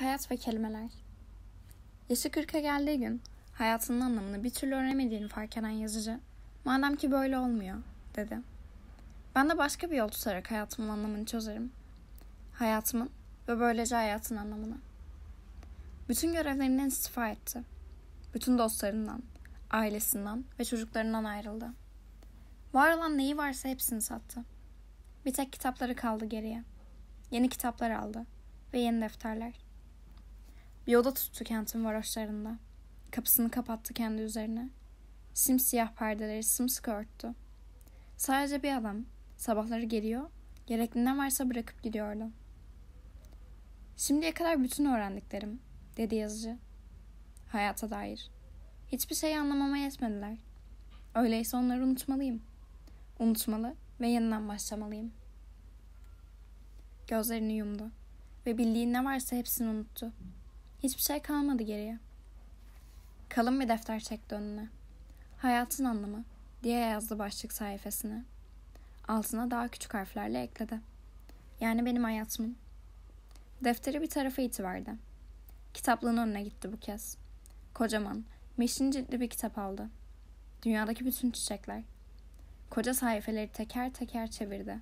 Hayat ve Kelimeler Yaşı 40'a geldiği gün hayatının anlamını bir türlü öğrenemediğini fark eden yazıcı, madem ki böyle olmuyor, dedi. Ben de başka bir yol tutarak hayatımın anlamını çözerim. Hayatımın ve böylece hayatın anlamını. Bütün görevlerinden istifa etti. Bütün dostlarından, ailesinden ve çocuklarından ayrıldı. Var olan neyi varsa hepsini sattı. Bir tek kitapları kaldı geriye. Yeni kitaplar aldı ve yeni defterler. Bir oda tuttu kentin varoşlarında. Kapısını kapattı kendi üzerine. Simsiyah perdeleri sımsıkı örttü. Sadece bir adam sabahları geliyor, gerekli ne varsa bırakıp gidiyordu. Şimdiye kadar bütün öğrendiklerim, dedi yazıcı. Hayata dair. Hiçbir şey anlamama yetmediler. Öyleyse onları unutmalıyım. Unutmalı ve yeniden başlamalıyım. Gözlerini yumdu ve bildiği ne varsa hepsini unuttu. Hiçbir şey kalmadı geriye. Kalın bir defter çekti önüne. Hayatın anlamı diye yazdı başlık sayfasını. Altına daha küçük harflerle ekledi. Yani benim hayatımın. Defteri bir tarafa itiverdi. Kitaplığın önüne gitti bu kez. Kocaman, meşin ciltli bir kitap aldı. Dünyadaki bütün çiçekler. Koca sayfeleri teker teker çevirdi.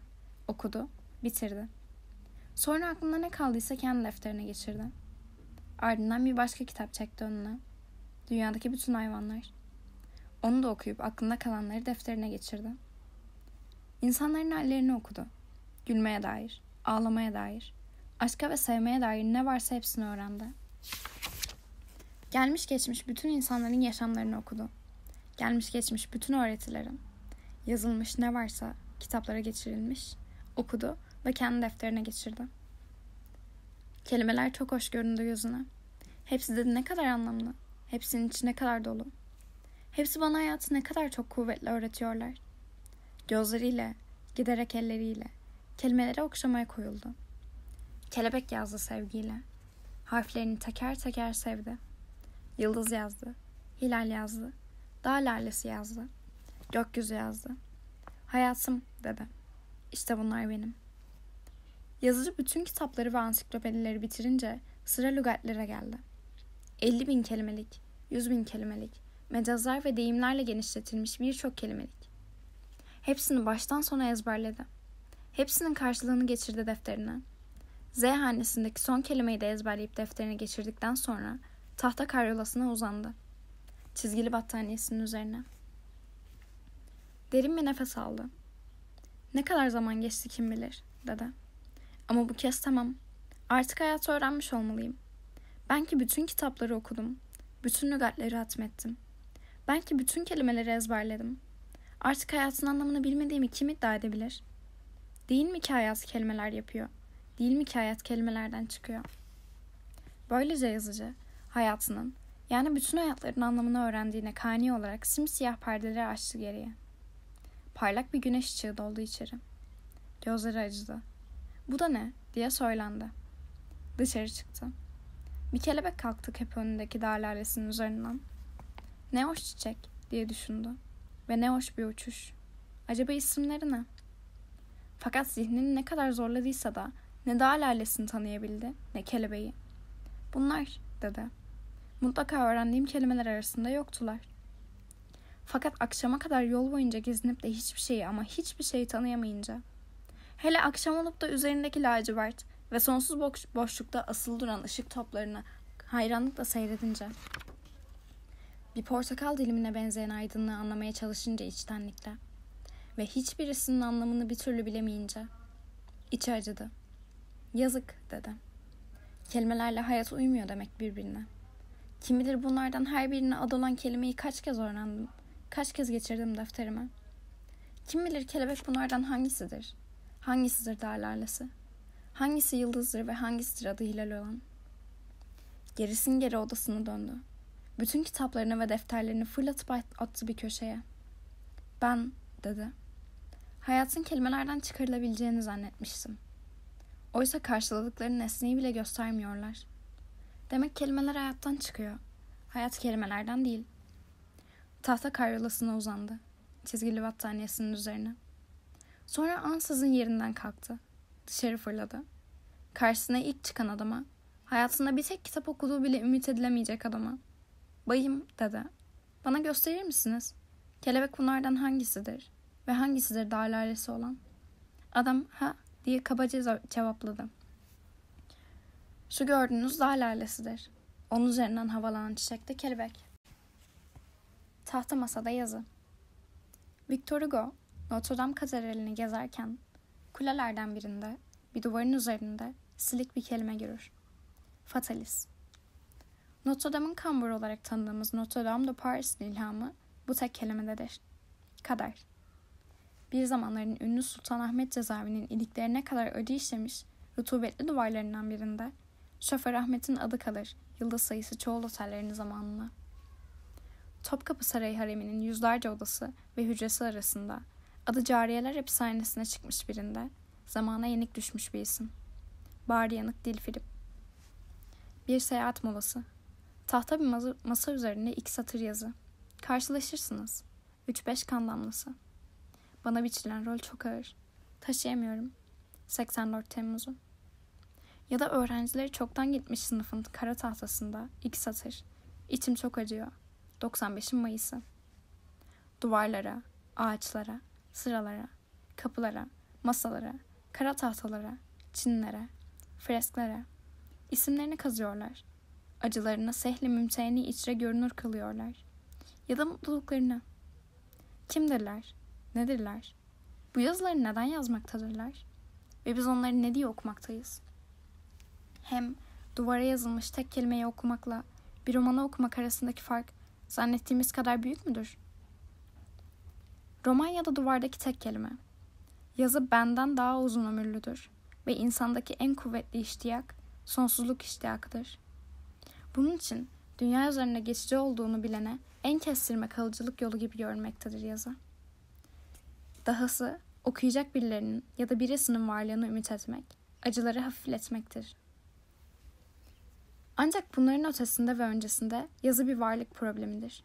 Okudu, bitirdi. Sonra aklında ne kaldıysa kendi defterine geçirdi. Ardından bir başka kitap çekti önüne. Dünyadaki bütün hayvanlar. Onu da okuyup aklında kalanları defterine geçirdi. İnsanların hallerini okudu. Gülmeye dair, ağlamaya dair, aşka ve sevmeye dair ne varsa hepsini öğrendi. Gelmiş geçmiş bütün insanların yaşamlarını okudu. Gelmiş geçmiş bütün öğretilerin. Yazılmış ne varsa kitaplara geçirilmiş, okudu ve kendi defterine geçirdi. Kelimeler çok hoş göründü gözüne. Hepsi dedi ne kadar anlamlı. Hepsinin içi ne kadar dolu. Hepsi bana hayatı ne kadar çok kuvvetle öğretiyorlar. Gözleriyle, giderek elleriyle, kelimeleri okşamaya koyuldu. Kelebek yazdı sevgiyle. Harflerini teker teker sevdi. Yıldız yazdı. Hilal yazdı. Dağ lalesi yazdı. Gökyüzü yazdı. Hayatım dedi. İşte bunlar benim.'' Yazıcı bütün kitapları ve ansiklopedileri bitirince sıra lügatlere geldi. 50 bin kelimelik, 100 bin kelimelik, mecazlar ve deyimlerle genişletilmiş birçok kelimelik. Hepsini baştan sona ezberledi. Hepsinin karşılığını geçirdi defterine. Z hanesindeki son kelimeyi de ezberleyip defterine geçirdikten sonra tahta karyolasına uzandı. Çizgili battaniyesinin üzerine. Derin bir nefes aldı. Ne kadar zaman geçti kim bilir, dedi. Ama bu kez tamam. Artık hayatı öğrenmiş olmalıyım. Ben ki bütün kitapları okudum. Bütün lügatleri hatmettim. Ben ki bütün kelimeleri ezberledim. Artık hayatın anlamını bilmediğimi kim iddia edebilir? Değil mi ki hayat kelimeler yapıyor? Değil mi ki hayat kelimelerden çıkıyor? Böylece yazıcı, hayatının, yani bütün hayatların anlamını öğrendiğine kani olarak simsiyah perdeleri açtı geriye. Parlak bir güneş ışığı doldu içeri. Gözleri acıdı. Bu da ne diye söylendi. Dışarı çıktı. Bir kelebek kalktı hep önündeki darlalesinin üzerinden. Ne hoş çiçek diye düşündü. Ve ne hoş bir uçuş. Acaba isimleri ne? Fakat zihnini ne kadar zorladıysa da ne darlalesini tanıyabildi ne kelebeği. Bunlar dedi. Mutlaka öğrendiğim kelimeler arasında yoktular. Fakat akşama kadar yol boyunca gezinip de hiçbir şeyi ama hiçbir şeyi tanıyamayınca Hele akşam olup da üzerindeki lacivert ve sonsuz boş, boşlukta asılı duran ışık toplarını hayranlıkla seyredince bir portakal dilimine benzeyen aydınlığı anlamaya çalışınca içtenlikle ve hiçbirisinin anlamını bir türlü bilemeyince iç acıdı. Yazık dedi. Kelimelerle hayat uymuyor demek birbirine. Kim bilir bunlardan her birine ad olan kelimeyi kaç kez öğrendim, kaç kez geçirdim defterime. Kim bilir kelebek bunlardan hangisidir? hangisidir derlerlesi? Hangisi yıldızdır ve hangisidir adı hilal olan? Gerisin geri odasına döndü. Bütün kitaplarını ve defterlerini fırlatıp attı bir köşeye. Ben, dedi. Hayatın kelimelerden çıkarılabileceğini zannetmiştim. Oysa karşıladıkları nesneyi bile göstermiyorlar. Demek kelimeler hayattan çıkıyor. Hayat kelimelerden değil. Tahta karyolasına uzandı. Çizgili battaniyesinin üzerine. Sonra ansızın yerinden kalktı. Dışarı fırladı. Karşısına ilk çıkan adama, hayatında bir tek kitap okuduğu bile ümit edilemeyecek adama. Bayım dedi. Bana gösterir misiniz? Kelebek bunlardan hangisidir? Ve hangisidir daha olan? Adam ha diye kabaca cevapladı. Şu gördüğünüz dağ Onun üzerinden havalanan çiçek de kelebek. Tahta masada yazı. Victor Hugo Notre Dame katedralini gezerken kulelerden birinde bir duvarın üzerinde silik bir kelime görür. Fatalis. Notre Dame'ın kambur olarak tanıdığımız Notre Dame de Paris'in ilhamı bu tek kelimededir. Kader. Bir zamanların ünlü Sultan Ahmet cezaevinin iliklerine kadar acı işlemiş rutubetli duvarlarından birinde Şoför Ahmet'in adı kalır yıldız sayısı çoğul otellerin zamanına. Topkapı Sarayı Haremi'nin yüzlerce odası ve hücresi arasında Adı cariyeler hapishanesine çıkmış birinde. Zamana yenik düşmüş bir isim. Bağır yanık dil film. Bir seyahat molası. Tahta bir masa üzerinde iki satır yazı. Karşılaşırsınız. 3-5 kan damlası. Bana biçilen rol çok ağır. Taşıyamıyorum. 84 Temmuz'u. Ya da öğrencileri çoktan gitmiş sınıfın kara tahtasında iki satır. İçim çok acıyor. 95'in Mayıs'ı. Duvarlara, ağaçlara, sıralara, kapılara, masalara, kara tahtalara, çinlere, fresklere İsimlerini kazıyorlar. Acılarını sehli mümtehni içre görünür kılıyorlar. Ya da mutluluklarını. Kimdirler? Nedirler? Bu yazıları neden yazmaktadırlar? Ve biz onları ne diye okumaktayız? Hem duvara yazılmış tek kelimeyi okumakla bir romanı okumak arasındaki fark zannettiğimiz kadar büyük müdür?'' Romanya'da duvardaki tek kelime. Yazı benden daha uzun ömürlüdür ve insandaki en kuvvetli iştiyak sonsuzluk iştiyaktır. Bunun için dünya üzerinde geçici olduğunu bilene en kestirme kalıcılık yolu gibi görmektedir yazı. Dahası okuyacak birilerinin ya da birisinin varlığını ümit etmek, acıları hafifletmektir. Ancak bunların ötesinde ve öncesinde yazı bir varlık problemidir.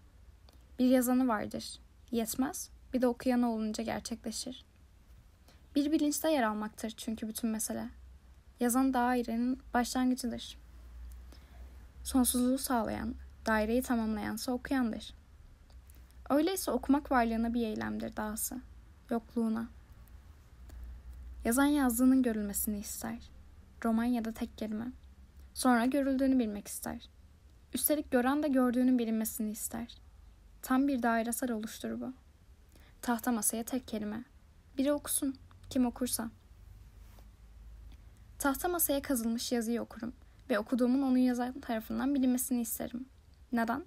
Bir yazanı vardır. Yetmez, bir de okuyanı olunca gerçekleşir. Bir bilinçte yer almaktır çünkü bütün mesele. Yazan dairenin başlangıcıdır. Sonsuzluğu sağlayan, daireyi tamamlayansa okuyandır. Öyleyse okumak varlığına bir eylemdir dahası, yokluğuna. Yazan yazdığının görülmesini ister. Roman ya da tek kelime. Sonra görüldüğünü bilmek ister. Üstelik gören de gördüğünün bilinmesini ister. Tam bir dairesel oluşturur bu. Tahta masaya tek kelime. Biri okusun, kim okursa. Tahta masaya kazılmış yazıyı okurum ve okuduğumun onun yazan tarafından bilinmesini isterim. Neden?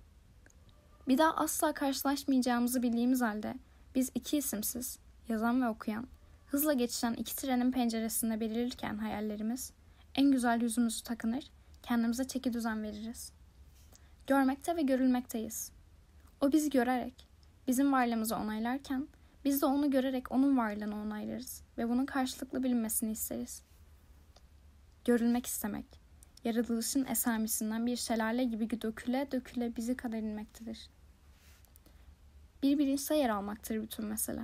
Bir daha asla karşılaşmayacağımızı bildiğimiz halde biz iki isimsiz, yazan ve okuyan, hızla geçen iki trenin penceresinde belirirken hayallerimiz, en güzel yüzümüzü takınır, kendimize çeki düzen veririz. Görmekte ve görülmekteyiz. O bizi görerek, Bizim varlığımızı onaylarken biz de onu görerek onun varlığını onaylarız ve bunun karşılıklı bilinmesini isteriz. Görülmek istemek, yaratılışın esamisinden bir şelale gibi döküle döküle bizi kadar inmektedir. Bir bilinçte yer almaktır bütün mesele.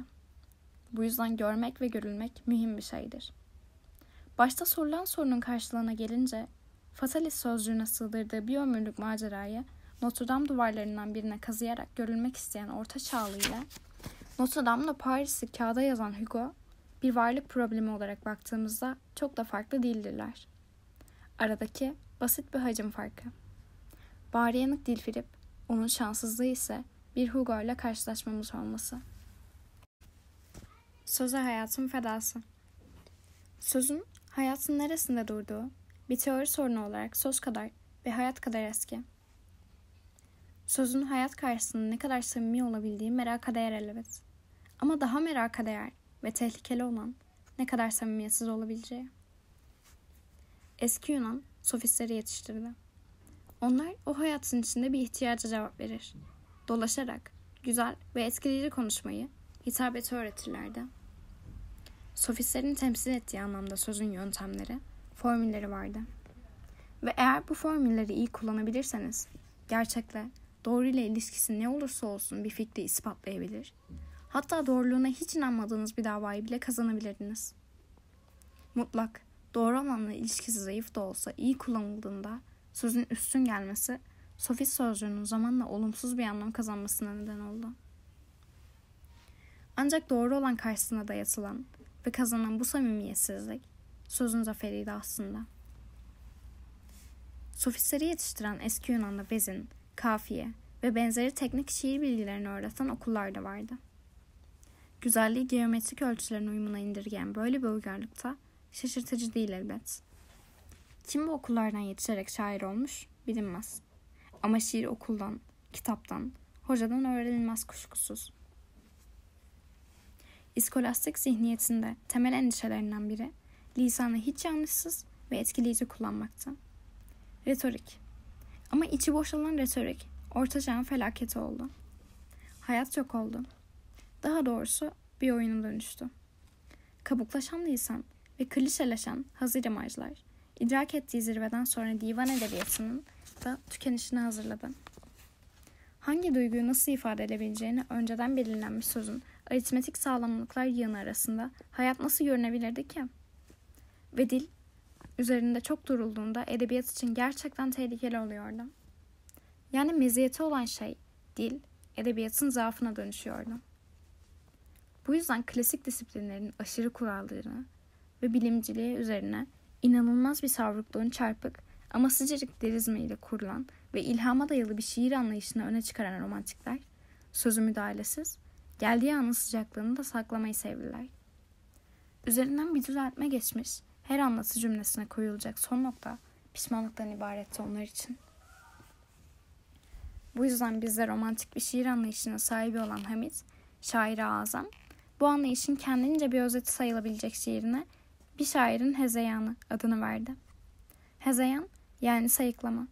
Bu yüzden görmek ve görülmek mühim bir şeydir. Başta sorulan sorunun karşılığına gelince, fatalist sözcüğüne sığdırdığı bir ömürlük macerayı Notre Dame duvarlarından birine kazıyarak görülmek isteyen Orta Çağlı ile Notre Dame'la Paris'i kağıda yazan Hugo, bir varlık problemi olarak baktığımızda çok da farklı değildirler. Aradaki basit bir hacim farkı. Bari yanık Dilfirip, onun şanssızlığı ise bir Hugo ile karşılaşmamız olması. Söze hayatın fedası. Sözün hayatın neresinde durduğu, bir teori sorunu olarak söz kadar ve hayat kadar eski. Sözün hayat karşısında ne kadar samimi olabildiği meraka değer elbet. Ama daha meraka değer ve tehlikeli olan ne kadar samimiyetsiz olabileceği. Eski Yunan sofistleri yetiştirdi. Onlar o hayatın içinde bir ihtiyaca cevap verir. Dolaşarak güzel ve etkileyici konuşmayı, hitabeti öğretirlerdi. Sofistlerin temsil ettiği anlamda sözün yöntemleri, formülleri vardı. Ve eğer bu formülleri iyi kullanabilirseniz, gerçekle doğru ile ilişkisi ne olursa olsun bir fikri ispatlayabilir. Hatta doğruluğuna hiç inanmadığınız bir davayı bile kazanabilirdiniz. Mutlak, doğru olanla ilişkisi zayıf da olsa iyi kullanıldığında sözün üstün gelmesi sofist sözcüğünün zamanla olumsuz bir anlam kazanmasına neden oldu. Ancak doğru olan karşısına dayatılan ve kazanan bu samimiyetsizlik sözün zaferiydi aslında. Sofistleri yetiştiren eski Yunanlı bezin kafiye ve benzeri teknik şiir bilgilerini öğreten okullar da vardı. Güzelliği geometrik ölçülerin uyumuna indirgen böyle bir uygarlıkta şaşırtıcı değil elbet. Kim bu okullardan yetişerek şair olmuş bilinmez. Ama şiir okuldan, kitaptan, hocadan öğrenilmez kuşkusuz. İskolastik zihniyetinde temel endişelerinden biri lisanı hiç yanlışsız ve etkileyici kullanmaktı. Retorik, ama içi boşalan retorik orta çağın felaketi oldu. Hayat yok oldu. Daha doğrusu bir oyuna dönüştü. Kabuklaşan lisan ve klişeleşen hazır imajlar idrak ettiği zirveden sonra divan edebiyatının da tükenişini hazırladı. Hangi duyguyu nasıl ifade edebileceğini önceden belirlenmiş sözün aritmetik sağlamlıklar yığını arasında hayat nasıl görünebilirdi ki? Ve dil üzerinde çok durulduğunda edebiyat için gerçekten tehlikeli oluyordu. Yani meziyeti olan şey, dil, edebiyatın zaafına dönüşüyordu. Bu yüzden klasik disiplinlerin aşırı kurallarını ve bilimciliğe üzerine inanılmaz bir savrukluğun çarpık ama sıcacık derizmiyle kurulan ve ilhama dayalı bir şiir anlayışını öne çıkaran romantikler, sözü müdahalesiz, geldiği anın sıcaklığını da saklamayı sevdiler. Üzerinden bir düzeltme geçmiş her anlatı cümlesine koyulacak son nokta pişmanlıktan ibaretti onlar için. Bu yüzden bizde romantik bir şiir anlayışına sahibi olan Hamit, şairi azam, bu anlayışın kendince bir özeti sayılabilecek şiirine bir şairin hezeyanı adını verdi. Hezeyan yani sayıklama.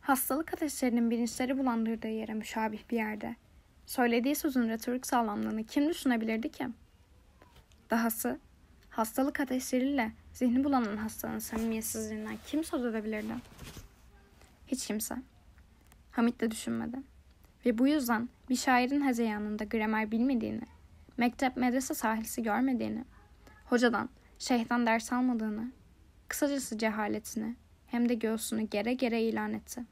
Hastalık ateşlerinin bilinçleri bulandırdığı yere müşabih bir yerde. Söylediği sözün retorik sağlamlığını kim düşünebilirdi ki? Dahası hastalık ateşleriyle zihni bulanan hastanın samimiyetsizliğinden kim söz edebilirdi? Hiç kimse. Hamit de düşünmedi. Ve bu yüzden bir şairin hezeyanında gramer bilmediğini, mektep medrese sahilsi görmediğini, hocadan, şeyhten ders almadığını, kısacası cehaletini hem de göğsünü gere gere ilan etti.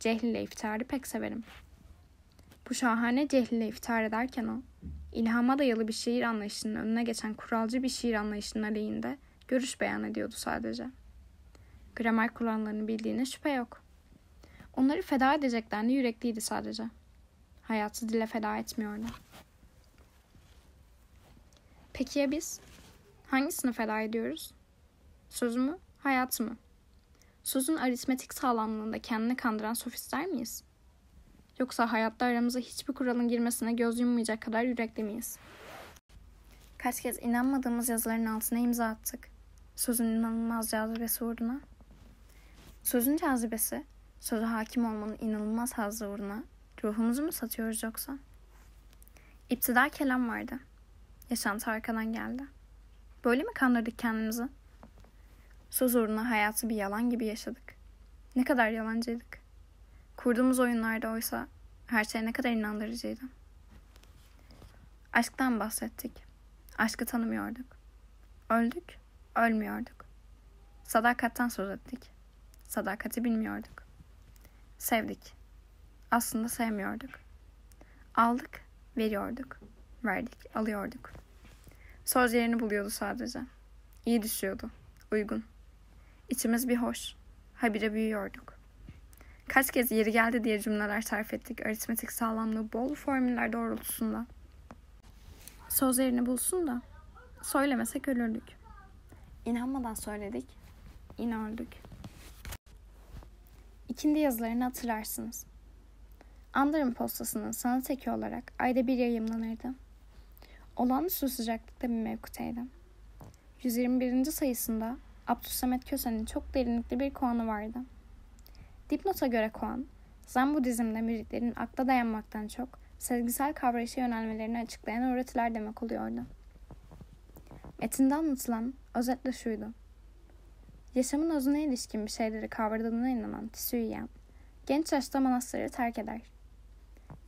Cehliyle iftiharı pek severim.'' Bu şahane cehle iftar ederken o, ilhama dayalı bir şiir anlayışının önüne geçen kuralcı bir şiir anlayışının aleyhinde görüş beyan ediyordu sadece. Gramer kurallarını bildiğine şüphe yok. Onları feda edeceklerine yürekliydi sadece. Hayatı dile feda etmiyordu. Peki ya biz? Hangisini feda ediyoruz? Söz mü, hayat mı? Sözün aritmetik sağlamlığında kendini kandıran sofistler miyiz? Yoksa hayatta aramıza hiçbir kuralın girmesine göz yummayacak kadar yürekli miyiz? Kaç kez inanmadığımız yazıların altına imza attık. Sözün inanılmaz cazibesi uğruna. Sözün cazibesi, söze hakim olmanın inanılmaz hazzı uğruna ruhumuzu mu satıyoruz yoksa? İptidar kelam vardı. Yaşantı arkadan geldi. Böyle mi kandırdık kendimizi? Söz uğruna hayatı bir yalan gibi yaşadık. Ne kadar yalancıydık. Kurduğumuz oyunlarda oysa her şey ne kadar inandırıcıydı. Aşktan bahsettik. Aşkı tanımıyorduk. Öldük, ölmüyorduk. Sadakattan söz ettik. Sadakati bilmiyorduk. Sevdik. Aslında sevmiyorduk. Aldık, veriyorduk. Verdik, alıyorduk. Söz yerini buluyordu sadece. İyi düşüyordu, uygun. İçimiz bir hoş. Habire büyüyorduk kaç kez yeri geldi diye cümleler tarif ettik aritmetik sağlamlığı bol formüller doğrultusunda. Söz yerini bulsun da söylemesek ölürdük. İnanmadan söyledik, inördük. İkindi yazılarını hatırlarsınız. Andırım postasının sanat eki olarak ayda bir yayımlanırdı. Olağanüstü sıcaklıkta bir mevkuteydi. 121. sayısında Abdülsamet Köse'nin çok derinlikli bir konu vardı.'' Dipnot'a göre Kuan, Zen Budizm'de müritlerin akla dayanmaktan çok sezgisel kavrayışa yönelmelerini açıklayan öğretiler demek oluyordu. Metinde anlatılan özetle şuydu. Yaşamın özüne ilişkin bir şeyleri kavradığına inanan Tisuyen, genç yaşta manastırı terk eder.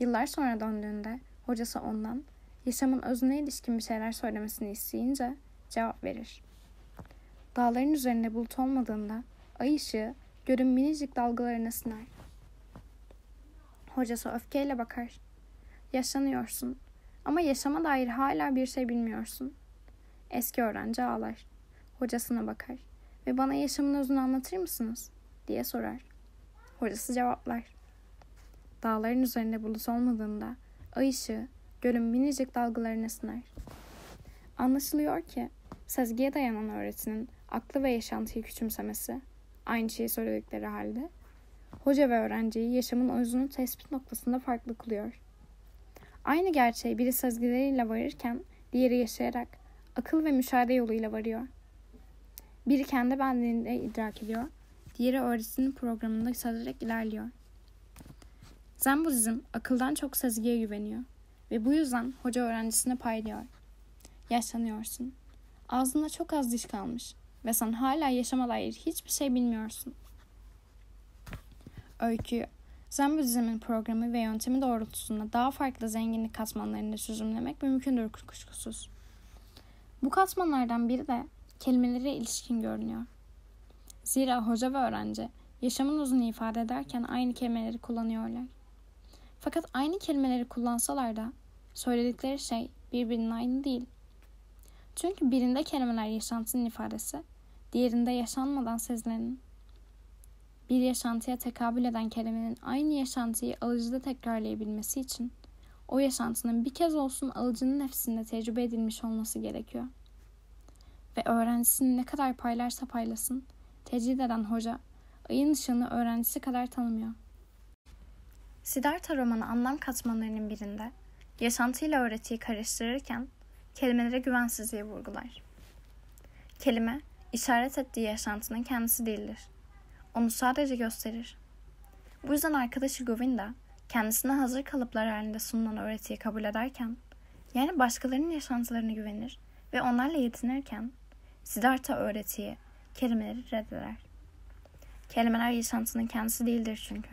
Yıllar sonra döndüğünde hocası ondan yaşamın özüne ilişkin bir şeyler söylemesini isteyince cevap verir. Dağların üzerinde bulut olmadığında ay ışığı Görün minicik dalgalarına siner. Hocası öfkeyle bakar. Yaşanıyorsun. ama yaşama dair hala bir şey bilmiyorsun. Eski öğrenci ağlar. Hocasına bakar ve bana yaşamın özünü anlatır mısınız? diye sorar. Hocası cevaplar. Dağların üzerinde bulut olmadığında ay ışığı gölün minicik dalgalarına siner. Anlaşılıyor ki sezgiye dayanan öğretinin aklı ve yaşantıyı küçümsemesi aynı şeyi söyledikleri halde hoca ve öğrenciyi yaşamın özünü tespit noktasında farklı kılıyor. Aynı gerçeği biri sezgileriyle varırken diğeri yaşayarak akıl ve müşahede yoluyla varıyor. Biri kendi benliğinde idrak ediyor, diğeri öğretisinin programında sezerek ilerliyor. Zen Budizm akıldan çok sezgiye güveniyor ve bu yüzden hoca öğrencisine paylıyor. diyor. Yaşlanıyorsun. Ağzında çok az diş kalmış ve sen hala yaşama dair hiçbir şey bilmiyorsun. Öyküyü Zen Budizm'in programı ve yöntemi doğrultusunda daha farklı zenginlik katmanlarında çözümlemek mümkündür kuşkusuz. Bu katmanlardan biri de kelimelere ilişkin görünüyor. Zira hoca ve öğrenci yaşamın uzun ifade ederken aynı kelimeleri kullanıyorlar. Fakat aynı kelimeleri kullansalar da söyledikleri şey birbirinin aynı değil. Çünkü birinde kelimeler yaşantının ifadesi, diğerinde yaşanmadan sezilenin. Bir yaşantıya tekabül eden kelimenin aynı yaşantıyı alıcıda tekrarlayabilmesi için o yaşantının bir kez olsun alıcının nefsinde tecrübe edilmiş olması gerekiyor. Ve öğrencisini ne kadar paylarsa paylasın, tecrid eden hoca ayın ışığını öğrencisi kadar tanımıyor. Siddhartha romanı anlam katmanlarının birinde yaşantıyla öğretiyi karıştırırken kelimelere güvensizliği vurgular. Kelime, işaret ettiği yaşantının kendisi değildir. Onu sadece gösterir. Bu yüzden arkadaşı Govinda, kendisine hazır kalıplar halinde sunulan öğretiyi kabul ederken, yani başkalarının yaşantılarına güvenir ve onlarla yetinirken, Siddhartha öğretiyi, kelimeleri reddeder. Kelimeler yaşantının kendisi değildir çünkü.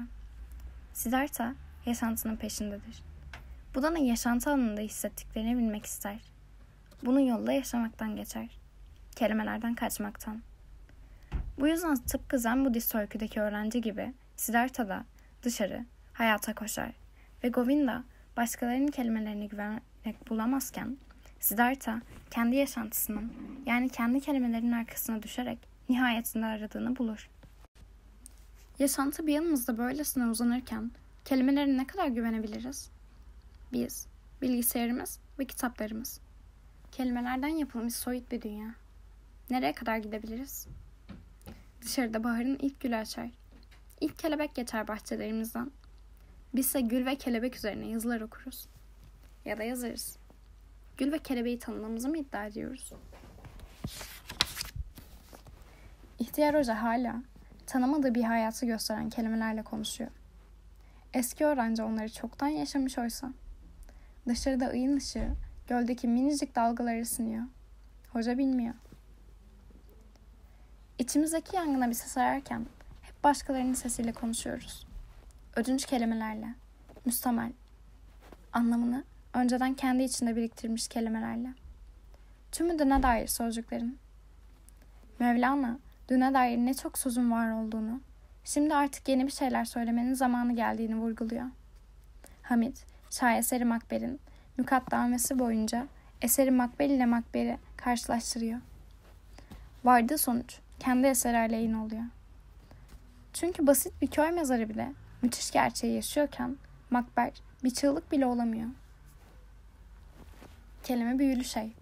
Siddhartha yaşantının peşindedir. Buda'nın yaşantı alanında hissettiklerini bilmek ister.'' Bunun yolla yaşamaktan geçer. Kelimelerden kaçmaktan. Bu yüzden tıpkı Zen Budist öyküdeki öğrenci gibi Siddhartha da dışarı, hayata koşar. Ve Govinda başkalarının kelimelerini güvenmek bulamazken Siddhartha kendi yaşantısının yani kendi kelimelerinin arkasına düşerek nihayetinde aradığını bulur. Yaşantı bir yanımızda böylesine uzanırken kelimelerine ne kadar güvenebiliriz? Biz, bilgisayarımız ve kitaplarımız. Kelimelerden yapılmış soyut bir dünya. Nereye kadar gidebiliriz? Dışarıda baharın ilk gülü açar. İlk kelebek geçer bahçelerimizden. Bizse gül ve kelebek üzerine yazılar okuruz. Ya da yazarız. Gül ve kelebeği tanımamızı mı iddia ediyoruz? İhtiyar Hoca hala tanımadığı bir hayatı gösteren kelimelerle konuşuyor. Eski öğrenci onları çoktan yaşamış oysa. Dışarıda ıyın ışığı Göldeki minicik dalgalar ısınıyor. Hoca bilmiyor. İçimizdeki yangına bir ses ararken hep başkalarının sesiyle konuşuyoruz. Ödünç kelimelerle, müstamel, anlamını önceden kendi içinde biriktirmiş kelimelerle. Tümü düne dair sözcüklerin. Mevlana, düne dair ne çok sözün var olduğunu, şimdi artık yeni bir şeyler söylemenin zamanı geldiğini vurguluyor. Hamid, şaheseri Makber'in mukaddamesi boyunca eseri Makbel ile Makbel'i karşılaştırıyor. Vardı sonuç kendi eseri aleyhin oluyor. Çünkü basit bir köy mezarı bile müthiş gerçeği yaşıyorken Makber bir çığlık bile olamıyor. Kelime büyülü şey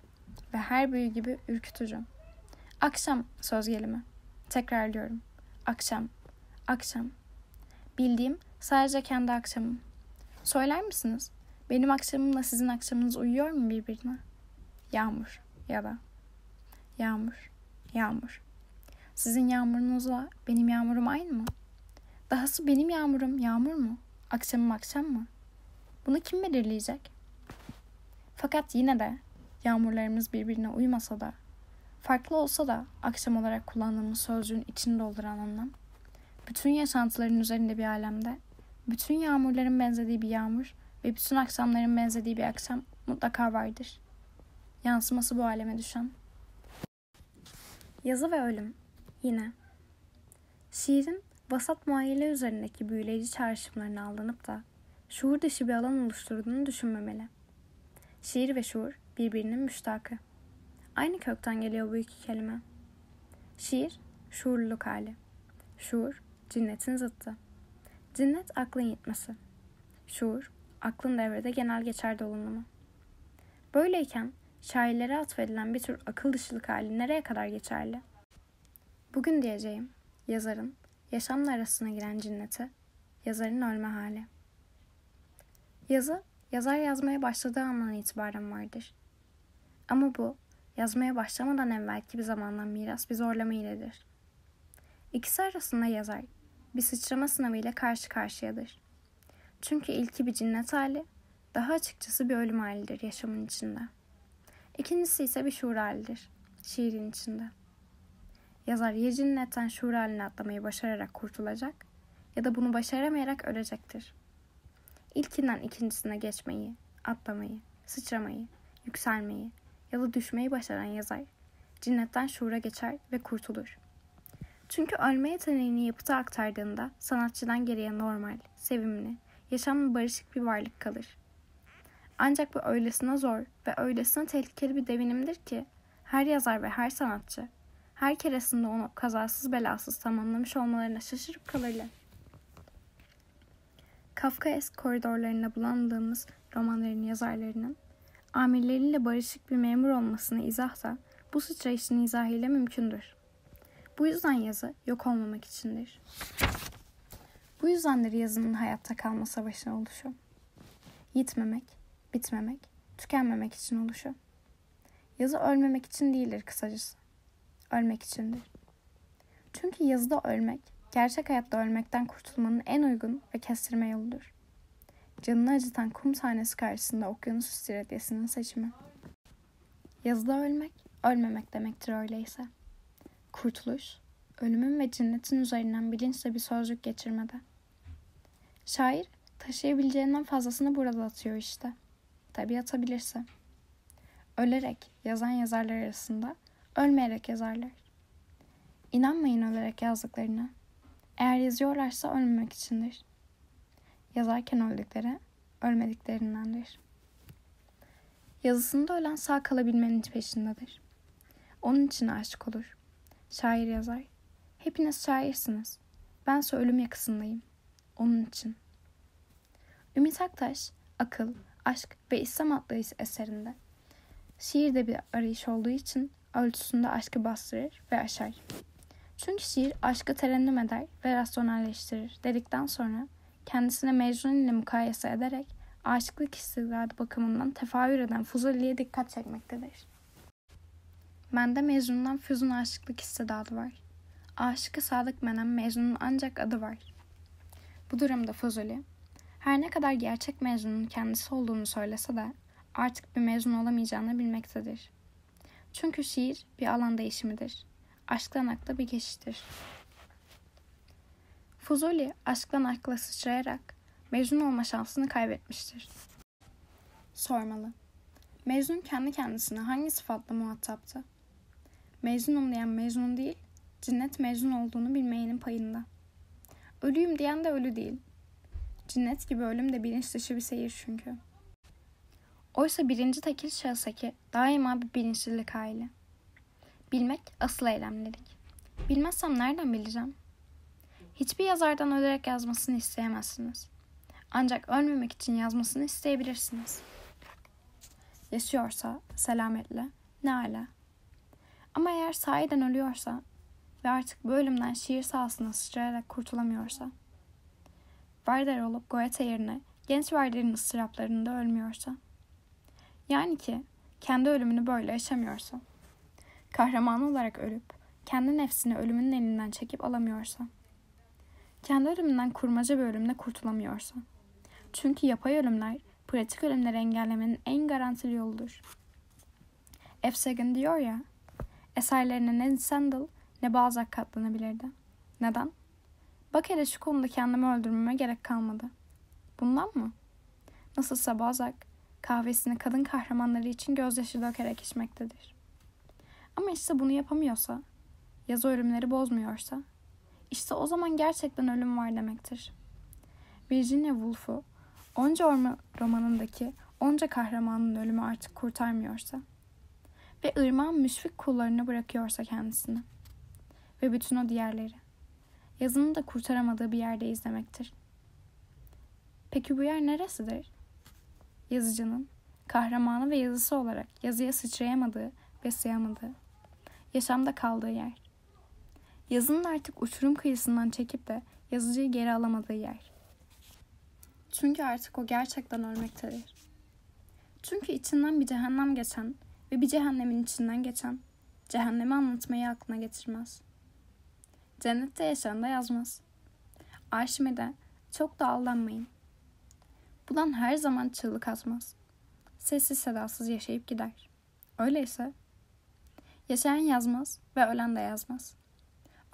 ve her büyü gibi ürkütücü. Akşam söz gelimi. Tekrarlıyorum. Akşam. Akşam. Bildiğim sadece kendi akşamım. Söyler misiniz? Benim akşamımla sizin akşamınız uyuyor mu birbirine? Yağmur ya da yağmur, yağmur. Sizin yağmurunuzla benim yağmurum aynı mı? Dahası benim yağmurum yağmur mu? Akşamım akşam mı? Bunu kim belirleyecek? Fakat yine de yağmurlarımız birbirine uymasa da, farklı olsa da akşam olarak kullandığımız sözcüğün içini dolduran anlam, bütün yaşantıların üzerinde bir alemde, bütün yağmurların benzediği bir yağmur ve bütün aksamların benzediği bir aksam mutlaka vardır. Yansıması bu aleme düşen. Yazı ve ölüm. Yine. Şiirin vasat muayele üzerindeki büyüleyici çağrışımlarını aldanıp da şuur dışı bir alan oluşturduğunu düşünmemeli. Şiir ve şuur birbirinin müştakı. Aynı kökten geliyor bu iki kelime. Şiir, şuurluluk hali. Şuur, cinnetin zıttı. Cinnet aklın yitmesi. Şuur, aklın devrede genel geçer dolunuma. Böyleyken şairlere atfedilen bir tür akıl dışılık hali nereye kadar geçerli? Bugün diyeceğim, yazarın yaşamla arasına giren cinneti, yazarın ölme hali. Yazı, yazar yazmaya başladığı andan itibaren vardır. Ama bu, yazmaya başlamadan evvelki bir zamandan miras bir zorlama iledir. İkisi arasında yazar, bir sıçrama sınavı ile karşı karşıyadır. Çünkü ilki bir cinnet hali, daha açıkçası bir ölüm halidir yaşamın içinde. İkincisi ise bir şuur halidir, şiirin içinde. Yazar ya cinnetten şuur haline atlamayı başararak kurtulacak ya da bunu başaramayarak ölecektir. İlkinden ikincisine geçmeyi, atlamayı, sıçramayı, yükselmeyi ya da düşmeyi başaran yazar cinnetten şuura geçer ve kurtulur. Çünkü ölme yeteneğini yapıta aktardığında sanatçıdan geriye normal, sevimli, yaşamla barışık bir varlık kalır. Ancak bu öylesine zor ve öylesine tehlikeli bir devinimdir ki her yazar ve her sanatçı her keresinde onu kazasız belasız tamamlamış olmalarına şaşırıp kalırlar. Kafka Kafkaesk koridorlarında bulandığımız romanların yazarlarının amirleriyle barışık bir memur olmasını izah da bu sıçrayışın izahıyla mümkündür. Bu yüzden yazı yok olmamak içindir. Bu yüzdendir yazının hayatta kalma savaşına oluşu. Yitmemek, bitmemek, tükenmemek için oluşu. Yazı ölmemek için değildir kısacası. Ölmek içindir. Çünkü yazıda ölmek, gerçek hayatta ölmekten kurtulmanın en uygun ve kestirme yoludur. Canını acıtan kum tanesi karşısında okyanus istiradyesinin seçimi. Yazıda ölmek, ölmemek demektir öyleyse. Kurtuluş, ölümün ve cinnetin üzerinden bilinçle bir sözcük geçirmede. Şair taşıyabileceğinden fazlasını burada atıyor işte. Tabii atabilirse. Ölerek yazan yazarlar arasında ölmeyerek yazarlar. İnanmayın ölerek yazdıklarına. Eğer yazıyorlarsa ölmemek içindir. Yazarken öldükleri ölmediklerindendir. Yazısında ölen sağ kalabilmenin peşindedir. Onun için aşık olur. Şair yazar. Hepiniz şairsiniz. Bense ölüm yakasındayım.'' onun için. Ümit Aktaş, Akıl, Aşk ve İslam adlı eserinde şiirde bir arayış olduğu için ölçüsünde aşkı bastırır ve aşar. Çünkü şiir aşkı terennüm eder ve rasyonelleştirir dedikten sonra kendisine Mecnun ile mukayese ederek aşıklık istidradı bakımından tefavür eden Fuzuli'ye dikkat çekmektedir. Mende Mecnun'dan Füzun aşıklık istidadı var. Aşıkı Sadık Menem Mecnun'un ancak adı var. Bu durumda Fuzuli, her ne kadar gerçek mezunun kendisi olduğunu söylese de artık bir mezun olamayacağını bilmektedir. Çünkü şiir bir alan değişimidir. Aşktan akla bir geçiştir. Fuzuli aşktan akla sıçrayarak mezun olma şansını kaybetmiştir. Sormalı. Mezun kendi kendisine hangi sıfatla muhataptı? Mezun olmayan mezun değil, cinnet mezun olduğunu bilmeyenin payında. Ölüyüm diyen de ölü değil. Cinnet gibi ölüm de bilinç dışı bir seyir çünkü. Oysa birinci tekil şahıstaki daima bir bilinçlilik hali. Bilmek asıl eylemlilik. Bilmezsem nereden bileceğim? Hiçbir yazardan ölerek yazmasını isteyemezsiniz. Ancak ölmemek için yazmasını isteyebilirsiniz. Yaşıyorsa selametle ne ala. Ama eğer sahiden ölüyorsa ve artık bu ölümden şiir sahasına sıçrayarak kurtulamıyorsa, Werder olup Goethe yerine genç Werder'in ıstıraplarında ölmüyorsa, yani ki kendi ölümünü böyle yaşamıyorsa, kahraman olarak ölüp kendi nefsini ölümünün elinden çekip alamıyorsa, kendi ölümünden kurmaca bir ölümle kurtulamıyorsa. Çünkü yapay ölümler pratik ölümleri engellemenin en garantili yoludur. F. Sagan diyor ya, eserlerine Ned Sandel ne Balzac katlanabilirdi. Neden? Bak hele şu konuda kendimi öldürmeme gerek kalmadı. Bundan mı? Nasılsa Balzac kahvesini kadın kahramanları için gözyaşı dökerek içmektedir. Ama işte bunu yapamıyorsa, yazı ölümleri bozmuyorsa, işte o zaman gerçekten ölüm var demektir. Virginia Woolf'u onca orma romanındaki onca kahramanın ölümü artık kurtarmıyorsa ve ırmağın müşfik kullarına bırakıyorsa kendisini.'' ve bütün o diğerleri. Yazının da kurtaramadığı bir yerde izlemektir. Peki bu yer neresidir? Yazıcının, kahramanı ve yazısı olarak yazıya sıçrayamadığı ve sıyamadığı, yaşamda kaldığı yer. Yazının artık uçurum kıyısından çekip de yazıcıyı geri alamadığı yer. Çünkü artık o gerçekten ölmektedir. Çünkü içinden bir cehennem geçen ve bir cehennemin içinden geçen cehennemi anlatmayı aklına getirmez.'' Cennette yaşayan da yazmaz. Arşimede çok da aldanmayın. Bulan her zaman çığlık atmaz. Sessiz sedasız yaşayıp gider. Öyleyse yaşayan yazmaz ve ölen de yazmaz.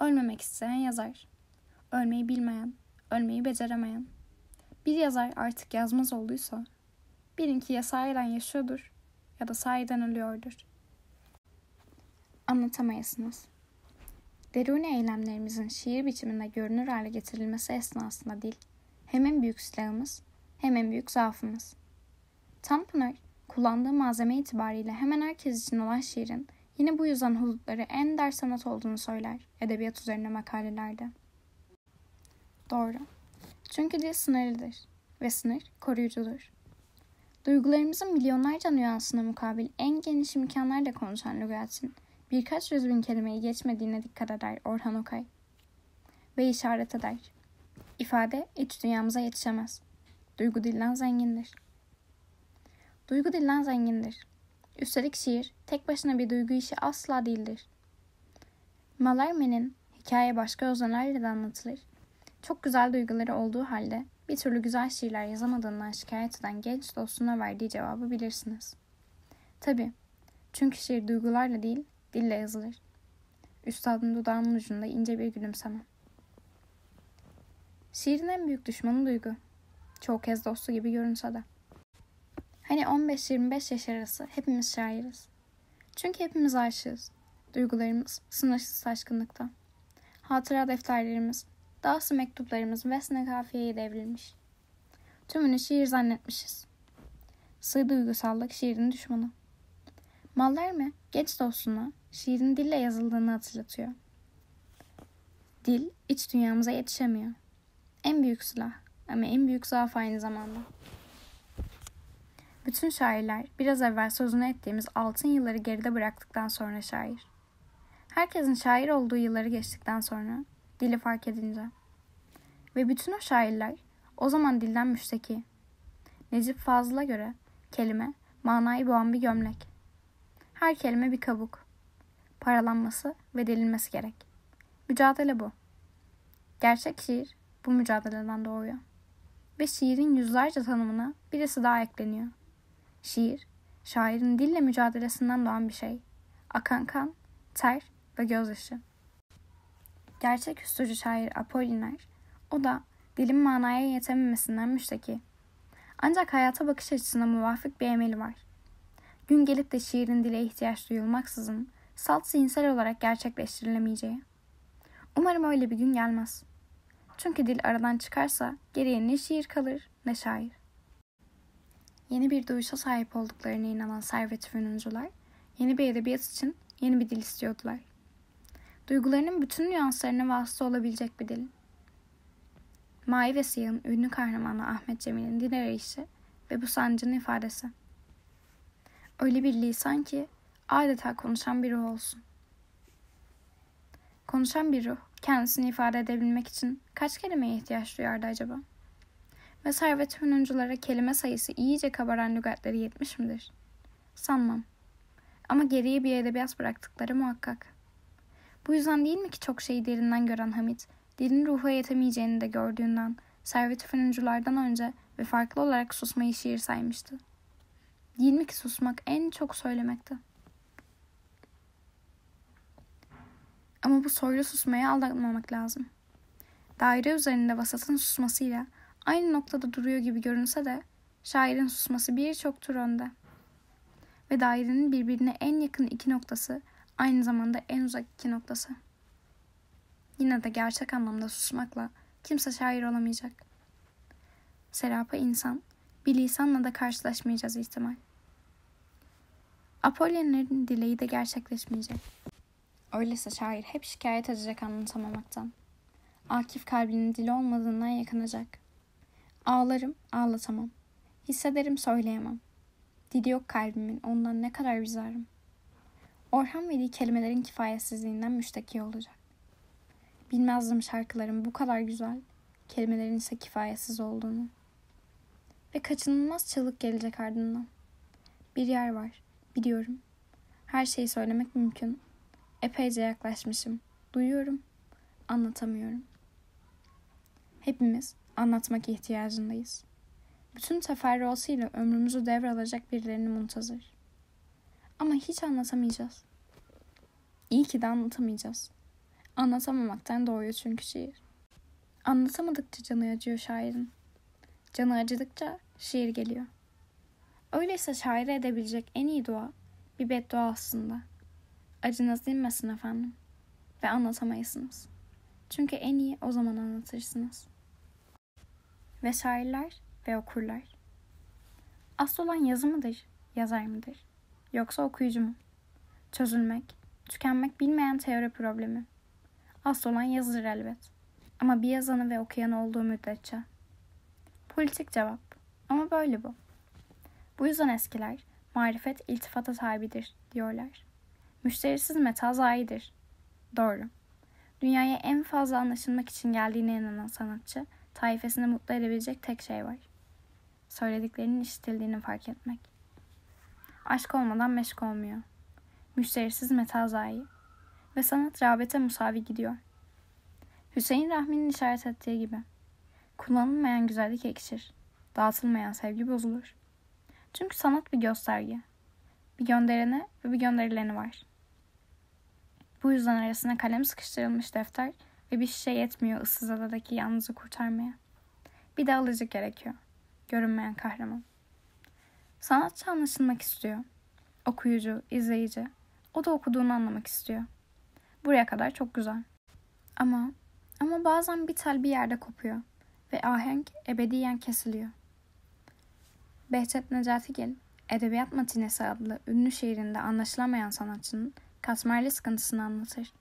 Ölmemek isteyen yazar. Ölmeyi bilmeyen, ölmeyi beceremeyen. Bir yazar artık yazmaz olduysa, ki ya sahiden yaşıyordur ya da sahiden ölüyordur. Anlatamayasınız. Deruni eylemlerimizin şiir biçiminde görünür hale getirilmesi esnasında dil hem en büyük silahımız hem en büyük zaafımız. Tanpınar, kullandığı malzeme itibariyle hemen herkes için olan şiirin yine bu yüzden hudutları en der sanat olduğunu söyler edebiyat üzerine makalelerde. Doğru. Çünkü dil sınırlıdır ve sınır koruyucudur. Duygularımızın milyonlarca nüansına mukabil en geniş imkanlarla konuşan lügatın birkaç yüz bin kelimeyi geçmediğine dikkat eder Orhan Okay ve işaret eder. İfade iç dünyamıza yetişemez. Duygu dilden zengindir. Duygu dilden zengindir. Üstelik şiir tek başına bir duygu işi asla değildir. Malarme'nin hikaye başka özenlerle de anlatılır. Çok güzel duyguları olduğu halde bir türlü güzel şiirler yazamadığından şikayet eden genç dostuna verdiği cevabı bilirsiniz. Tabi, çünkü şiir duygularla değil Dille yazılır. Üstadın dudağının ucunda ince bir gülümseme. Şiirin en büyük düşmanı duygu. Çok kez dostu gibi görünse de. Hani 15-25 yaş arası hepimiz şairiz. Çünkü hepimiz aşığız. Duygularımız sınırsız taşkınlıkta. Hatıra defterlerimiz, dahası mektuplarımız Vesne kafiyeye devrilmiş. Tümünü şiir zannetmişiz. Sığ duygusallık şiirin düşmanı. Mallar mı? Genç dostuna, şiirin dille yazıldığını hatırlatıyor. Dil iç dünyamıza yetişemiyor. En büyük silah ama en büyük zaaf aynı zamanda. Bütün şairler biraz evvel sözünü ettiğimiz altın yılları geride bıraktıktan sonra şair. Herkesin şair olduğu yılları geçtikten sonra dili fark edince. Ve bütün o şairler o zaman dilden müşteki. Necip Fazıl'a göre kelime manayı boğan bir gömlek. Her kelime bir kabuk paralanması ve delinmesi gerek. Mücadele bu. Gerçek şiir bu mücadeleden doğuyor. Ve şiirin yüzlerce tanımına birisi daha ekleniyor. Şiir, şairin dille mücadelesinden doğan bir şey. Akan kan, ter ve gözyaşı. Gerçek üstücü şair Apolliner, o da dilin manaya yetememesinden müşteki. Ancak hayata bakış açısına muvafık bir emeli var. Gün gelip de şiirin dile ihtiyaç duyulmaksızın salt zihinsel olarak gerçekleştirilemeyeceği. Umarım öyle bir gün gelmez. Çünkü dil aradan çıkarsa geriye ne şiir kalır ne şair. Yeni bir duyuşa sahip olduklarına inanan Servet Fünuncular, yeni bir edebiyat için yeni bir dil istiyordular. Duygularının bütün nüanslarına vasıta olabilecek bir dil. Mai ve Siyah'ın ünlü kahramanı Ahmet Cemil'in dil arayışı ve bu sancının ifadesi. Öyle bir lisan ki adeta konuşan bir ruh olsun. Konuşan bir ruh kendisini ifade edebilmek için kaç kelimeye ihtiyaç duyardı acaba? Ve servet hünunculara kelime sayısı iyice kabaran lügatları yetmiş midir? Sanmam. Ama geriye bir edebiyat bıraktıkları muhakkak. Bu yüzden değil mi ki çok şeyi derinden gören Hamit, derin ruha yetemeyeceğini de gördüğünden servet fırıncılardan önce ve farklı olarak susmayı şiir saymıştı. Değil mi ki susmak en çok söylemekti. Ama bu soylu susmaya aldanmamak lazım. Daire üzerinde vasatın susmasıyla aynı noktada duruyor gibi görünse de şairin susması birçok tur önde. Ve dairenin birbirine en yakın iki noktası aynı zamanda en uzak iki noktası. Yine de gerçek anlamda susmakla kimse şair olamayacak. Serapa insan, bir lisanla da karşılaşmayacağız ihtimal. Apolloner'in dileği de gerçekleşmeyecek. Öyleyse şair hep şikayet edecek anlatamamaktan. Akif kalbinin dili olmadığından yakınacak. Ağlarım, ağlatamam. Hissederim, söyleyemem. Dili yok kalbimin, ondan ne kadar üzarım. Orhan Veli kelimelerin kifayetsizliğinden müşteki olacak. Bilmezdim şarkıların bu kadar güzel, kelimelerin ise kifayetsiz olduğunu. Ve kaçınılmaz çığlık gelecek ardından. Bir yer var, biliyorum. Her şeyi söylemek mümkün Epeyce yaklaşmışım. Duyuyorum. Anlatamıyorum. Hepimiz anlatmak ihtiyacındayız. Bütün teferruatıyla ömrümüzü devralacak birilerini muntazır. Ama hiç anlatamayacağız. İyi ki de anlatamayacağız. Anlatamamaktan doğuyor çünkü şiir. Anlatamadıkça canı acıyor şairin. Canı acıdıkça şiir geliyor. Öyleyse şaire edebilecek en iyi dua bir beddua aslında.'' Acınız dinmesin efendim ve anlatamayasınız. Çünkü en iyi o zaman anlatırsınız. Ve şairler ve okurlar. Asıl olan yazı mıdır, yazar mıdır? Yoksa okuyucu mu? Çözülmek, tükenmek bilmeyen teori problemi. Asıl olan yazıdır elbet. Ama bir yazanı ve okuyanı olduğu müddetçe. Politik cevap. Ama böyle bu. Bu yüzden eskiler, marifet iltifata sahibidir diyorlar. Müşterisiz metal zayidir. Doğru. Dünyaya en fazla anlaşılmak için geldiğine inanan sanatçı, taifesini mutlu edebilecek tek şey var. Söylediklerinin işitildiğini fark etmek. Aşk olmadan meşk olmuyor. Müşterisiz metal zayi. Ve sanat rağbete musavi gidiyor. Hüseyin Rahmi'nin işaret ettiği gibi. Kullanılmayan güzellik ekşir. Dağıtılmayan sevgi bozulur. Çünkü sanat bir gösterge. Bir gönderene ve bir gönderileni var. Bu yüzden arasına kalem sıkıştırılmış defter ve bir şişe yetmiyor ıssız adadaki yalnızı kurtarmaya. Bir de alıcı gerekiyor. Görünmeyen kahraman. Sanatçı anlaşılmak istiyor. Okuyucu, izleyici. O da okuduğunu anlamak istiyor. Buraya kadar çok güzel. Ama ama bazen bir tel bir yerde kopuyor ve ahenk ebediyen kesiliyor. Behçet Necati Gil, Edebiyat Matinesi adlı ünlü şiirinde anlaşılamayan sanatçının kasmerli sıkıntısını anlatır.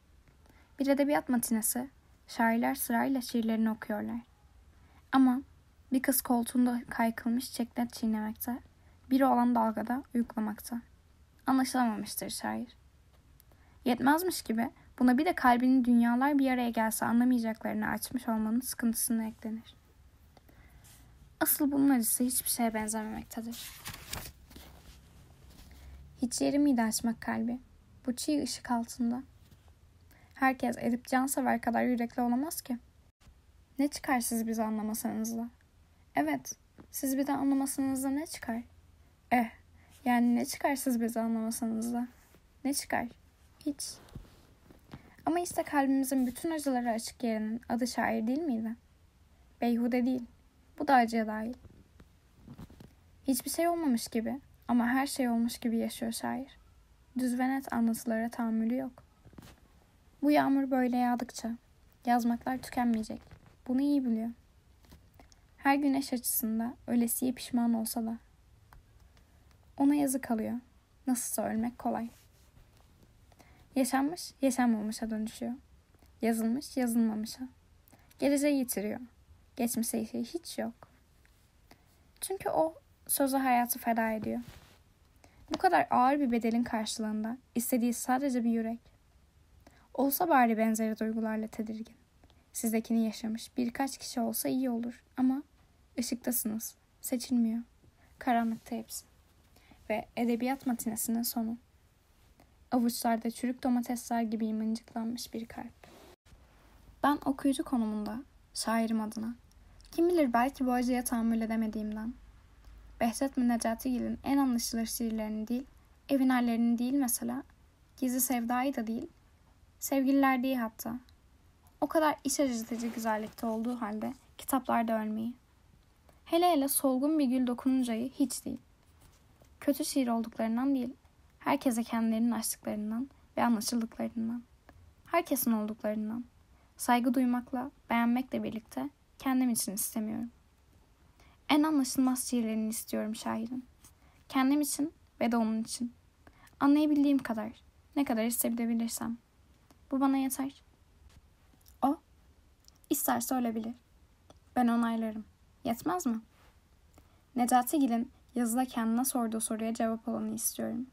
Bir edebiyat matinesi, şairler sırayla şiirlerini okuyorlar. Ama bir kız koltuğunda kaykılmış çeklet çiğnemekte, biri olan dalgada uyuklamakta. Anlaşılamamıştır şair. Yetmezmiş gibi buna bir de kalbinin dünyalar bir araya gelse anlamayacaklarını açmış olmanın sıkıntısını eklenir. Asıl bunun acısı hiçbir şeye benzememektedir. Hiç yeri miydi açmak kalbi? bu çiğ ışık altında. Herkes Edip Cansever kadar yürekli olamaz ki. Ne çıkar siz bizi anlamasanızla? Evet, siz bir de anlamasanızla ne çıkar? Eh, yani ne çıkar siz bizi anlamasanızla? Ne çıkar? Hiç. Ama işte kalbimizin bütün acıları açık yerinin adı şair değil miydi? Beyhude değil. Bu da acıya dahil. Hiçbir şey olmamış gibi ama her şey olmuş gibi yaşıyor şair. Düz ve net anlatılara tahammülü yok. Bu yağmur böyle yağdıkça yazmaklar tükenmeyecek. Bunu iyi biliyor. Her güneş açısında ölesiye pişman olsa da. Ona yazık alıyor. Nasılsa ölmek kolay. Yaşanmış, yaşanmamışa dönüşüyor. Yazılmış, yazılmamışa. Geleceği yitiriyor. Geçmişe işi hiç yok. Çünkü o sözü hayatı feda ediyor. Bu kadar ağır bir bedelin karşılığında istediği sadece bir yürek. Olsa bari benzeri duygularla tedirgin. Sizdekini yaşamış birkaç kişi olsa iyi olur ama ışıktasınız. Seçilmiyor. Karanlıkta hepsi. Ve edebiyat matinesinin sonu. Avuçlarda çürük domatesler gibi mıncıklanmış bir kalp. Ben okuyucu konumunda, şairim adına. Kim bilir belki bu acıya tahammül edemediğimden, Behzat Gülün en anlaşılır şiirlerini değil, evin hallerini değil mesela, gizli sevdayı da değil, sevgililer değil hatta. O kadar iç acıtıcı güzellikte olduğu halde kitaplarda ölmeyi. Hele hele solgun bir gül dokununcayı hiç değil. Kötü şiir olduklarından değil, herkese kendilerinin açtıklarından ve anlaşıldıklarından, herkesin olduklarından, saygı duymakla, beğenmekle birlikte kendim için istemiyorum. En anlaşılmaz şiirlerini istiyorum şairin. Kendim için ve de onun için. Anlayabildiğim kadar, ne kadar hissedebilirsem. Bu bana yeter. O, isterse ölebilir. Ben onaylarım. Yetmez mi? Necati Gil'in yazıda kendine sorduğu soruya cevap alanı istiyorum.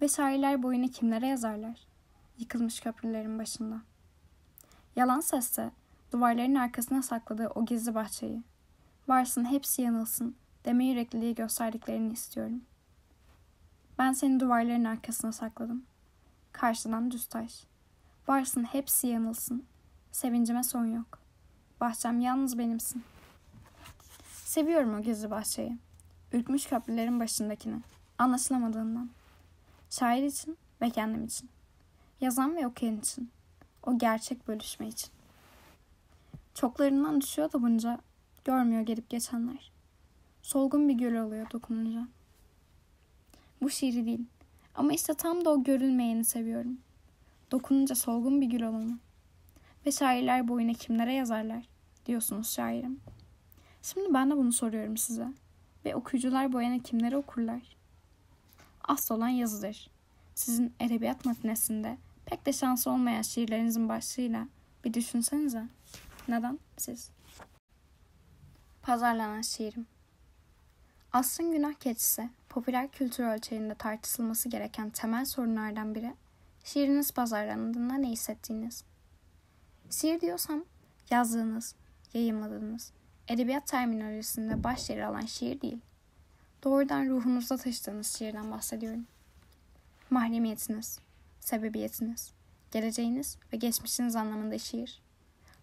Ve şairler boyunu kimlere yazarlar? Yıkılmış köprülerin başında. Yalan sesse duvarların arkasına sakladığı o gizli bahçeyi, varsın hepsi yanılsın deme yürekliliği gösterdiklerini istiyorum. Ben seni duvarların arkasına sakladım. Karşıdan düz taş. Varsın hepsi yanılsın. Sevincime son yok. Bahçem yalnız benimsin. Seviyorum o gizli bahçeyi. Ürkmüş köprülerin başındakini. Anlaşılamadığından. Şair için ve kendim için. Yazan ve okuyan için. O gerçek bölüşme için. Çoklarından düşüyor da bunca Görmüyor gelip geçenler. Solgun bir göl oluyor dokununca. Bu şiiri değil. Ama işte tam da o görünmeyeni seviyorum. Dokununca solgun bir gül olanı. Ve şairler boyuna kimlere yazarlar diyorsunuz şairim. Şimdi ben de bunu soruyorum size. Ve okuyucular boyana kimlere okurlar? Asıl olan yazıdır. Sizin edebiyat matinesinde pek de şansı olmayan şiirlerinizin başlığıyla bir düşünsenize. Neden siz? Pazarlanan şiirim. Aslın günah keçisi, popüler kültür ölçeğinde tartışılması gereken temel sorunlardan biri, şiiriniz pazarlandığında ne hissettiğiniz. Şiir diyorsam, yazdığınız, yayınladığınız, edebiyat terminolojisinde baş yer alan şiir değil, doğrudan ruhunuzda taşıdığınız şiirden bahsediyorum. Mahremiyetiniz, sebebiyetiniz, geleceğiniz ve geçmişiniz anlamında şiir.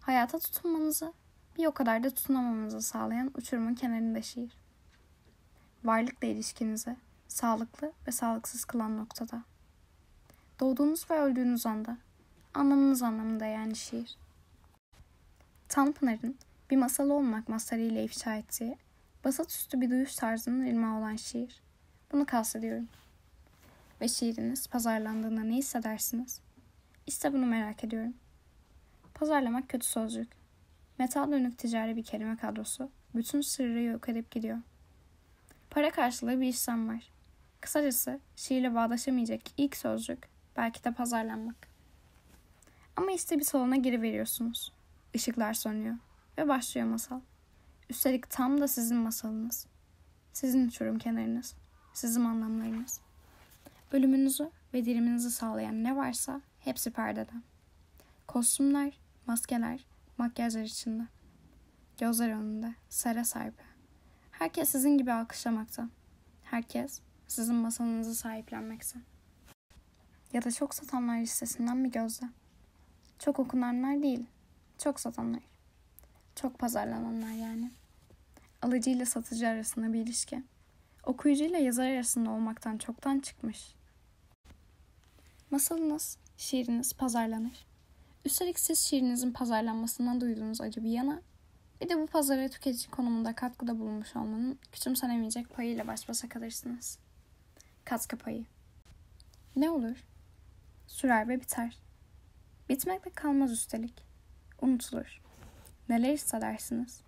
Hayata tutunmanızı bir o kadar da tutunamamızı sağlayan uçurumun kenarında şiir. Varlıkla ilişkinizi sağlıklı ve sağlıksız kılan noktada. Doğduğunuz ve öldüğünüz anda, anlamınız anlamında yani şiir. Tanpınar'ın bir masal olmak masalıyla ifşa ettiği, basat üstü bir duyuş tarzının ilma olan şiir. Bunu kastediyorum. Ve şiiriniz pazarlandığında ne hissedersiniz? İşte bunu merak ediyorum. Pazarlamak kötü sözcük. Metal dönük ticari bir kelime kadrosu bütün sırrı yok edip gidiyor. Para karşılığı bir işlem var. Kısacası şiirle bağdaşamayacak ilk sözcük belki de pazarlanmak. Ama işte bir salona geri veriyorsunuz. Işıklar sönüyor ve başlıyor masal. Üstelik tam da sizin masalınız. Sizin uçurum kenarınız. Sizin anlamlarınız. Ölümünüzü ve diriminizi sağlayan ne varsa hepsi perdeden. Kostümler, maskeler, Makyajlar içinde. Gözler önünde. Sere serpe. Herkes sizin gibi alkışlamakta. Herkes sizin masanızı sahiplenmekte. Ya da çok satanlar listesinden bir gözde. Çok okunanlar değil. Çok satanlar. Çok pazarlananlar yani. Alıcıyla satıcı arasında bir ilişki. Okuyucuyla yazar arasında olmaktan çoktan çıkmış. Masalınız, şiiriniz pazarlanır. Üstelik siz şiirinizin pazarlanmasından duyduğunuz acı bir yana, bir de bu pazara tüketici konumunda katkıda bulunmuş olmanın küçümsenemeyecek payıyla baş başa kalırsınız. Katkı payı. Ne olur? Sürer ve biter. Bitmekle kalmaz üstelik. Unutulur. Neler hissedersiniz?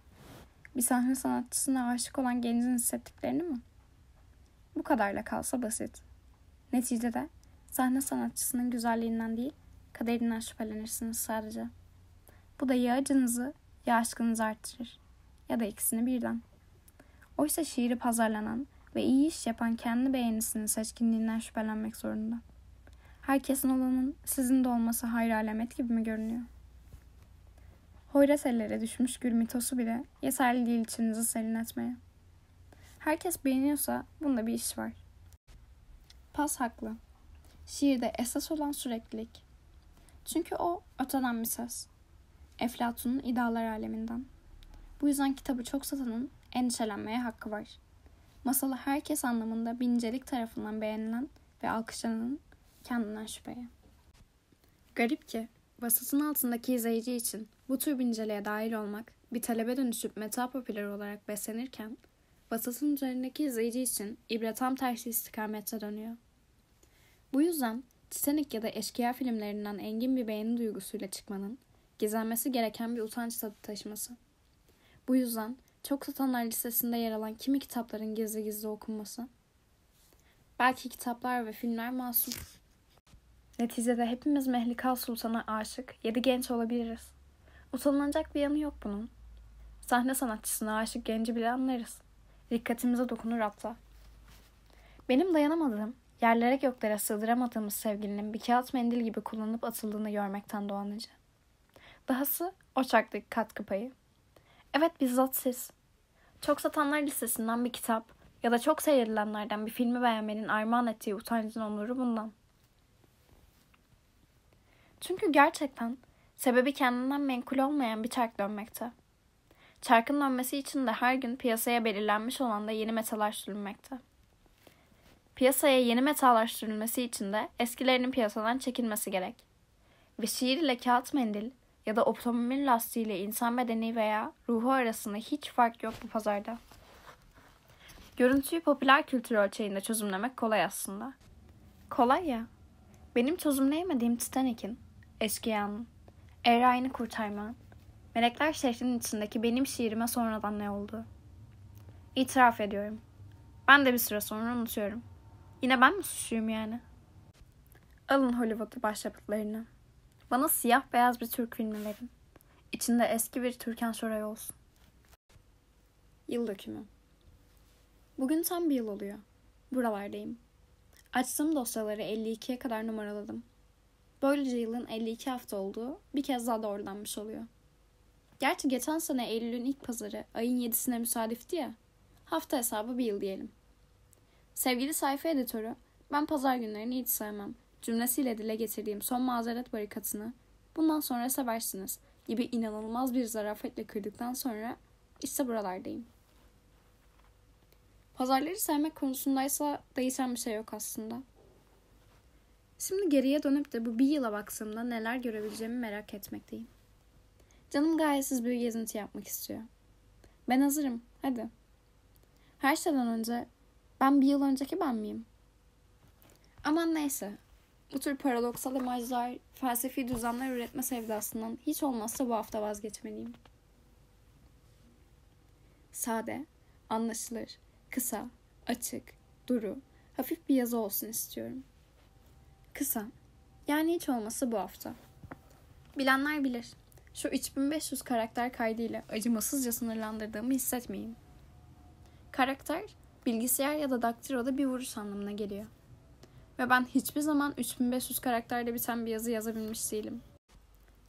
Bir sahne sanatçısına aşık olan gencin hissettiklerini mi? Bu kadarla kalsa basit. Neticede sahne sanatçısının güzelliğinden değil, kaderinden şüphelenirsiniz sadece. Bu da ya acınızı ya aşkınızı artırır. Ya da ikisini birden. Oysa şiiri pazarlanan ve iyi iş yapan kendi beğenisinin seçkinliğinden şüphelenmek zorunda. Herkesin olanın sizin de olması hayır alamet gibi mi görünüyor? Hoyrat ellere düşmüş gül mitosu bile yeterli değil içinizi serinletmeye. Herkes beğeniyorsa bunda bir iş var. Pas haklı. Şiirde esas olan süreklilik, çünkü o öteden bir ses. Eflatun'un iddialar aleminden. Bu yüzden kitabı çok satanın endişelenmeye hakkı var. Masalı herkes anlamında bincelik tarafından beğenilen ve alkışlanan kendinden şüpheye. Garip ki vasatın altındaki izleyici için bu tür binceliğe dahil olmak bir talebe dönüşüp meta popüler olarak beslenirken vasatın üzerindeki izleyici için ibre tam tersi istikamette dönüyor. Bu yüzden Titanic ya da eşkıya filmlerinden engin bir beğeni duygusuyla çıkmanın gizlenmesi gereken bir utanç tadı taşıması. Bu yüzden çok satanlar listesinde yer alan kimi kitapların gizli gizli okunması. Belki kitaplar ve filmler masum. Neticede hepimiz Mehlika Sultan'a aşık ya da genç olabiliriz. Utanılacak bir yanı yok bunun. Sahne sanatçısına aşık genci bile anlarız. Dikkatimize dokunur hatta. Benim dayanamadığım yerlere göklere sığdıramadığımız sevgilinin bir kağıt mendil gibi kullanıp atıldığını görmekten doğan acı. Dahası Ocak'taki katkı payı. Evet bizzat siz. Çok satanlar listesinden bir kitap ya da çok seyredilenlerden bir filmi beğenmenin armağan ettiği utancın onuru bundan. Çünkü gerçekten sebebi kendinden menkul olmayan bir çark dönmekte. Çarkın dönmesi için de her gün piyasaya belirlenmiş olan da yeni metalar sürülmekte. Piyasaya yeni metaller için de eskilerinin piyasadan çekilmesi gerek. Ve şiir ile kağıt mendil ya da otomobil lastiği ile insan bedeni veya ruhu arasında hiç fark yok bu pazarda. Görüntüyü popüler kültür ölçeğinde çözümlemek kolay aslında. Kolay ya. Benim çözümleyemediğim Titanic'in, Eşkıya'nın, Erayn'ı kurtarmanın, Melekler Şehri'nin içindeki benim şiirime sonradan ne oldu? İtiraf ediyorum. Ben de bir süre sonra unutuyorum. Yine ben mi suçluyum yani? Alın Hollywood'u başyapıtlarını. Bana siyah beyaz bir Türk filmi verin. İçinde eski bir Türkan Şoray olsun. Yıl dökümü. Bugün tam bir yıl oluyor. Buralardayım. Açtığım dosyaları 52'ye kadar numaraladım. Böylece yılın 52 hafta olduğu bir kez daha doğrulanmış oluyor. Gerçi geçen sene Eylül'ün ilk pazarı ayın 7'sine müsadifti ya. Hafta hesabı bir yıl diyelim. Sevgili sayfa editörü, ben pazar günlerini hiç sevmem. Cümlesiyle dile getirdiğim son mazeret barikatını bundan sonra seversiniz gibi inanılmaz bir zarafetle kırdıktan sonra işte buralardayım. Pazarları sevmek konusundaysa değişen bir şey yok aslında. Şimdi geriye dönüp de bu bir yıla baktığımda neler görebileceğimi merak etmekteyim. Canım gayetsiz bir gezinti yapmak istiyor. Ben hazırım, hadi. Her şeyden önce ben bir yıl önceki ben miyim? Aman neyse. Bu tür paradoksal imajlar, felsefi düzenler üretme sevdasından hiç olmazsa bu hafta vazgeçmeliyim. Sade, anlaşılır, kısa, açık, duru, hafif bir yazı olsun istiyorum. Kısa. Yani hiç olması bu hafta. Bilenler bilir. Şu 3500 karakter kaydıyla acımasızca sınırlandırdığımı hissetmeyin. Karakter bilgisayar ya da daktiloda bir vuruş anlamına geliyor. Ve ben hiçbir zaman 3500 karakterde biten bir yazı yazabilmiş değilim.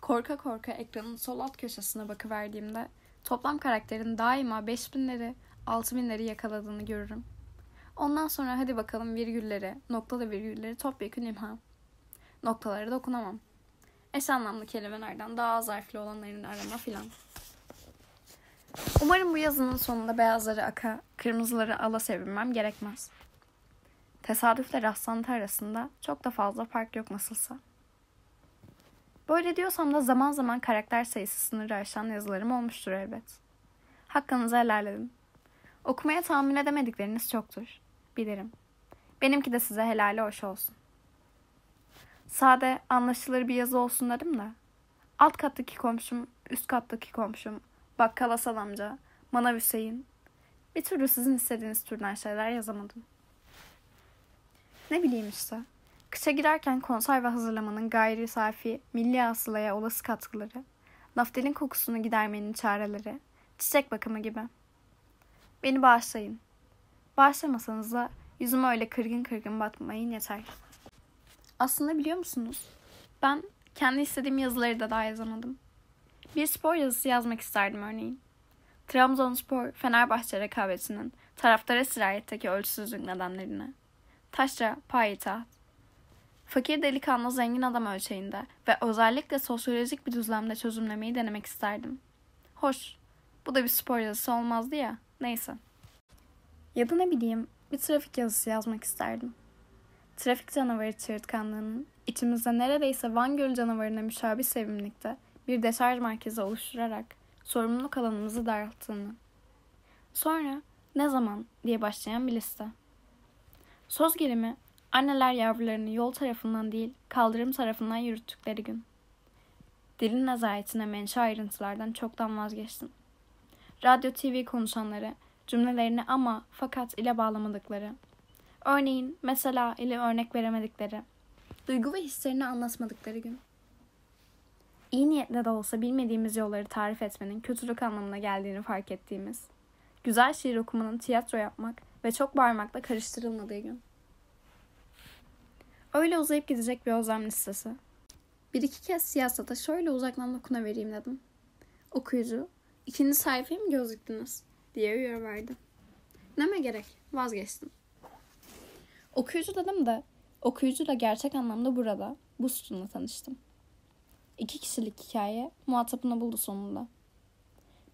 Korka korka ekranın sol alt köşesine bakıverdiğimde toplam karakterin daima 5000'leri, 6000'leri yakaladığını görürüm. Ondan sonra hadi bakalım virgülleri, noktalı virgülleri topyekün imha. Noktalara dokunamam. Eş anlamlı kelimelerden daha az harfli olanlarını arama filan. Umarım bu yazının sonunda beyazları aka, kırmızıları ala sevinmem gerekmez. Tesadüfle rastlantı arasında çok da fazla fark yok nasılsa. Böyle diyorsam da zaman zaman karakter sayısı sınırı aşan yazılarım olmuştur elbet. Hakkınızı helal edin. Okumaya tahammül edemedikleriniz çoktur. Bilirim. Benimki de size helali hoş olsun. Sade, anlaşılır bir yazı olsun dedim de. Alt kattaki komşum, üst kattaki komşum, Bakkal Asal amca, Manav Hüseyin. Bir türlü sizin istediğiniz türden şeyler yazamadım. Ne bileyim işte. Kışa girerken konserve hazırlamanın gayri safi, milli asılaya olası katkıları, naftalin kokusunu gidermenin çareleri, çiçek bakımı gibi. Beni bağışlayın. Bağışlamasanız da yüzüme öyle kırgın kırgın batmayın yeter. Aslında biliyor musunuz? Ben kendi istediğim yazıları da daha yazamadım. Bir spor yazısı yazmak isterdim örneğin. Trabzonspor, Fenerbahçe rekabetinin taraftara sirayetteki ölçüsüzlük nedenlerine. Taşra, payitaht. Fakir delikanlı zengin adam ölçeğinde ve özellikle sosyolojik bir düzlemde çözümlemeyi denemek isterdim. Hoş, bu da bir spor yazısı olmazdı ya, neyse. Ya da ne bileyim, bir trafik yazısı yazmak isterdim. Trafik canavarı çığırtkanlığının içimizde neredeyse Van Gölü canavarına müşabih sevimlikte bir deşarj merkezi oluşturarak sorumluluk alanımızı daralttığını. Sonra ne zaman diye başlayan bir liste. Söz gelimi anneler yavrularını yol tarafından değil kaldırım tarafından yürüttükleri gün. Dilin nezayetine menşe ayrıntılardan çoktan vazgeçtim. Radyo TV konuşanları cümlelerini ama fakat ile bağlamadıkları, örneğin mesela ile örnek veremedikleri, duygu ve hislerini anlatmadıkları gün iyi niyetle de olsa bilmediğimiz yolları tarif etmenin kötülük anlamına geldiğini fark ettiğimiz, güzel şiir okumanın tiyatro yapmak ve çok bağırmakla karıştırılmadığı gün. Öyle uzayıp gidecek bir özlem listesi. Bir iki kez siyasete şöyle uzaktan dokuna vereyim dedim. Okuyucu, ikinci sayfayı mı gözüktünüz? diye uyarı verdi. Neme gerek, vazgeçtim. Okuyucu dedim de, okuyucu da gerçek anlamda burada, bu sütunla tanıştım. İki kişilik hikaye muhatabını buldu sonunda.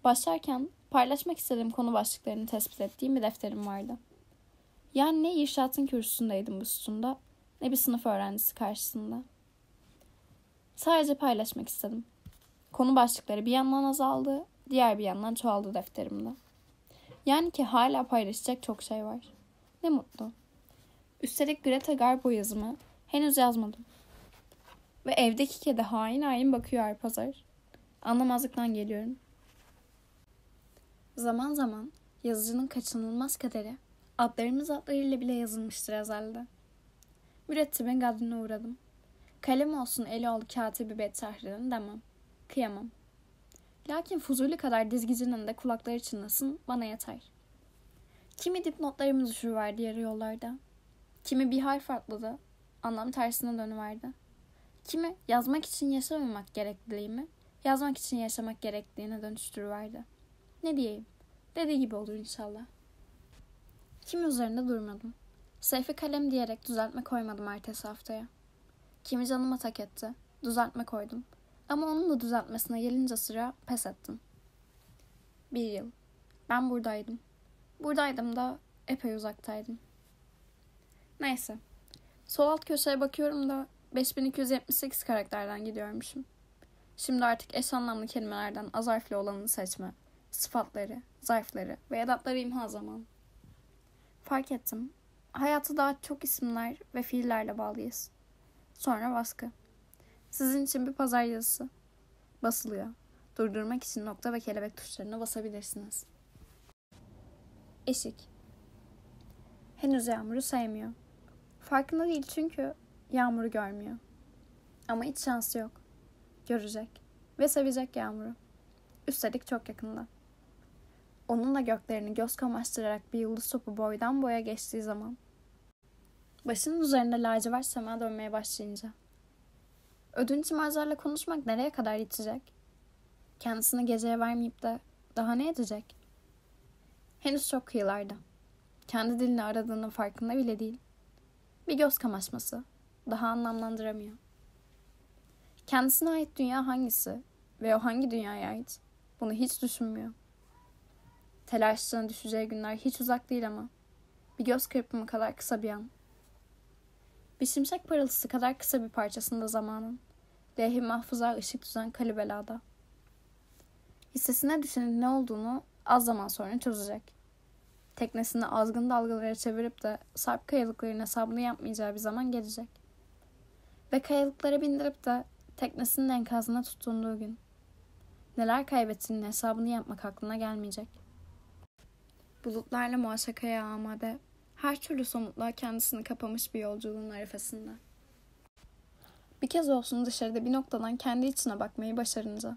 Başlarken paylaşmak istediğim konu başlıklarını tespit ettiğim bir defterim vardı. Yani ne inşaatın kürsüsündeydim bu sütunda ne bir sınıf öğrencisi karşısında. Sadece paylaşmak istedim. Konu başlıkları bir yandan azaldı, diğer bir yandan çoğaldı defterimde. Yani ki hala paylaşacak çok şey var. Ne mutlu. Üstelik Greta Garbo yazımı henüz yazmadım. Ve evdeki kedi hain hain bakıyor pazar. Anlamazlıktan geliyorum. Zaman zaman yazıcının kaçınılmaz kaderi adlarımız adlarıyla bile yazılmıştır ezelde. Mürettibin gadrine uğradım. Kalem olsun eli ol katibi betahririn demem. Kıyamam. Lakin Fuzuli kadar dizgicinin de kulakları çınlasın bana yeter. Kimi dipnotlarımı verdi yarı yollarda. Kimi bir harf atladı, anlam tersine dönüverdi.'' kimi yazmak için yaşamamak gerekliliğimi yazmak için yaşamak gerektiğine dönüştürüverdi. Ne diyeyim? Dediği gibi olur inşallah. Kimi üzerinde durmadım. Seyfi kalem diyerek düzeltme koymadım ertesi haftaya. Kimi canıma tak etti. Düzeltme koydum. Ama onun da düzeltmesine gelince sıra pes ettim. Bir yıl. Ben buradaydım. Buradaydım da epey uzaktaydım. Neyse. Sol alt köşeye bakıyorum da 5278 karakterden gidiyormuşum. Şimdi artık eş anlamlı kelimelerden az harfli olanını seçme. Sıfatları, zayıfları ve edatları imha zaman. Fark ettim. Hayatı daha çok isimler ve fiillerle bağlıyız. Sonra baskı. Sizin için bir pazar yazısı. Basılıyor. Durdurmak için nokta ve kelebek tuşlarına basabilirsiniz. Eşik. Henüz yağmuru sevmiyor. Farkında değil çünkü Yağmur'u görmüyor. Ama hiç şansı yok. Görecek ve sevecek Yağmur'u. Üstelik çok yakında. Onunla göklerini göz kamaştırarak bir yıldız topu boydan boya geçtiği zaman. Başının üzerinde lacivert sema dönmeye başlayınca. Ödünç imajlarla konuşmak nereye kadar yetecek? Kendisini geceye vermeyip de daha ne edecek? Henüz çok kıyılarda. Kendi dilini aradığının farkında bile değil. Bir göz kamaşması, daha anlamlandıramıyor. Kendisine ait dünya hangisi ve o hangi dünyaya ait bunu hiç düşünmüyor. Telaşçının düşeceği günler hiç uzak değil ama bir göz kırpımı kadar kısa bir an. Bir şimşek parıltısı kadar kısa bir parçasında zamanın. Lehim mahfuza ışık düzen kalibelada. Hissesine düşenin ne olduğunu az zaman sonra çözecek. Teknesini azgın dalgalara çevirip de sarp kayalıkların hesabını yapmayacağı bir zaman gelecek ve kayalıklara bindirip de teknesinin enkazına tutunduğu gün. Neler kaybettiğinin hesabını yapmak aklına gelmeyecek. Bulutlarla muhaşakaya amade, her türlü somutluğa kendisini kapamış bir yolculuğun arifesinde. Bir kez olsun dışarıda bir noktadan kendi içine bakmayı başarınca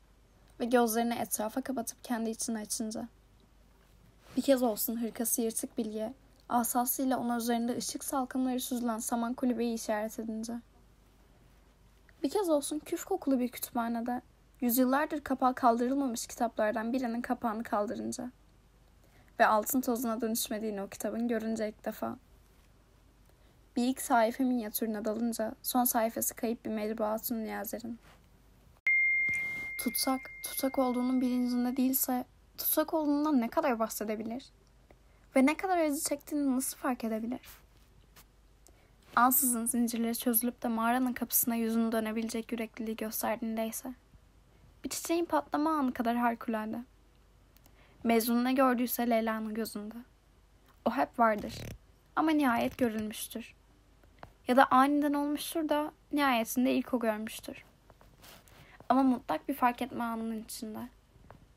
ve gözlerini etrafa kapatıp kendi içine açınca. Bir kez olsun hırkası yırtık bilge, asasıyla ona üzerinde ışık salkımları süzülen saman kulübeyi işaret edince. Bir kez olsun küf kokulu bir kütüphanede yüzyıllardır kapağı kaldırılmamış kitaplardan birinin kapağını kaldırınca ve altın tozuna dönüşmediğini o kitabın görünce ilk defa. Bir ilk sayfa minyatürüne dalınca son sayfası kayıp bir Meribatun yazarın Tutsak, tutsak olduğunun bilincinde değilse tutsak olduğundan ne kadar bahsedebilir? Ve ne kadar acı çektiğini nasıl fark edebilir?'' ansızın zincirleri çözülüp de mağaranın kapısına yüzünü dönebilecek yürekliliği gösterdiğindeyse. Bir çiçeğin patlama anı kadar harikulade. Mezun ne gördüyse Leyla'nın gözünde. O hep vardır ama nihayet görülmüştür. Ya da aniden olmuştur da nihayetinde ilk o görmüştür. Ama mutlak bir fark etme anının içinde.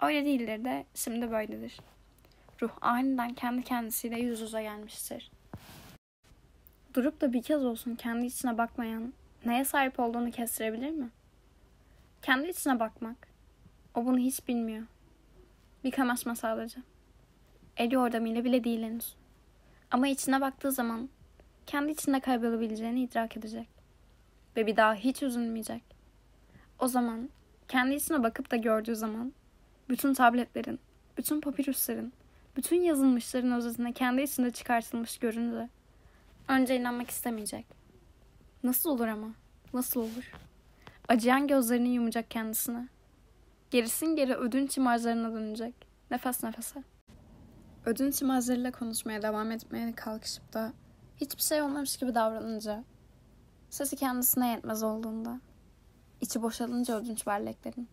Öyle değildir de şimdi böyledir. Ruh aniden kendi kendisiyle yüz yüze gelmiştir.'' durup da bir kez olsun kendi içine bakmayan neye sahip olduğunu kestirebilir mi? Kendi içine bakmak. O bunu hiç bilmiyor. Bir kamaşma sadece. Eli ordamıyla bile değil henüz. Ama içine baktığı zaman kendi içinde kaybolabileceğini idrak edecek. Ve bir daha hiç üzülmeyecek. O zaman kendi içine bakıp da gördüğü zaman bütün tabletlerin, bütün papirüslerin, bütün yazılmışların özetine kendi içinde çıkartılmış göründü. Önce inanmak istemeyecek. Nasıl olur ama? Nasıl olur? Acıyan gözlerini yumacak kendisine. Gerisin geri ödünç imajlarına dönecek. Nefes nefese. Ödünç imajlarıyla konuşmaya devam etmeye kalkışıp da hiçbir şey olmamış gibi davranınca, sesi kendisine yetmez olduğunda, içi boşalınca ödünç belleklerin.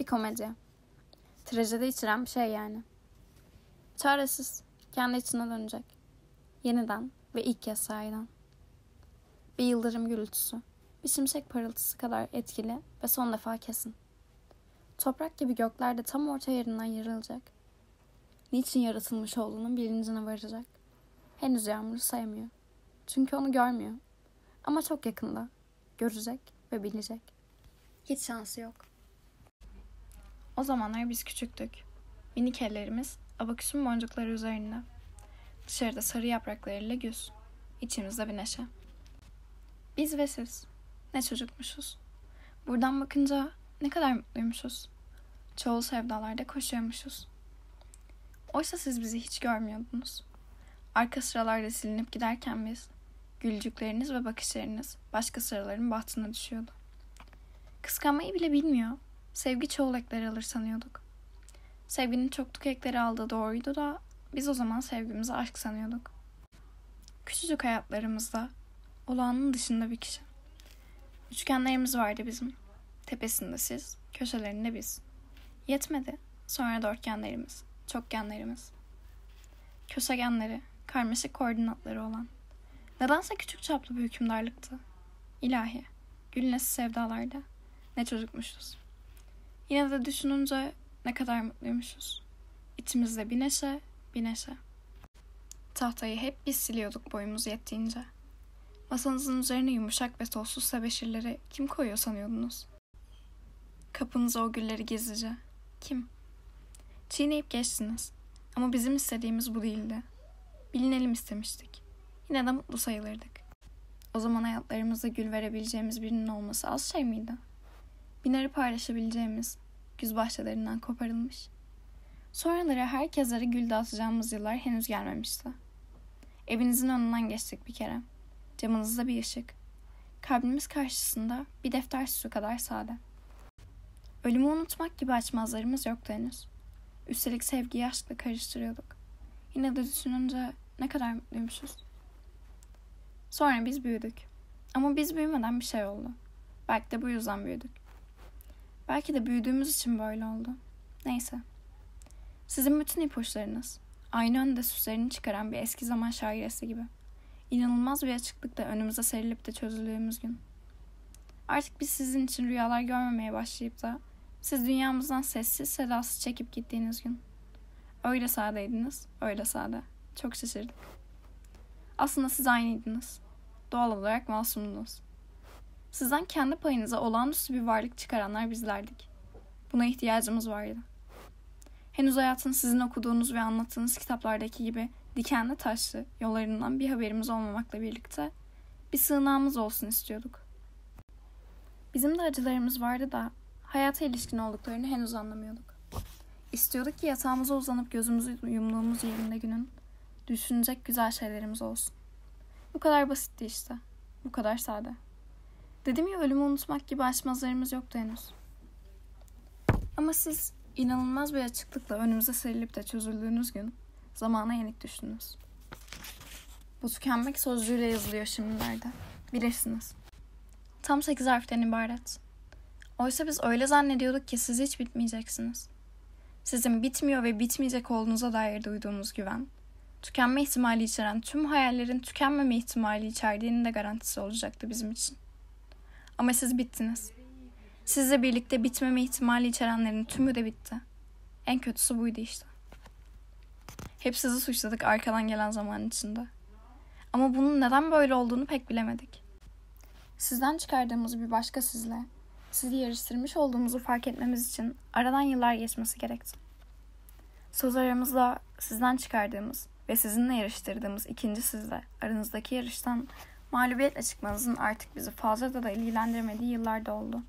Bir komedi. Trajedi içiren bir şey yani. Çaresiz, kendi içine dönecek. Yeniden ve ilk kez sahiden. Bir yıldırım gürültüsü, bir simsek parıltısı kadar etkili ve son defa kesin. Toprak gibi göklerde tam orta yerinden yarılacak. Niçin yaratılmış olduğunun bilincine varacak. Henüz yağmuru saymıyor, Çünkü onu görmüyor. Ama çok yakında. Görecek ve bilecek. Hiç şansı yok. O zamanlar biz küçüktük. Minik ellerimiz abaküsün boncukları üzerinde. Dışarıda sarı yapraklarıyla güz. İçimizde bir neşe. Biz ve siz. Ne çocukmuşuz. Buradan bakınca ne kadar mutluymuşuz. Çoğu sevdalarda koşuyormuşuz. Oysa siz bizi hiç görmüyordunuz. Arka sıralarda silinip giderken biz, gülücükleriniz ve bakışlarınız başka sıraların bahtına düşüyordu. Kıskanmayı bile bilmiyor. Sevgi çoğul ekleri alır sanıyorduk. Sevginin çokluk ekleri aldığı doğruydu da biz o zaman sevgimizi aşk sanıyorduk. Küçücük hayatlarımızda olağanın dışında bir kişi. Üçgenlerimiz vardı bizim. Tepesinde siz, köşelerinde biz. Yetmedi. Sonra dörtgenlerimiz, çokgenlerimiz. Köşegenleri, karmaşık koordinatları olan. Nedense küçük çaplı bir hükümdarlıktı. İlahi, gülnesi sevdalarda. Ne çocukmuşuz. Yine de düşününce ne kadar mutluymuşuz. İçimizde bir neşe, bir neşe. Tahtayı hep biz siliyorduk boyumuz yettiğince. Masanızın üzerine yumuşak ve tozsuz sebeşirleri kim koyuyor sanıyordunuz? Kapınıza o gülleri gizlice. Kim? Çiğneyip geçtiniz. Ama bizim istediğimiz bu değildi. Bilinelim istemiştik. Yine de mutlu sayılırdık. O zaman hayatlarımızda gül verebileceğimiz birinin olması az şey miydi? Bineri paylaşabileceğimiz, güz bahçelerinden koparılmış, Sonraları her kez gül dağıtacağımız yıllar henüz gelmemişti. Evinizin önünden geçtik bir kere. Camınızda bir ışık. Kalbimiz karşısında bir defter süsü kadar sade. Ölümü unutmak gibi açmazlarımız yoktu henüz. Üstelik sevgiyi aşkla karıştırıyorduk. Yine de düşününce ne kadar mutluymuşuz. Sonra biz büyüdük. Ama biz büyümeden bir şey oldu. Belki de bu yüzden büyüdük. Belki de büyüdüğümüz için böyle oldu. Neyse. Sizin bütün ipuçlarınız aynı anda süslerini çıkaran bir eski zaman şairesi gibi. İnanılmaz bir açıklıkla önümüze serilip de çözüldüğümüz gün. Artık biz sizin için rüyalar görmemeye başlayıp da siz dünyamızdan sessiz sedasız çekip gittiğiniz gün. Öyle sadeydiniz, öyle sade. Çok şaşırdım. Aslında siz aynıydınız. Doğal olarak masumdunuz. Sizden kendi payınıza olağanüstü bir varlık çıkaranlar bizlerdik. Buna ihtiyacımız vardı.'' Henüz hayatın sizin okuduğunuz ve anlattığınız kitaplardaki gibi dikenli taşlı yollarından bir haberimiz olmamakla birlikte bir sığınağımız olsun istiyorduk. Bizim de acılarımız vardı da hayata ilişkin olduklarını henüz anlamıyorduk. İstiyorduk ki yatağımıza uzanıp gözümüzü yumduğumuz yerinde günün düşünecek güzel şeylerimiz olsun. Bu kadar basitti işte. Bu kadar sade. Dedim ya ölümü unutmak gibi açmazlarımız yoktu henüz. Ama siz İnanılmaz bir açıklıkla önümüze serilip de çözüldüğünüz gün zamana yenik düştünüz. Bu tükenmek sözcüğüyle yazılıyor şimdilerde. Bilirsiniz. Tam 8 harften ibaret. Oysa biz öyle zannediyorduk ki siz hiç bitmeyeceksiniz. Sizin bitmiyor ve bitmeyecek olduğunuza dair duyduğumuz güven, tükenme ihtimali içeren tüm hayallerin tükenmeme ihtimali içerdiğinin de garantisi olacaktı bizim için. Ama siz bittiniz. Sizle birlikte bitmeme ihtimali içerenlerin tümü de bitti. En kötüsü buydu işte. Hep sizi suçladık arkadan gelen zaman içinde. Ama bunun neden böyle olduğunu pek bilemedik. Sizden çıkardığımız bir başka sizle, sizi yarıştırmış olduğumuzu fark etmemiz için aradan yıllar geçmesi gerekti. Söz aramızda sizden çıkardığımız ve sizinle yarıştırdığımız ikinci sizle aranızdaki yarıştan mağlubiyetle çıkmanızın artık bizi fazla da, da ilgilendirmediği yıllar oldu.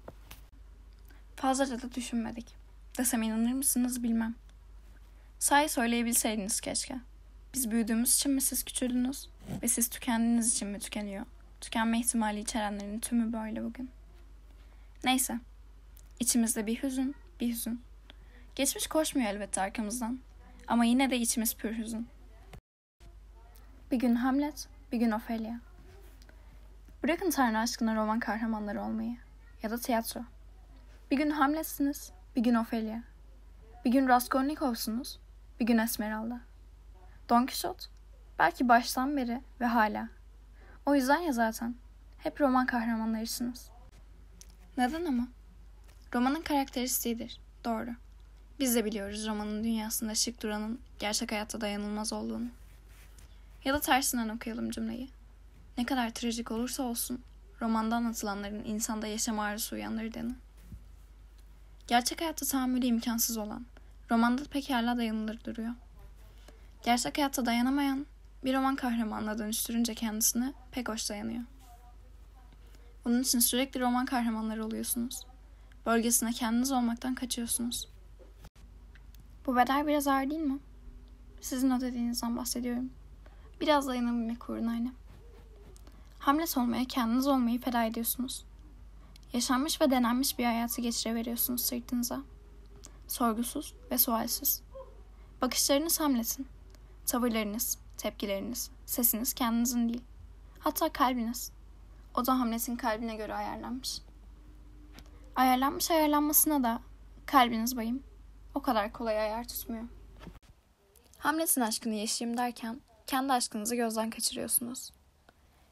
Fazlaca da düşünmedik. Desem inanır mısınız bilmem. Sahi söyleyebilseydiniz keşke. Biz büyüdüğümüz için mi siz küçüldünüz? Ve siz tükendiğiniz için mi tükeniyor? Tükenme ihtimali içerenlerin tümü böyle bugün. Neyse. İçimizde bir hüzün, bir hüzün. Geçmiş koşmuyor elbette arkamızdan. Ama yine de içimiz pür hüzün. Bir gün Hamlet, bir gün Ophelia. Bırakın Tanrı aşkına roman kahramanları olmayı ya da tiyatro. Bir gün Hamlet'siniz, bir gün Ophelia. Bir gün Raskolnikov'sunuz, bir gün Esmeralda. Don Quixote, belki baştan beri ve hala. O yüzden ya zaten, hep roman kahramanlarısınız. Neden ama? Romanın karakteristiğidir, doğru. Biz de biliyoruz romanın dünyasında şık duranın gerçek hayatta dayanılmaz olduğunu. Ya da tersinden okuyalım cümleyi. Ne kadar trajik olursa olsun, romanda anlatılanların insanda yaşam ağrısı uyanır denir. Gerçek hayatta tahammülü imkansız olan, romanda pekala dayanılır duruyor. Gerçek hayatta dayanamayan, bir roman kahramanına dönüştürünce kendisini pek hoş dayanıyor. Bunun için sürekli roman kahramanları oluyorsunuz. Bölgesine kendiniz olmaktan kaçıyorsunuz. Bu bedel biraz ağır değil mi? Sizin ödediğinizden bahsediyorum. Biraz dayanabilmek uğruna aynı. Hamlet olmaya kendiniz olmayı feda ediyorsunuz. Yaşanmış ve denenmiş bir hayatı geçireveriyorsunuz sırtınıza. Sorgusuz ve sualsiz. Bakışlarınız Hamlet'in. Tavırlarınız, tepkileriniz, sesiniz kendinizin değil. Hatta kalbiniz. O da Hamlet'in kalbine göre ayarlanmış. Ayarlanmış ayarlanmasına da kalbiniz bayım. O kadar kolay ayar tutmuyor. Hamlet'in aşkını yaşayayım derken kendi aşkınızı gözden kaçırıyorsunuz.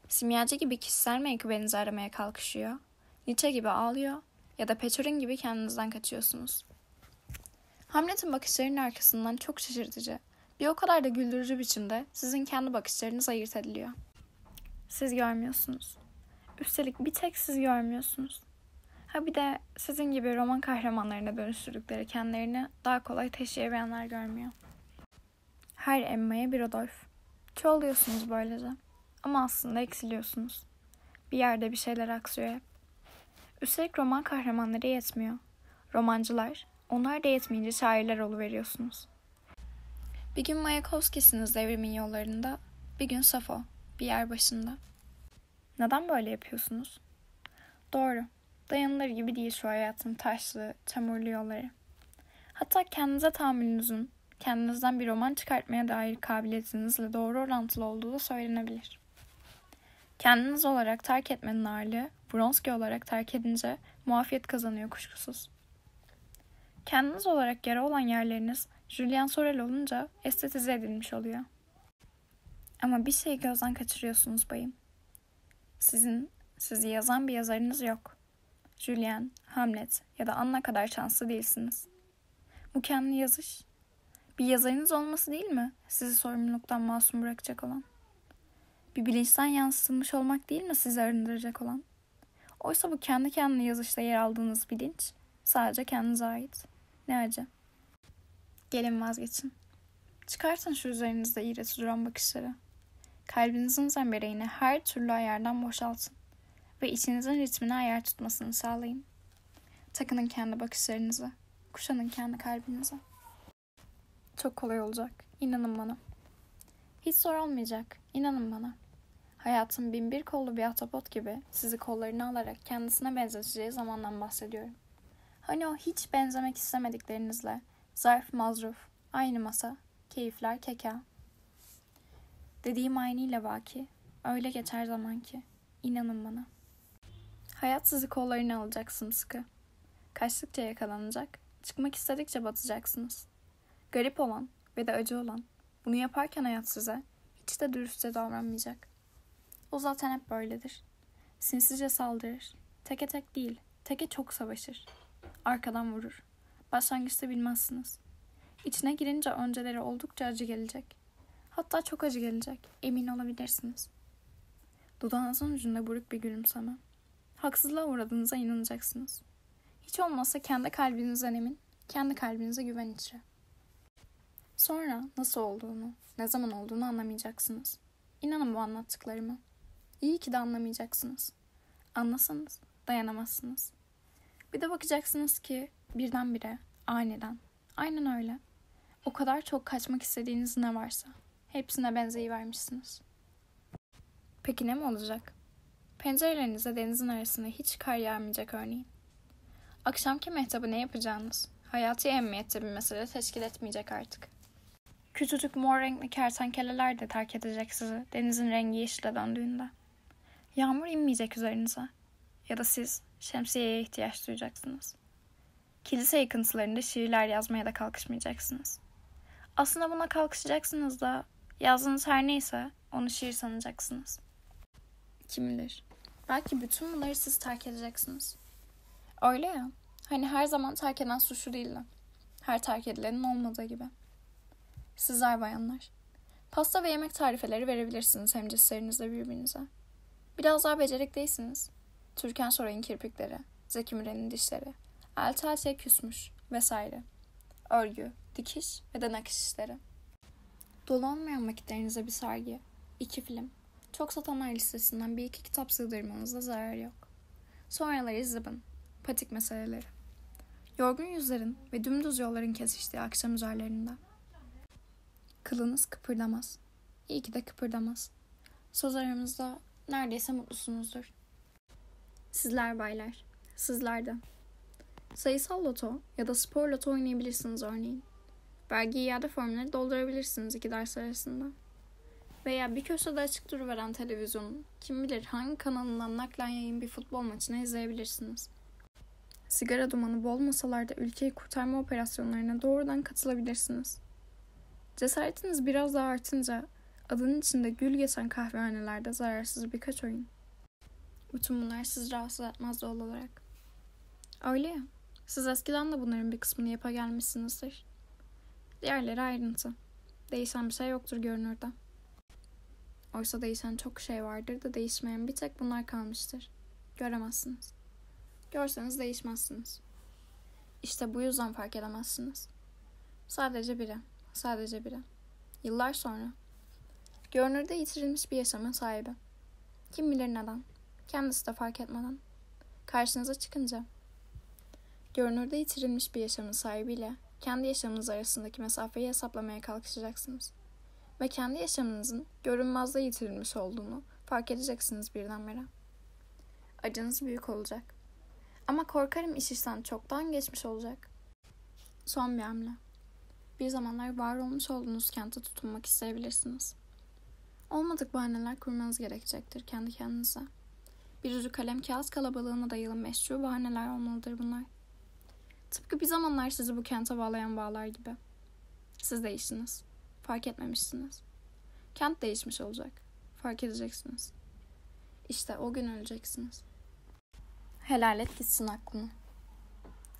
Simyacı gibi kişisel make aramaya kalkışıyor Nietzsche gibi ağlıyor ya da Petrin gibi kendinizden kaçıyorsunuz. Hamlet'in bakışlarının arkasından çok şaşırtıcı, bir o kadar da güldürücü biçimde sizin kendi bakışlarınız ayırt ediliyor. Siz görmüyorsunuz. Üstelik bir tek siz görmüyorsunuz. Ha bir de sizin gibi roman kahramanlarına dönüştürdükleri kendilerini daha kolay taşıyabilenler görmüyor. Her Emma'ya bir Rodolf. Çoğalıyorsunuz böylece. Ama aslında eksiliyorsunuz. Bir yerde bir şeyler aksıyor hep. Üstelik roman kahramanları yetmiyor. Romancılar, onlar da yetmeyince şairler oluveriyorsunuz. Bir gün Mayakovski'siniz devrimin yollarında, bir gün Safo, bir yer başında. Neden böyle yapıyorsunuz? Doğru, dayanılır gibi değil şu hayatın taşlı, çamurlu yolları. Hatta kendinize tahammülünüzün, kendinizden bir roman çıkartmaya dair kabiliyetinizle doğru orantılı olduğu da söylenebilir. Kendiniz olarak terk etmenin ağırlığı Bronski olarak terk edince muafiyet kazanıyor kuşkusuz. Kendiniz olarak yara olan yerleriniz Julian Sorel olunca estetize edilmiş oluyor. Ama bir şeyi gözden kaçırıyorsunuz bayım. Sizin, sizi yazan bir yazarınız yok. Julian, Hamlet ya da Anna kadar şanslı değilsiniz. Mükemmel yazış. Bir yazarınız olması değil mi sizi sorumluluktan masum bırakacak olan? Bir bilinçten yansıtılmış olmak değil mi sizi arındıracak olan?'' Oysa bu kendi kendine yazışta yer aldığınız bilinç sadece kendinize ait. Ne acı. Gelin vazgeçin. Çıkartın şu üzerinizde iğreti duran bakışları. Kalbinizin zembereğini her türlü ayardan boşaltın ve içinizin ritmini ayar tutmasını sağlayın. Takının kendi bakışlarınızı, kuşanın kendi kalbinizi. Çok kolay olacak, inanın bana. Hiç zor olmayacak, inanın bana. Hayatın binbir kollu bir atapot gibi sizi kollarına alarak kendisine benzeteceği zamandan bahsediyorum. Hani o hiç benzemek istemediklerinizle zarf mazruf, aynı masa, keyifler keka. Dediğim aynıyla baki, öyle geçer zaman ki, inanın bana. Hayat sizi kollarına alacak sımsıkı. Kaçtıkça yakalanacak, çıkmak istedikçe batacaksınız. Garip olan ve de acı olan, bunu yaparken hayat size hiç de dürüstçe davranmayacak.'' O zaten hep böyledir. Sinsice saldırır. Teke tek değil, teke çok savaşır. Arkadan vurur. Başlangıçta bilmezsiniz. İçine girince önceleri oldukça acı gelecek. Hatta çok acı gelecek, emin olabilirsiniz. Dudağınızın ucunda buruk bir gülümseme. Haksızlığa uğradığınıza inanacaksınız. Hiç olmazsa kendi kalbinizden emin, kendi kalbinize güven içre. Sonra nasıl olduğunu, ne zaman olduğunu anlamayacaksınız. İnanın bu anlattıklarımı. İyi ki de anlamayacaksınız. Anlasanız dayanamazsınız. Bir de bakacaksınız ki birdenbire, aniden. Aynen öyle. O kadar çok kaçmak istediğiniz ne varsa hepsine benzeyi vermişsiniz. Peki ne mi olacak? Pencerelerinize denizin arasında hiç kar yağmayacak örneğin. Akşamki mehtabı ne yapacağınız, hayati emniyette bir mesele teşkil etmeyecek artık. Küçücük mor renkli kertenkeleler de terk edecek sizi denizin rengi yeşile döndüğünde. Yağmur inmeyecek üzerinize. Ya da siz şemsiyeye ihtiyaç duyacaksınız. Kilise yıkıntılarında şiirler yazmaya da kalkışmayacaksınız. Aslında buna kalkışacaksınız da yazdığınız her neyse onu şiir sanacaksınız. Kim bilir? Belki bütün bunları siz terk edeceksiniz. Öyle ya. Hani her zaman terk eden suçlu de, Her terk edilenin olmadığı gibi. Sizler bayanlar. Pasta ve yemek tarifeleri verebilirsiniz hemcinslerinizle birbirinize. Biraz daha becerikliysiniz. Türkan sorayın kirpikleri, Zeki Müren'in dişleri, el telçeye küsmüş vesaire. Örgü, dikiş ve de nakış işleri. Dolanmayan vakitlerinize bir sergi, iki film, çok satanlar listesinden bir iki kitap sığdırmanızda zarar yok. Sonraları zıbın, patik meseleleri. Yorgun yüzlerin ve dümdüz yolların kesiştiği akşam üzerlerinde. Kılınız kıpırdamaz. İyi ki de kıpırdamaz. Söz aramızda neredeyse mutlusunuzdur. Sizler baylar, sizler de. Sayısal loto ya da spor loto oynayabilirsiniz örneğin. Vergi iade formları doldurabilirsiniz iki ders arasında. Veya bir köşede açık duruveren veren televizyonun kim bilir hangi kanalından naklen yayın bir futbol maçını izleyebilirsiniz. Sigara dumanı bol masalarda ülkeyi kurtarma operasyonlarına doğrudan katılabilirsiniz. Cesaretiniz biraz daha artınca Adanın içinde gül geçen kahvehanelerde zararsız birkaç oyun. Bütün bunlar sizi rahatsız etmez doğal olarak. Öyle ya. Siz eskiden de bunların bir kısmını yapa gelmişsinizdir. Diğerleri ayrıntı. Değişen bir şey yoktur görünürde. Oysa değişen çok şey vardır da değişmeyen bir tek bunlar kalmıştır. Göremezsiniz. Görseniz değişmezsiniz. İşte bu yüzden fark edemezsiniz. Sadece biri, sadece biri. Yıllar sonra Görünürde yitirilmiş bir yaşamın sahibi. Kim bilir neden. Kendisi de fark etmeden. Karşınıza çıkınca. Görünürde yitirilmiş bir yaşamın sahibiyle kendi yaşamınız arasındaki mesafeyi hesaplamaya kalkışacaksınız. Ve kendi yaşamınızın görünmezde yitirilmiş olduğunu fark edeceksiniz birdenbire. Acınız büyük olacak. Ama korkarım iş işten çoktan geçmiş olacak. Son bir hamle. Bir zamanlar var olmuş olduğunuz kente tutunmak isteyebilirsiniz. Olmadık bahaneler kurmanız gerekecektir kendi kendinize. Bir ucu kalem kağıt kalabalığına dayalı meşru bahaneler olmalıdır bunlar. Tıpkı bir zamanlar sizi bu kente bağlayan bağlar gibi. Siz değiştiniz. Fark etmemişsiniz. Kent değişmiş olacak. Fark edeceksiniz. İşte o gün öleceksiniz. Helal et gitsin aklını.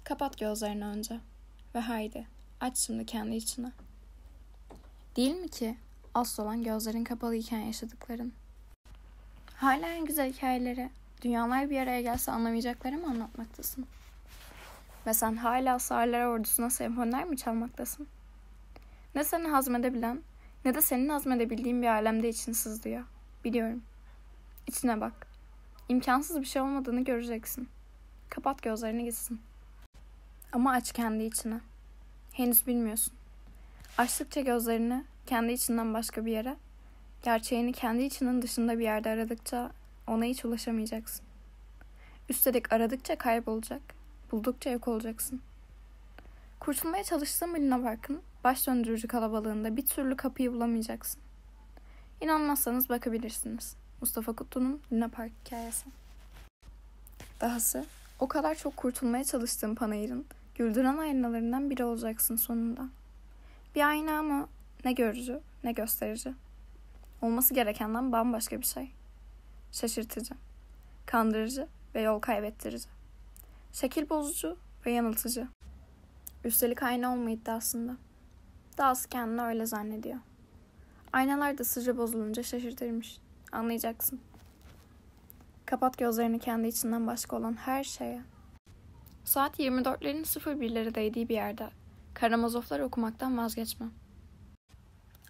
Kapat gözlerini önce. Ve haydi aç şimdi kendi içine. Değil mi ki Asıl olan gözlerin kapalı iken yaşadıkların. Hala en güzel hikayeleri dünyalar bir araya gelse anlamayacakları mı anlatmaktasın? Ve sen hala Sarılar Ordusu'na senfoniler mı çalmaktasın? Ne seni hazmedebilen ne de senin hazmedebildiğin bir alemde için sızlıyor. Biliyorum. İçine bak. İmkansız bir şey olmadığını göreceksin. Kapat gözlerini gitsin. Ama aç kendi içine. Henüz bilmiyorsun. Açtıkça gözlerini kendi içinden başka bir yere. Gerçeğini kendi içinin dışında bir yerde aradıkça ona hiç ulaşamayacaksın. Üstelik aradıkça kaybolacak, buldukça yok olacaksın. Kurtulmaya çalıştığın Lina Park'ın baş döndürücü kalabalığında bir türlü kapıyı bulamayacaksın. İnanmazsanız bakabilirsiniz. Mustafa Kutlu'nun Lina Park hikayesi. Dahası o kadar çok kurtulmaya çalıştığın panayırın güldüren aynalarından biri olacaksın sonunda. Bir ayna mı? Ne görücü, ne gösterici. Olması gerekenden bambaşka bir şey. Şaşırtıcı, kandırıcı ve yol kaybettirici. Şekil bozucu ve yanıltıcı. Üstelik ayna olma iddiasında. Dahası kendini öyle zannediyor. Aynalar da sırrı bozulunca şaşırtırmış. Anlayacaksın. Kapat gözlerini kendi içinden başka olan her şeye. Saat 24'lerin 01'leri değdiği bir yerde karamazoflar okumaktan vazgeçme.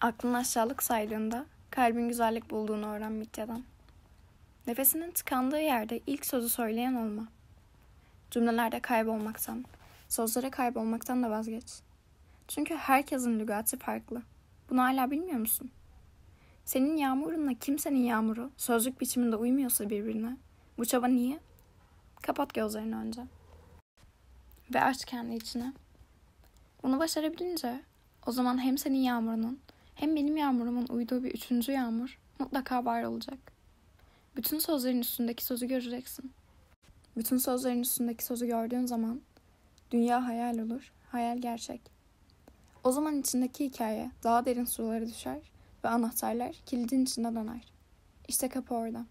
Aklın aşağılık saydığında kalbin güzellik bulduğunu öğren Mitya'dan. Nefesinin tıkandığı yerde ilk sözü söyleyen olma. Cümlelerde kaybolmaktan, sözlere kaybolmaktan da vazgeç. Çünkü herkesin lügatı farklı. Bunu hala bilmiyor musun? Senin yağmurunla kimsenin yağmuru sözlük biçiminde uymuyorsa birbirine bu çaba niye? Kapat gözlerini önce. Ve aç kendi içine. Bunu başarabilince o zaman hem senin yağmurunun hem benim yağmurumun uyduğu bir üçüncü yağmur mutlaka var olacak. Bütün sözlerin üstündeki sözü göreceksin. Bütün sözlerin üstündeki sözü gördüğün zaman dünya hayal olur, hayal gerçek. O zaman içindeki hikaye daha derin sulara düşer ve anahtarlar kilidin içine donar. İşte kapı orada.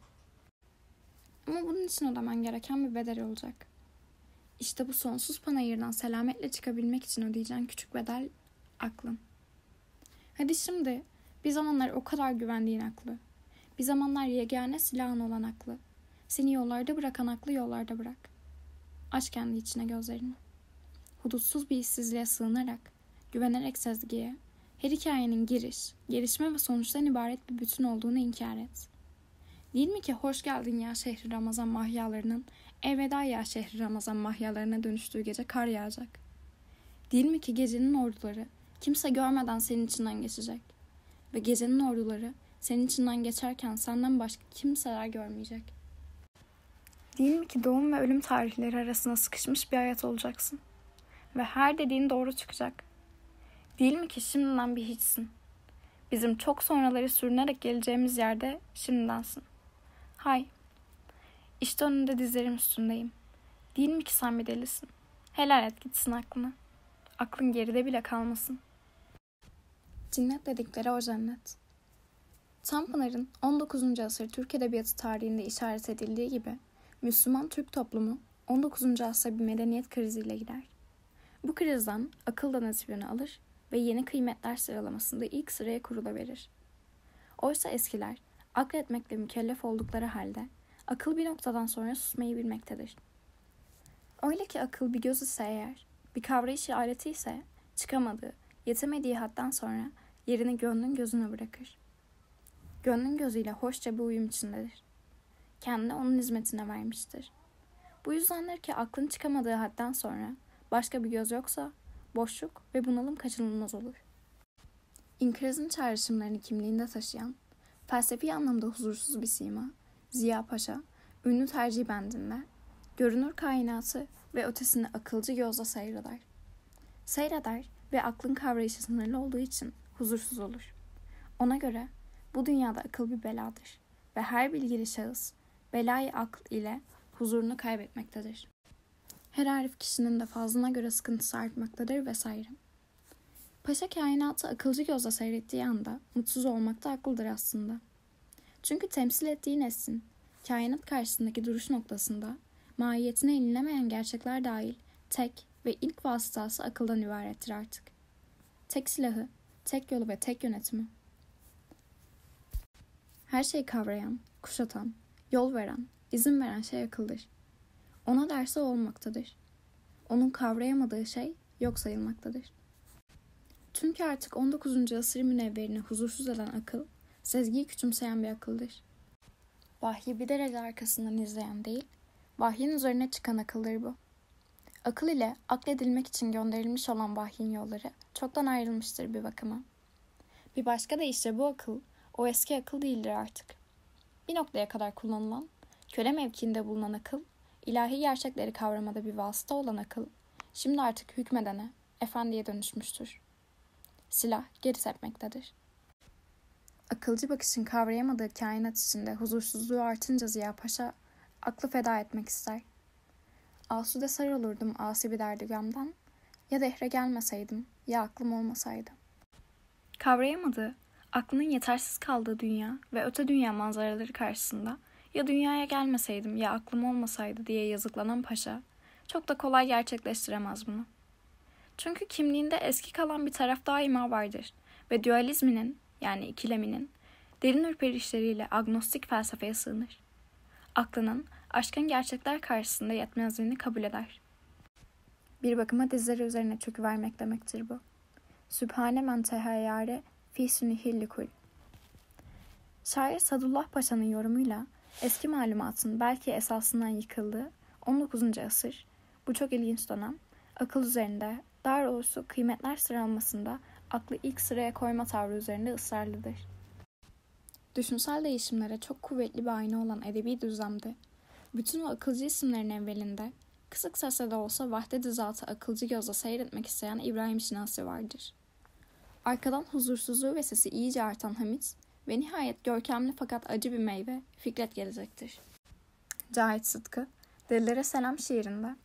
Ama bunun için ödemen gereken bir bedel olacak. İşte bu sonsuz panayırdan selametle çıkabilmek için ödeyeceğin küçük bedel aklın. Hadi şimdi bir zamanlar o kadar güvendiğin aklı. Bir zamanlar yegane silahın olan aklı. Seni yollarda bırakan aklı yollarda bırak. Aç kendi içine gözlerini. Hudutsuz bir işsizliğe sığınarak, güvenerek sezgiye, her hikayenin giriş, gelişme ve sonuçtan ibaret bir bütün olduğunu inkar et. Değil mi ki hoş geldin ya şehri Ramazan mahyalarının, elveda ya şehri Ramazan mahyalarına dönüştüğü gece kar yağacak. Değil mi ki gecenin orduları, Kimse görmeden senin içinden geçecek. Ve gecenin orduları senin içinden geçerken senden başka kimseler görmeyecek. Değil mi ki doğum ve ölüm tarihleri arasına sıkışmış bir hayat olacaksın? Ve her dediğin doğru çıkacak. Değil mi ki şimdiden bir hiçsin? Bizim çok sonraları sürünerek geleceğimiz yerde şimdidensin. Hay. İşte önünde dizlerim üstündeyim. Değil mi ki sen bir delisin? Helal et gitsin aklına. Aklın geride bile kalmasın. Cinnet dedikleri o cennet. Tanpınar'ın 19. asır Türk Edebiyatı tarihinde işaret edildiği gibi Müslüman Türk toplumu 19. asra bir medeniyet kriziyle gider. Bu krizden akıl da nasibini alır ve yeni kıymetler sıralamasında ilk sıraya verir. Oysa eskiler akletmekle mükellef oldukları halde akıl bir noktadan sonra susmayı bilmektedir. Öyle ki akıl bir göz ise eğer, bir kavrayış aleti ise çıkamadığı, yetemediği hadden sonra yerini gönlün gözüne bırakır. Gönlün gözüyle hoşça bir uyum içindedir. Kendi onun hizmetine vermiştir. Bu yüzdendir ki aklın çıkamadığı hadden sonra başka bir göz yoksa boşluk ve bunalım kaçınılmaz olur. İnkrizin çağrışımlarını kimliğinde taşıyan, felsefi anlamda huzursuz bir sima, Ziya Paşa, ünlü tercih bendinde, görünür kainatı ve ötesini akılcı gözle seyreder. Seyreder ve aklın kavrayışı sınırlı olduğu için huzursuz olur. Ona göre bu dünyada akıl bir beladır ve her bilgili şahıs belayı akl ile huzurunu kaybetmektedir. Her arif kişinin de fazlına göre sıkıntısı artmaktadır vesaire. Paşa kainatı akılcı gözle seyrettiği anda mutsuz olmakta akıldır aslında. Çünkü temsil ettiği nesin, kainat karşısındaki duruş noktasında mahiyetine inilemeyen gerçekler dahil tek ve ilk vasıtası akıldan ibarettir artık. Tek silahı tek yolu ve tek yönetimi. Her şeyi kavrayan, kuşatan, yol veren, izin veren şey akıldır. Ona derse olmaktadır. Onun kavrayamadığı şey yok sayılmaktadır. Çünkü artık 19. asır münevverini huzursuz eden akıl, sezgiyi küçümseyen bir akıldır. Vahyi bir derece arkasından izleyen değil, vahyin üzerine çıkan akıldır bu. Akıl ile akledilmek için gönderilmiş olan vahyin yolları çoktan ayrılmıştır bir bakıma. Bir başka işte bu akıl, o eski akıl değildir artık. Bir noktaya kadar kullanılan, köle mevkiinde bulunan akıl, ilahi gerçekleri kavramada bir vasıta olan akıl, şimdi artık hükmedene, efendiye dönüşmüştür. Silah geri serpmektedir. Akılcı bakışın kavrayamadığı kainat içinde huzursuzluğu artınca Ziya Paşa aklı feda etmek ister.'' Asude sar olurdum asi bir derdigamdan ya dehre gelmeseydim ya aklım olmasaydı. Kavrayamadı, aklının yetersiz kaldığı dünya ve öte dünya manzaraları karşısında ya dünyaya gelmeseydim ya aklım olmasaydı diye yazıklanan paşa çok da kolay gerçekleştiremez bunu. Çünkü kimliğinde eski kalan bir taraf daima vardır ve dualizminin yani ikileminin derin ürperişleriyle agnostik felsefeye sığınır. Aklının aşkın gerçekler karşısında yetmezliğini kabul eder. Bir bakıma dizleri üzerine vermek demektir bu. Sübhane men tehayyare fi sünihilli kul. Şair Sadullah Paşa'nın yorumuyla eski malumatın belki esasından yıkıldığı 19. asır, bu çok ilginç dönem, akıl üzerinde, dar olursa kıymetler sıralamasında aklı ilk sıraya koyma tavrı üzerinde ısrarlıdır. Düşünsel değişimlere çok kuvvetli bir ayna olan edebi düzlemde bütün o akılcı isimlerin evvelinde kısık sesle de olsa vahdet zatı akılcı gözle seyretmek isteyen İbrahim Şinasi vardır. Arkadan huzursuzluğu ve sesi iyice artan Hamit ve nihayet görkemli fakat acı bir meyve Fikret gelecektir. Cahit Sıtkı, Delilere Selam şiirinde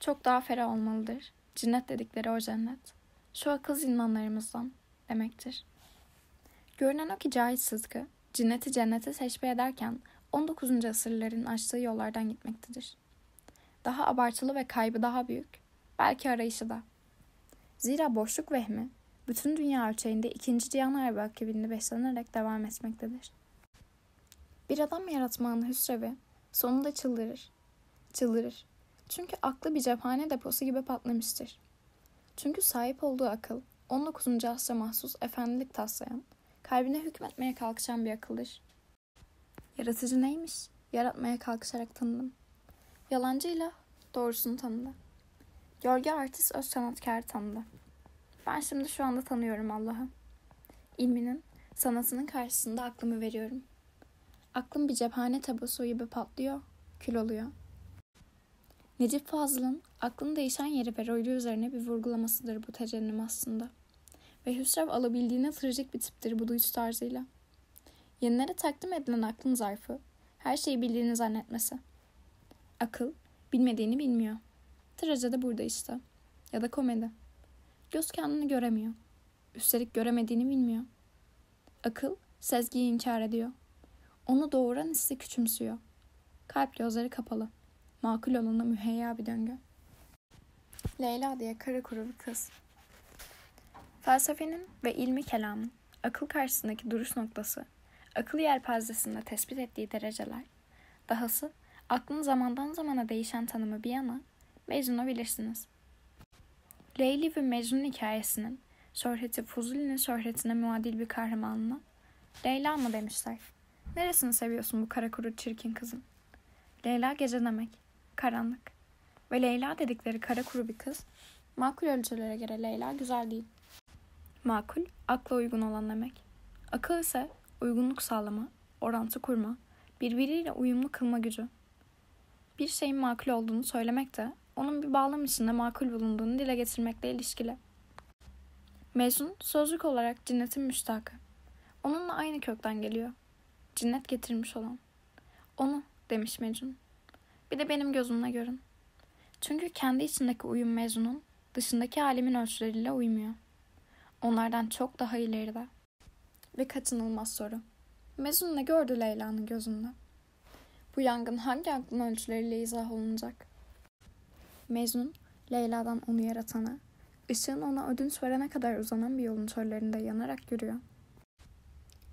Çok daha ferah olmalıdır. Cinnet dedikleri o cennet. Şu akıl zindanlarımızdan demektir. Görünen o ki Cahit Sıtkı, cinneti cennete teşbih ederken 19. asırların açtığı yollardan gitmektedir. Daha abartılı ve kaybı daha büyük, belki arayışı da. Zira boşluk vehmi, bütün dünya ölçeğinde ikinci Cihan Harbi akibinde beslenerek devam etmektedir. Bir adam yaratmanın hüsrevi, sonunda çıldırır. Çıldırır. Çünkü aklı bir cephane deposu gibi patlamıştır. Çünkü sahip olduğu akıl, 19. asra mahsus efendilik taslayan, kalbine hükmetmeye kalkışan bir akıldır. Yaratıcı neymiş? Yaratmaya kalkışarak tanıdım. Yalancıyla doğrusunu tanıdı. Gölge artist öz sanatkarı tanıdı. Ben şimdi şu anda tanıyorum Allah'ı. İlminin, sanatının karşısında aklımı veriyorum. Aklım bir cephane tabusu gibi patlıyor, kül oluyor. Necip Fazıl'ın aklın değişen yeri ve rolü üzerine bir vurgulamasıdır bu tecennim aslında. Ve Hüsrev alabildiğine trajik bir tiptir bu duyuş tarzıyla. Yenilere takdim edilen aklın zarfı, her şeyi bildiğini zannetmesi. Akıl, bilmediğini bilmiyor. Trajedi burada işte. Ya da komedi. Göz kendini göremiyor. Üstelik göremediğini bilmiyor. Akıl, sezgiyi inkar ediyor. Onu doğuran hissi küçümsüyor. Kalp gözleri kapalı. Makul olana müheyya bir döngü. Leyla diye kara kuru bir kız. Felsefenin ve ilmi kelamın akıl karşısındaki duruş noktası akıl yelpazesinde tespit ettiği dereceler, dahası aklın zamandan zamana değişen tanımı bir yana Mecnun'u bilirsiniz. Leyli ve Mecnun hikayesinin şöhreti Fuzuli'nin şöhretine muadil bir kahramanına Leyla mı demişler. Neresini seviyorsun bu kara kuru çirkin kızım? Leyla gece demek. Karanlık. Ve Leyla dedikleri kara kuru bir kız. Makul ölçülere göre Leyla güzel değil. Makul, akla uygun olan demek. Akıl ise uygunluk sağlama, orantı kurma, birbiriyle uyumlu kılma gücü. Bir şeyin makul olduğunu söylemek de onun bir bağlam içinde makul bulunduğunu dile getirmekle ilişkili. Mezun, sözlük olarak cinnetin müştakı. Onunla aynı kökten geliyor. Cinnet getirmiş olan. Onu demiş Mecnun. Bir de benim gözümle görün. Çünkü kendi içindeki uyum Mecnun'un dışındaki alemin ölçüleriyle uymuyor. Onlardan çok daha ileride ve kaçınılmaz soru. Mezun ne gördü Leyla'nın gözünde? Bu yangın hangi aklın ölçüleriyle izah olunacak? Mezun, Leyla'dan onu yaratana, ışığın ona ödünç verene kadar uzanan bir yolun çöllerinde yanarak yürüyor.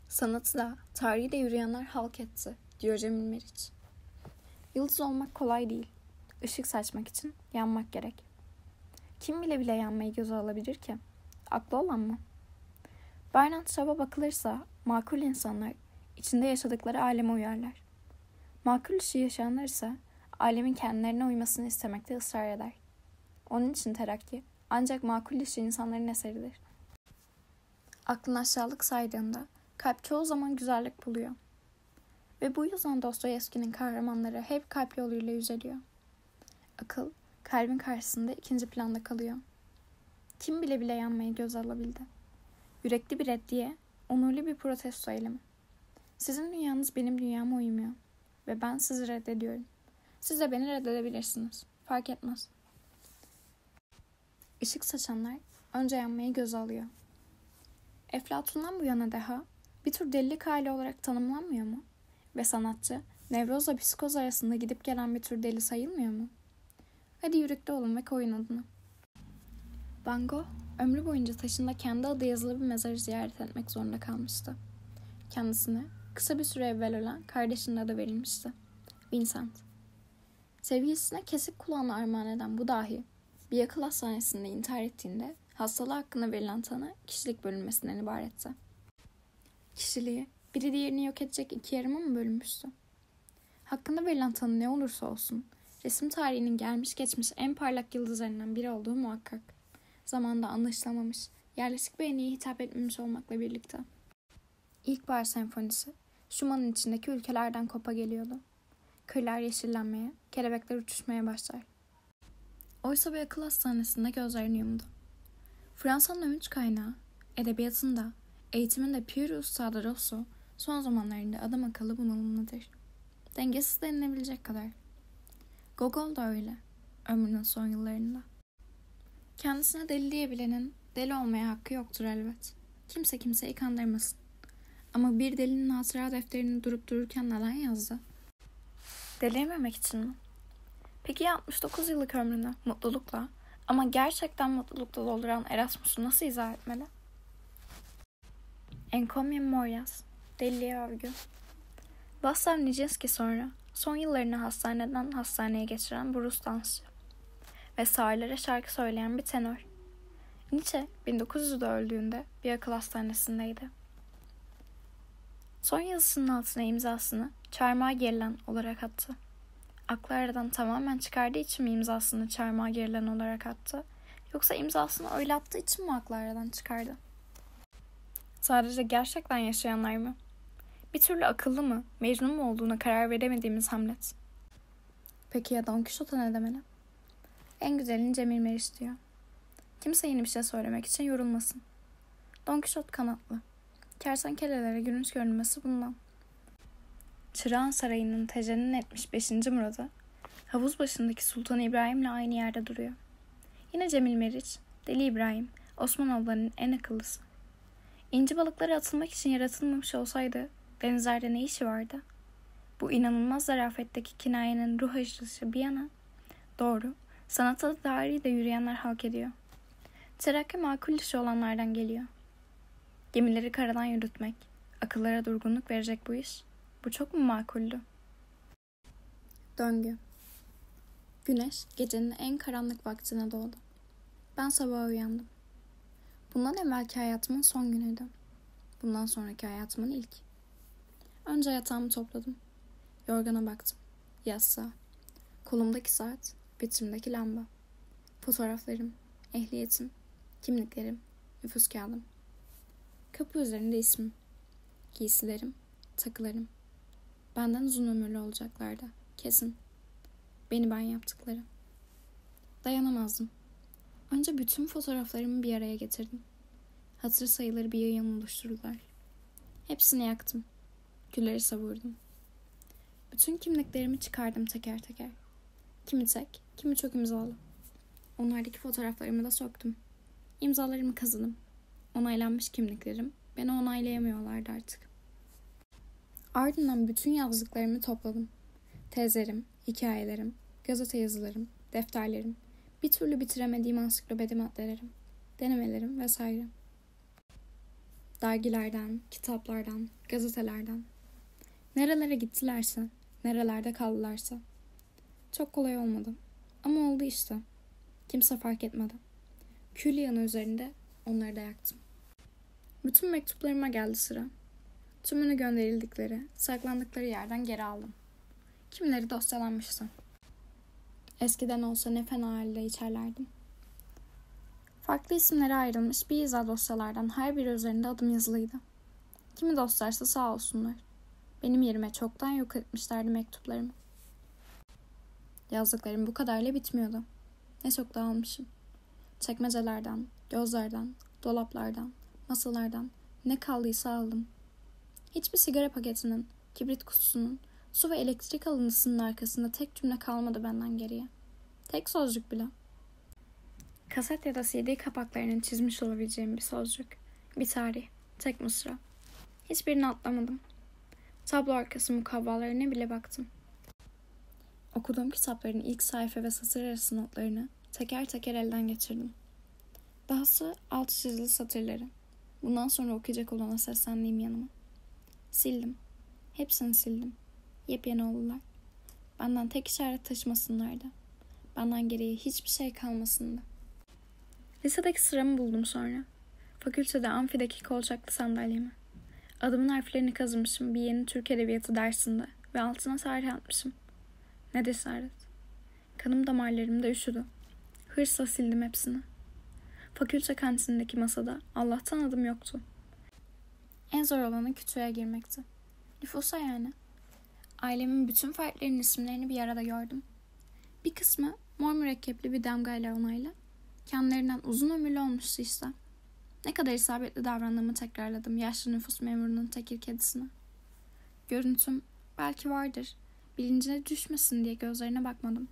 Sanatla, da, tarihi de yürüyenler halk etti, diyor Cemil Meriç. Yıldız olmak kolay değil. Işık saçmak için yanmak gerek. Kim bile bile yanmayı göze alabilir ki? Aklı olan mı?'' Bernard Shaw'a bakılırsa makul insanlar içinde yaşadıkları aleme uyarlar. Makul işi yaşayanlar ise alemin kendilerine uymasını istemekte ısrar eder. Onun için terakki ancak makul işi insanların eseridir. Aklın aşağılık saydığında kalp çoğu zaman güzellik buluyor. Ve bu yüzden Dostoyevski'nin kahramanları hep kalp yoluyla yüzeliyor. Akıl, kalbin karşısında ikinci planda kalıyor. Kim bile bile yanmayı göz alabildi.'' Yürekli bir reddiye, onurlu bir protesto eylemi. Sizin dünyanız benim dünyama uymuyor ve ben sizi reddediyorum. Siz de beni reddedebilirsiniz. Fark etmez. Işık saçanlar önce yanmayı göz alıyor. Eflatun'dan bu yana deha bir tür delilik hali olarak tanımlanmıyor mu? Ve sanatçı nevrozla psikoz arasında gidip gelen bir tür deli sayılmıyor mu? Hadi yürekli olun ve koyun adını. Van Gogh Ömrü boyunca taşında kendi adı yazılı bir mezarı ziyaret etmek zorunda kalmıştı. Kendisine kısa bir süre evvel ölen kardeşinin adı verilmişti. Vincent. Sevgilisine kesik kulağını armağan eden bu dahi bir akıl hastanesinde intihar ettiğinde hastalığı hakkında verilen tanı kişilik bölünmesinden ibaretti. Kişiliği biri diğerini yok edecek iki yarıma mı bölünmüştü? Hakkında verilen tanı ne olursa olsun resim tarihinin gelmiş geçmiş en parlak yıldızlarından biri olduğu muhakkak zamanda anlaşılamamış, yerleşik beğeniye hitap etmemiş olmakla birlikte. İlkbahar senfonisi Schumann'ın içindeki ülkelerden kopa geliyordu. Kırlar yeşillenmeye, kelebekler uçuşmaya başlar. Oysa bir akıl hastanesinde gözlerini yumdu. Fransa'nın övünç kaynağı, edebiyatında, eğitiminde Pierre Ustada Rosso son zamanlarında adam akıllı bunalımlıdır. Dengesiz denilebilecek kadar. Gogol da öyle, ömrünün son yıllarında. Kendisine deli diyebilenin deli olmaya hakkı yoktur elbet. Kimse kimseyi kandırmasın. Ama bir delinin hatıra defterini durup dururken neden yazdı? Delememek için mi? Peki ya 69 yıllık ömrünü mutlulukla ama gerçekten mutlulukla dolduran Erasmus'u nasıl izah etmeli? Encomium Morias, Deliye Övgü Vaslav Nijinsky sonra son yıllarını hastaneden hastaneye geçiren bu Rus dansçı ve sahillere şarkı söyleyen bir tenor. Nietzsche 1900'de öldüğünde bir akıl hastanesindeydi. Son yazısının altına imzasını çarmıha gerilen olarak attı. Aklı aradan tamamen çıkardığı için mi imzasını çarmıha gerilen olarak attı? Yoksa imzasını öyle attığı için mi aklı aradan çıkardı? Sadece gerçekten yaşayanlar mı? Bir türlü akıllı mı, mecnun mu olduğuna karar veremediğimiz Hamlet. Peki ya Don Quixote ne demeli? En güzelini Cemil Meriç diyor. Kimse yeni bir şey söylemek için yorulmasın. Don Kişot kanatlı. Kersenkelelere gülünç görünmesi bundan. Çırağan Sarayı'nın tecennin etmiş 5. Murad'ı havuz başındaki Sultan İbrahim'le aynı yerde duruyor. Yine Cemil Meriç, Deli İbrahim, Osman ablanın en akıllısı. İnci balıkları atılmak için yaratılmamış olsaydı denizlerde ne işi vardı? Bu inanılmaz zarafetteki kinayenin ruh aşırısı bir yana doğru Sanata tarihi de yürüyenler halk ediyor. Terakki makul dışı olanlardan geliyor. Gemileri karadan yürütmek, akıllara durgunluk verecek bu iş. Bu çok mu makuldü? Döngü Güneş gecenin en karanlık vaktine doğdu. Ben sabaha uyandım. Bundan evvelki hayatımın son günüydü. Bundan sonraki hayatımın ilk. Önce yatağımı topladım. Yorgana baktım. Yassı. Kolumdaki saat Vitrimdeki lamba. Fotoğraflarım, ehliyetim, kimliklerim, nüfus kağıdım. Kapı üzerinde ismim, giysilerim, takılarım. Benden uzun ömürlü olacaklardı, kesin. Beni ben yaptıkları. Dayanamazdım. Önce bütün fotoğraflarımı bir araya getirdim. Hatır sayıları bir yayın oluşturdular. Hepsini yaktım. Külleri savurdum. Bütün kimliklerimi çıkardım teker teker. Kimi tek, kimi çok imzalı. Onlardaki fotoğraflarımı da soktum. İmzalarımı kazıdım. Onaylanmış kimliklerim beni onaylayamıyorlardı artık. Ardından bütün yazdıklarımı topladım. Tezlerim, hikayelerim, gazete yazılarım, defterlerim, bir türlü bitiremediğim ansiklopedi maddelerim, denemelerim vesaire. Dergilerden, kitaplardan, gazetelerden. Nerelere gittilerse, nerelerde kaldılarsa çok kolay olmadı. Ama oldu işte. Kimse fark etmedi. Kül yanı üzerinde onları da yaktım. Bütün mektuplarıma geldi sıra. Tümünü gönderildikleri, saklandıkları yerden geri aldım. Kimleri dosyalanmıştı. Eskiden olsa ne fena halde içerlerdim. Farklı isimlere ayrılmış bir izah dosyalardan her biri üzerinde adım yazılıydı. Kimi dostlarsa sağ olsunlar. Benim yerime çoktan yok etmişlerdi mektuplarımı. Yazdıklarım bu kadarla bitmiyordu. Ne çok dağılmışım. Çekmecelerden, gözlerden, dolaplardan, masalardan ne kaldıysa aldım. Hiçbir sigara paketinin, kibrit kutusunun, su ve elektrik alıntısının arkasında tek cümle kalmadı benden geriye. Tek sözcük bile. Kaset ya da CD kapaklarının çizmiş olabileceğim bir sözcük. Bir tarih. Tek mısra. Hiçbirini atlamadım. Tablo arkası mukavvalarına bile baktım. Okuduğum kitapların ilk sayfa ve satır arası notlarını teker teker elden geçirdim. Dahası alt çizili satırları. Bundan sonra okuyacak olana seslendiğim yanıma. Sildim. Hepsini sildim. Yepyeni oldular. Benden tek işaret taşımasınlardı. Benden geriye hiçbir şey kalmasındı. Lisedeki sıramı buldum sonra. Fakültede amfideki kolçaklı sandalyemi. Adımın harflerini kazımışım bir yeni Türk Edebiyatı dersinde ve altına tarih atmışım. Ne cesaret. Kanım damarlarımda üşüdü. Hırsla sildim hepsini. Fakülte kantindeki masada Allah'tan adım yoktu. En zor olanı kütüğe girmekti. Nüfusa yani. Ailemin bütün fertlerinin isimlerini bir arada gördüm. Bir kısmı mor mürekkepli bir damgayla onayla. Kendilerinden uzun ömürlü olmuştu işte. Ne kadar isabetli davrandığımı tekrarladım yaşlı nüfus memurunun tekir kedisine. Görüntüm belki vardır Bilincine düşmesin diye gözlerine bakmadım.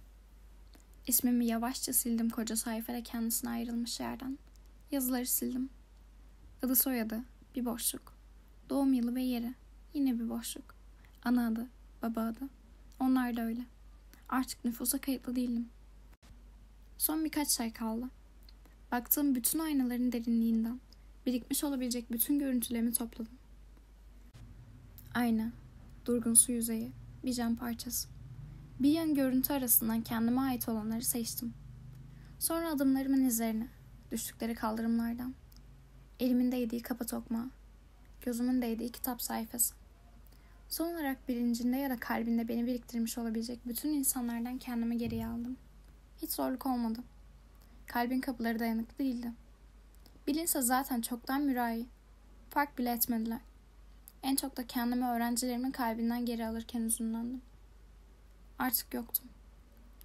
İsmimi yavaşça sildim koca sayfada kendisine ayrılmış yerden. Yazıları sildim. Adı soyadı, bir boşluk. Doğum yılı ve yeri, yine bir boşluk. Ana adı, baba adı. Onlar da öyle. Artık nüfusa kayıtlı değilim. Son birkaç şey kaldı. Baktığım bütün aynaların derinliğinden, birikmiş olabilecek bütün görüntülerimi topladım. Ayna, durgun su yüzeyi, bir cam parçası. Bir yön görüntü arasından kendime ait olanları seçtim. Sonra adımlarımın izlerine, düştükleri kaldırımlardan, elimin değdiği kapa tokma, gözümün değdiği kitap sayfası. Son olarak bilincinde ya da kalbinde beni biriktirmiş olabilecek bütün insanlardan kendimi geriye aldım. Hiç zorluk olmadı. Kalbin kapıları dayanıklı değildi. Bilinse zaten çoktan mürahi. Fark bile etmediler. En çok da kendimi öğrencilerimin kalbinden geri alırken üzünlendim. Artık yoktum.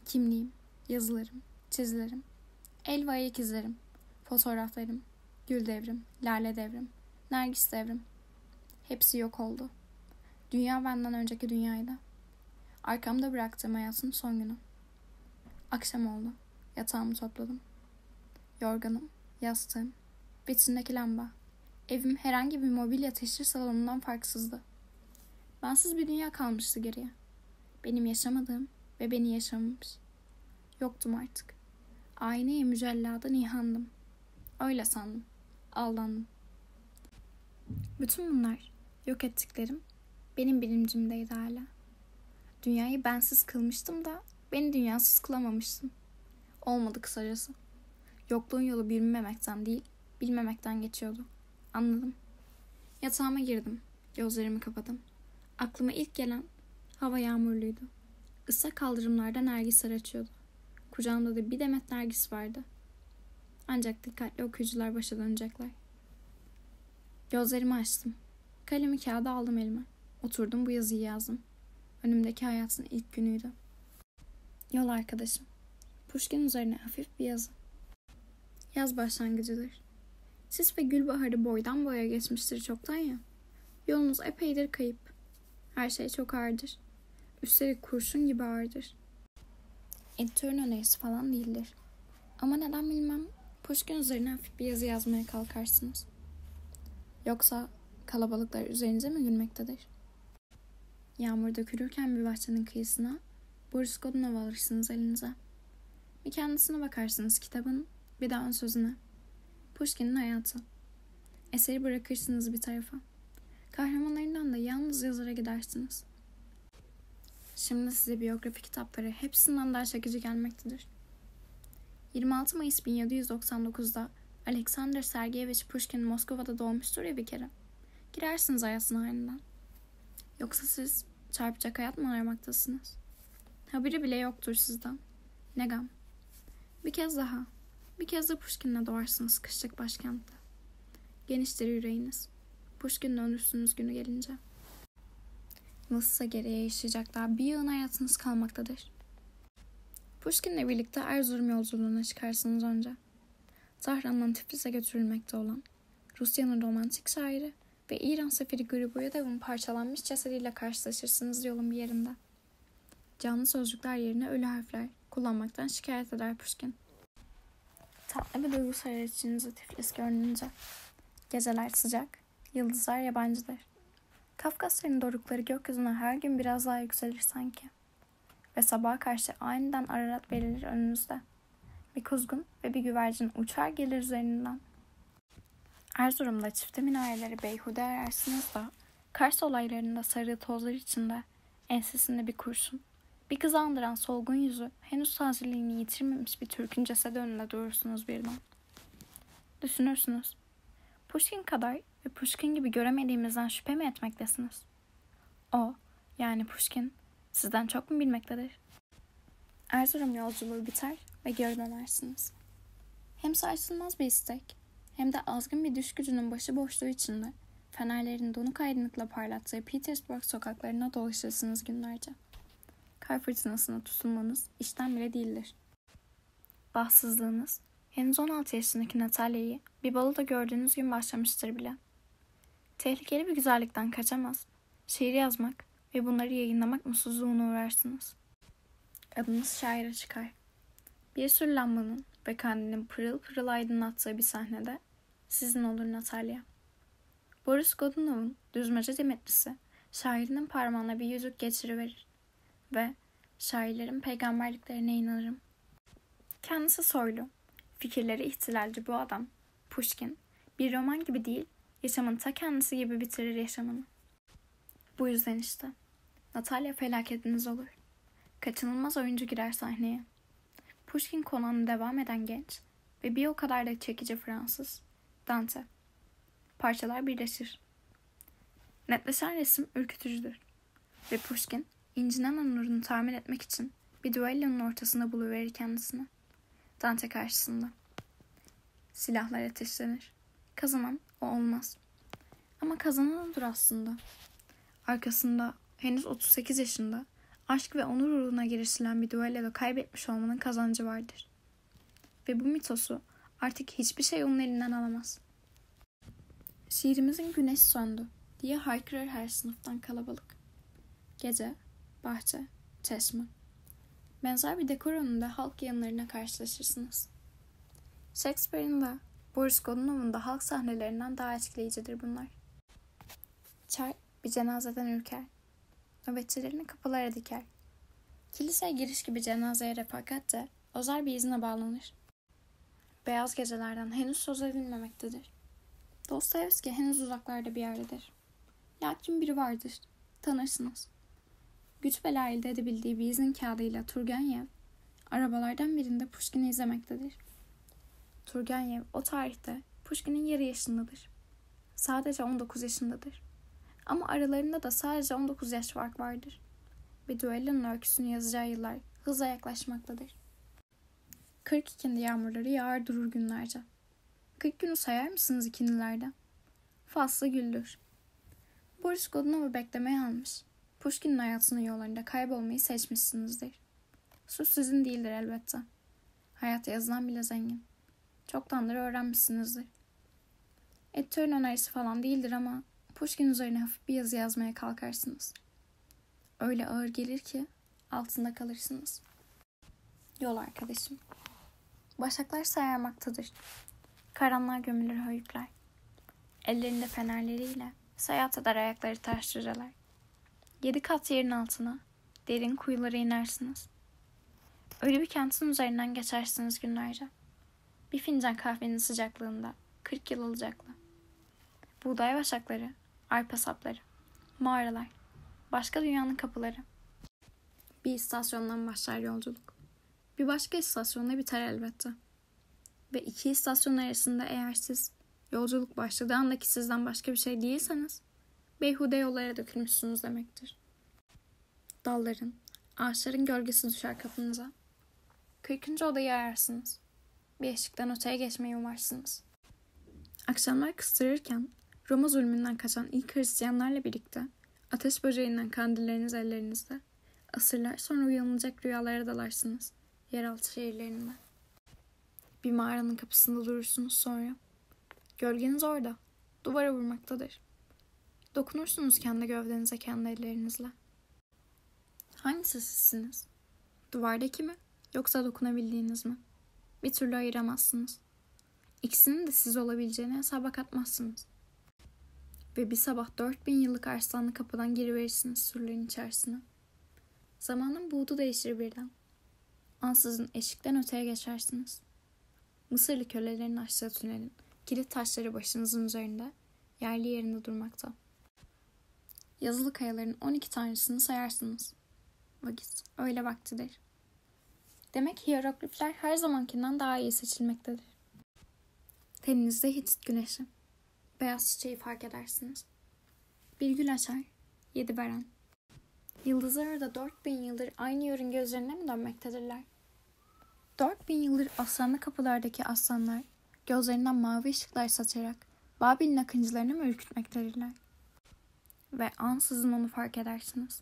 Kimliğim, yazılarım, çizilerim, el ve ayak izlerim, fotoğraflarım, gül devrim, lale devrim, nergis devrim. Hepsi yok oldu. Dünya benden önceki dünyaydı. Arkamda bıraktığım hayatın son günü. Akşam oldu. Yatağımı topladım. Yorganım, yastığım, bitindeki lamba, Evim herhangi bir mobilya teşhir salonundan farksızdı. Bensiz bir dünya kalmıştı geriye. Benim yaşamadığım ve beni yaşamamış. Yoktum artık. Aynaya mücellada nihandım. Öyle sandım. Aldandım. Bütün bunlar, yok ettiklerim, benim bilincimdeydi hala. Dünyayı bensiz kılmıştım da beni dünyasız kılamamıştım. Olmadı kısacası. Yokluğun yolu bilmemekten değil, bilmemekten geçiyordu.'' Anladım. Yatağıma girdim. Gözlerimi kapadım. Aklıma ilk gelen hava yağmurluydu. Islak kaldırımlarda nergisler açıyordu. Kucağımda da bir demet nergis vardı. Ancak dikkatli okuyucular başa dönecekler. Gözlerimi açtım. Kalemi kağıda aldım elime. Oturdum bu yazıyı yazdım. Önümdeki hayatın ilk günüydü. Yol arkadaşım. Pushkin üzerine hafif bir yazı. Yaz başlangıcıdır. Siz ve Gülbahar'ı boydan boya geçmiştir çoktan ya. Yolunuz epeydir kayıp. Her şey çok ağırdır. Üstelik kurşun gibi ağırdır. Editörün önerisi falan değildir. Ama neden bilmem Pushkin üzerine hafif bir yazı yazmaya kalkarsınız. Yoksa kalabalıklar üzerinize mi gülmektedir? Yağmur dökülürken bir bahçenin kıyısına Boris Godunov alırsınız elinize. Bir kendisine bakarsınız kitabın, bir de ön sözüne. Pushkin'in hayatı. Eseri bırakırsınız bir tarafa. Kahramanlarından da yalnız yazara gidersiniz. Şimdi size biyografi kitapları hepsinden daha çekici gelmektedir. 26 Mayıs 1799'da Alexander Sergeyevich Pushkin Moskova'da doğmuştur ya bir kere. Girersiniz hayatına aniden. Yoksa siz çarpacak hayat mı aramaktasınız? Haberi bile yoktur sizden. Ne gam. Bir kez daha bir kez de Pushkin'le doğarsınız kışlık başkentte. Geniştir yüreğiniz. Pushkin'le ölürsünüz günü gelince. Nasılsa geriye yaşayacaklar. bir yığın hayatınız kalmaktadır. Pushkin'le birlikte Erzurum yolculuğuna çıkarsınız önce. Tahran'dan Tiflis'e götürülmekte olan Rusya'nın romantik şairi ve İran seferi bunun parçalanmış cesediyle karşılaşırsınız yolun bir yerinde. Canlı sözcükler yerine ölü harfler kullanmaktan şikayet eder Pushkin. Tatlı bir duygusal içinizi Tiflis görününce. Geceler sıcak, yıldızlar yabancıdır. Kafkasların dorukları gökyüzüne her gün biraz daha yükselir sanki. Ve sabaha karşı aniden ararat belirir önünüzde. Bir kuzgun ve bir güvercin uçar gelir üzerinden. Erzurum'da çifte minareleri beyhude erersiniz da, Kars olaylarında sarı tozlar içinde, ensesinde bir kurşun, bir kız andıran solgun yüzü henüz tazeliğini yitirmemiş bir Türk'ün cesedi önüne durursunuz birden. Düşünürsünüz. Pushkin kadar ve Pushkin gibi göremediğimizden şüphe mi etmektesiniz? O, yani Pushkin, sizden çok mu bilmektedir? Erzurum yolculuğu biter ve geri dönersiniz. Hem sarsılmaz bir istek, hem de azgın bir düş gücünün başı boşluğu içinde fenerlerin donuk aydınlıkla parlattığı Petersburg sokaklarına dolaşırsınız günlerce kar fırtınasına tutulmanız işten bile değildir. Bahtsızlığınız, henüz 16 yaşındaki Natalya'yı bir balıda gördüğünüz gün başlamıştır bile. Tehlikeli bir güzellikten kaçamaz. Şiir yazmak ve bunları yayınlamak mutsuzluğuna uğrarsınız. Adınız şaire çıkar. Bir sürü lambanın ve kandilin pırıl pırıl aydınlattığı bir sahnede sizin olur Natalya. Boris Godunov'un düzmece demetlisi şairinin parmağına bir yüzük geçiriverir ve şairlerin peygamberliklerine inanırım. Kendisi soylu, fikirleri ihtilalci bu adam, Pushkin, bir roman gibi değil, yaşamın ta kendisi gibi bitirir yaşamını. Bu yüzden işte. Natalya felaketiniz olur. Kaçınılmaz oyuncu girer sahneye. Pushkin konağına devam eden genç ve bir o kadar da çekici Fransız, Dante. Parçalar birleşir. Netleşen resim ürkütücüdür. Ve Pushkin Incinen onurunu tamir etmek için bir düellonun ortasında buluverir kendisini. Dante karşısında. Silahlar ateşlenir. Kazanan o olmaz. Ama kazanan odur aslında. Arkasında henüz 38 yaşında aşk ve onur uğruna girişilen bir düelloda kaybetmiş olmanın kazancı vardır. Ve bu mitosu artık hiçbir şey onun elinden alamaz. Şiirimizin güneş söndü diye haykırır her sınıftan kalabalık. Gece bahçe, çeşme. Benzer bir dekor önünde halk yanlarına karşılaşırsınız. Shakespeare'in de Boris Godunov'un da halk sahnelerinden daha etkileyicidir bunlar. Çay bir cenazeden ürker. Nöbetçilerini kapılara diker. Kiliseye giriş gibi cenazeye refakatçe özel bir izne bağlanır. Beyaz gecelerden henüz söz edilmemektedir. Dostoyevski henüz uzaklarda bir yerdedir. Lakin biri vardır. Tanırsınız güç bela elde edebildiği bir izin kağıdıyla Turgenev, arabalardan birinde Pushkin'i izlemektedir. Turgenev o tarihte Pushkin'in yarı yaşındadır. Sadece 19 yaşındadır. Ama aralarında da sadece 19 yaş fark vardır. Ve düellonun öyküsünü yazacağı yıllar hızla yaklaşmaktadır. 42. yağmurları yağar durur günlerce. 40 günü sayar mısınız ikinilerden? Faslı güldür. Boris Godunov'u beklemeye almış. Pushkin'in hayatının yollarında kaybolmayı seçmişsinizdir. Su sizin değildir elbette. Hayat yazılan bile zengin. Çoktandır öğrenmişsinizdir. Editörün önerisi falan değildir ama Pushkin üzerine hafif bir yazı yazmaya kalkarsınız. Öyle ağır gelir ki altında kalırsınız. Yol arkadaşım. Başaklar sayarmaktadır. Karanlığa gömülür höyükler. Ellerinde fenerleriyle seyahat eder ayakları taştırırlar. Yedi kat yerin altına, derin kuyulara inersiniz. Öyle bir kentin üzerinden geçersiniz günlerce. Bir fincan kahvenin sıcaklığında, kırk yıl olacaklı. Buğday başakları, arpa sapları, mağaralar, başka dünyanın kapıları. Bir istasyondan başlar yolculuk. Bir başka istasyonda biter elbette. Ve iki istasyon arasında eğer siz yolculuk başladığı andaki sizden başka bir şey değilseniz beyhude yollara dökülmüşsünüz demektir. Dalların, ağaçların gölgesi düşer kapınıza. 40. odayı ararsınız. Bir eşikten öteye geçmeyi umarsınız. Akşamlar kıstırırken Roma zulmünden kaçan ilk Hristiyanlarla birlikte ateş böceğinden kandilleriniz ellerinizde asırlar sonra uyanılacak rüyalara dalarsınız yeraltı şehirlerinde. Bir mağaranın kapısında durursunuz sonra. Gölgeniz orada, duvara vurmaktadır. Dokunursunuz kendi gövdenize kendi ellerinizle. Hangisi sizsiniz? Duvardaki mi yoksa dokunabildiğiniz mi? Bir türlü ayıramazsınız. İkisinin de siz olabileceğine hesaba katmazsınız. Ve bir sabah 4000 yıllık arslanlı kapıdan giriverirsiniz surların içerisine. Zamanın buğdu değişir birden. Ansızın eşikten öteye geçersiniz. Mısırlı kölelerin açtığı tünelin kilit taşları başınızın üzerinde yerli yerinde durmakta yazılı kayaların 12 tanesini sayarsınız. Vakit öyle vaktidir. Demek hieroglifler her zamankinden daha iyi seçilmektedir. Teninizde hiç güneşi. Beyaz çiçeği fark edersiniz. Bir gül açar, yedi veren. Yıldızlar da 4000 yıldır aynı yörünge üzerine mi dönmektedirler? 4000 yıldır aslanlı kapılardaki aslanlar gözlerinden mavi ışıklar saçarak Babil'in akıncılarını mı ürkütmektedirler? ve ansızın onu fark edersiniz.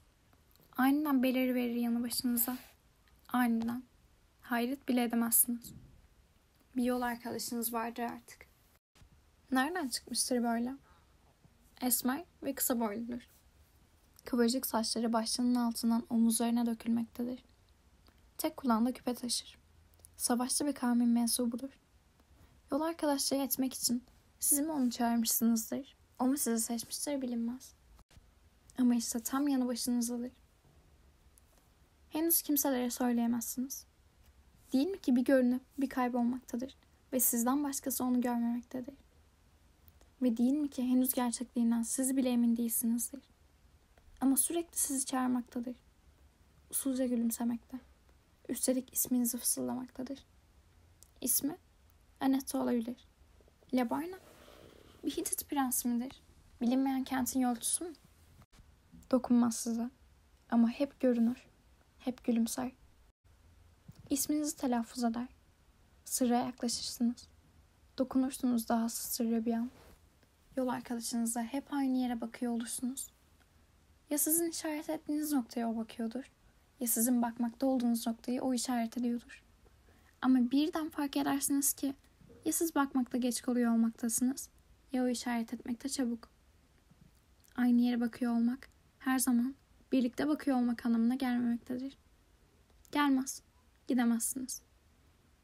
Aniden belir verir yanı başınıza. Aniden. Hayret bile edemezsiniz. Bir yol arkadaşınız vardır artık. Nereden çıkmıştır böyle? Esmer ve kısa boyludur. Kıvırcık saçları başının altından omuzlarına dökülmektedir. Tek kulağında küpe taşır. Savaşçı bir kavmin mensubudur. Yol arkadaşlığı etmek için siz mi onu çağırmışsınızdır, o mu sizi seçmiştir bilinmez.'' Ama işte tam yanı başınızdadır. Henüz kimselere söyleyemezsiniz. Değil mi ki bir görünüp bir kaybolmaktadır ve sizden başkası onu görmemektedir. Ve değil mi ki henüz gerçekliğinden siz bile emin değilsinizdir. Ama sürekli sizi çağırmaktadır. Usulca gülümsemekte. Üstelik isminizi fısıldamaktadır. İsmi Anette olabilir. Labarna bir Hitit prensi midir? Bilinmeyen kentin yolcusu mu? Dokunmaz size. Ama hep görünür. Hep gülümser. İsminizi telaffuz eder. Sırra yaklaşırsınız. Dokunursunuz daha sırra bir an. Yol arkadaşınıza hep aynı yere bakıyor olursunuz. Ya sizin işaret ettiğiniz noktaya o bakıyordur. Ya sizin bakmakta olduğunuz noktayı o işaret ediyordur. Ama birden fark edersiniz ki ya siz bakmakta geç kalıyor olmaktasınız ya o işaret etmekte çabuk. Aynı yere bakıyor olmak her zaman birlikte bakıyor olmak anlamına gelmemektedir. Gelmez. Gidemezsiniz.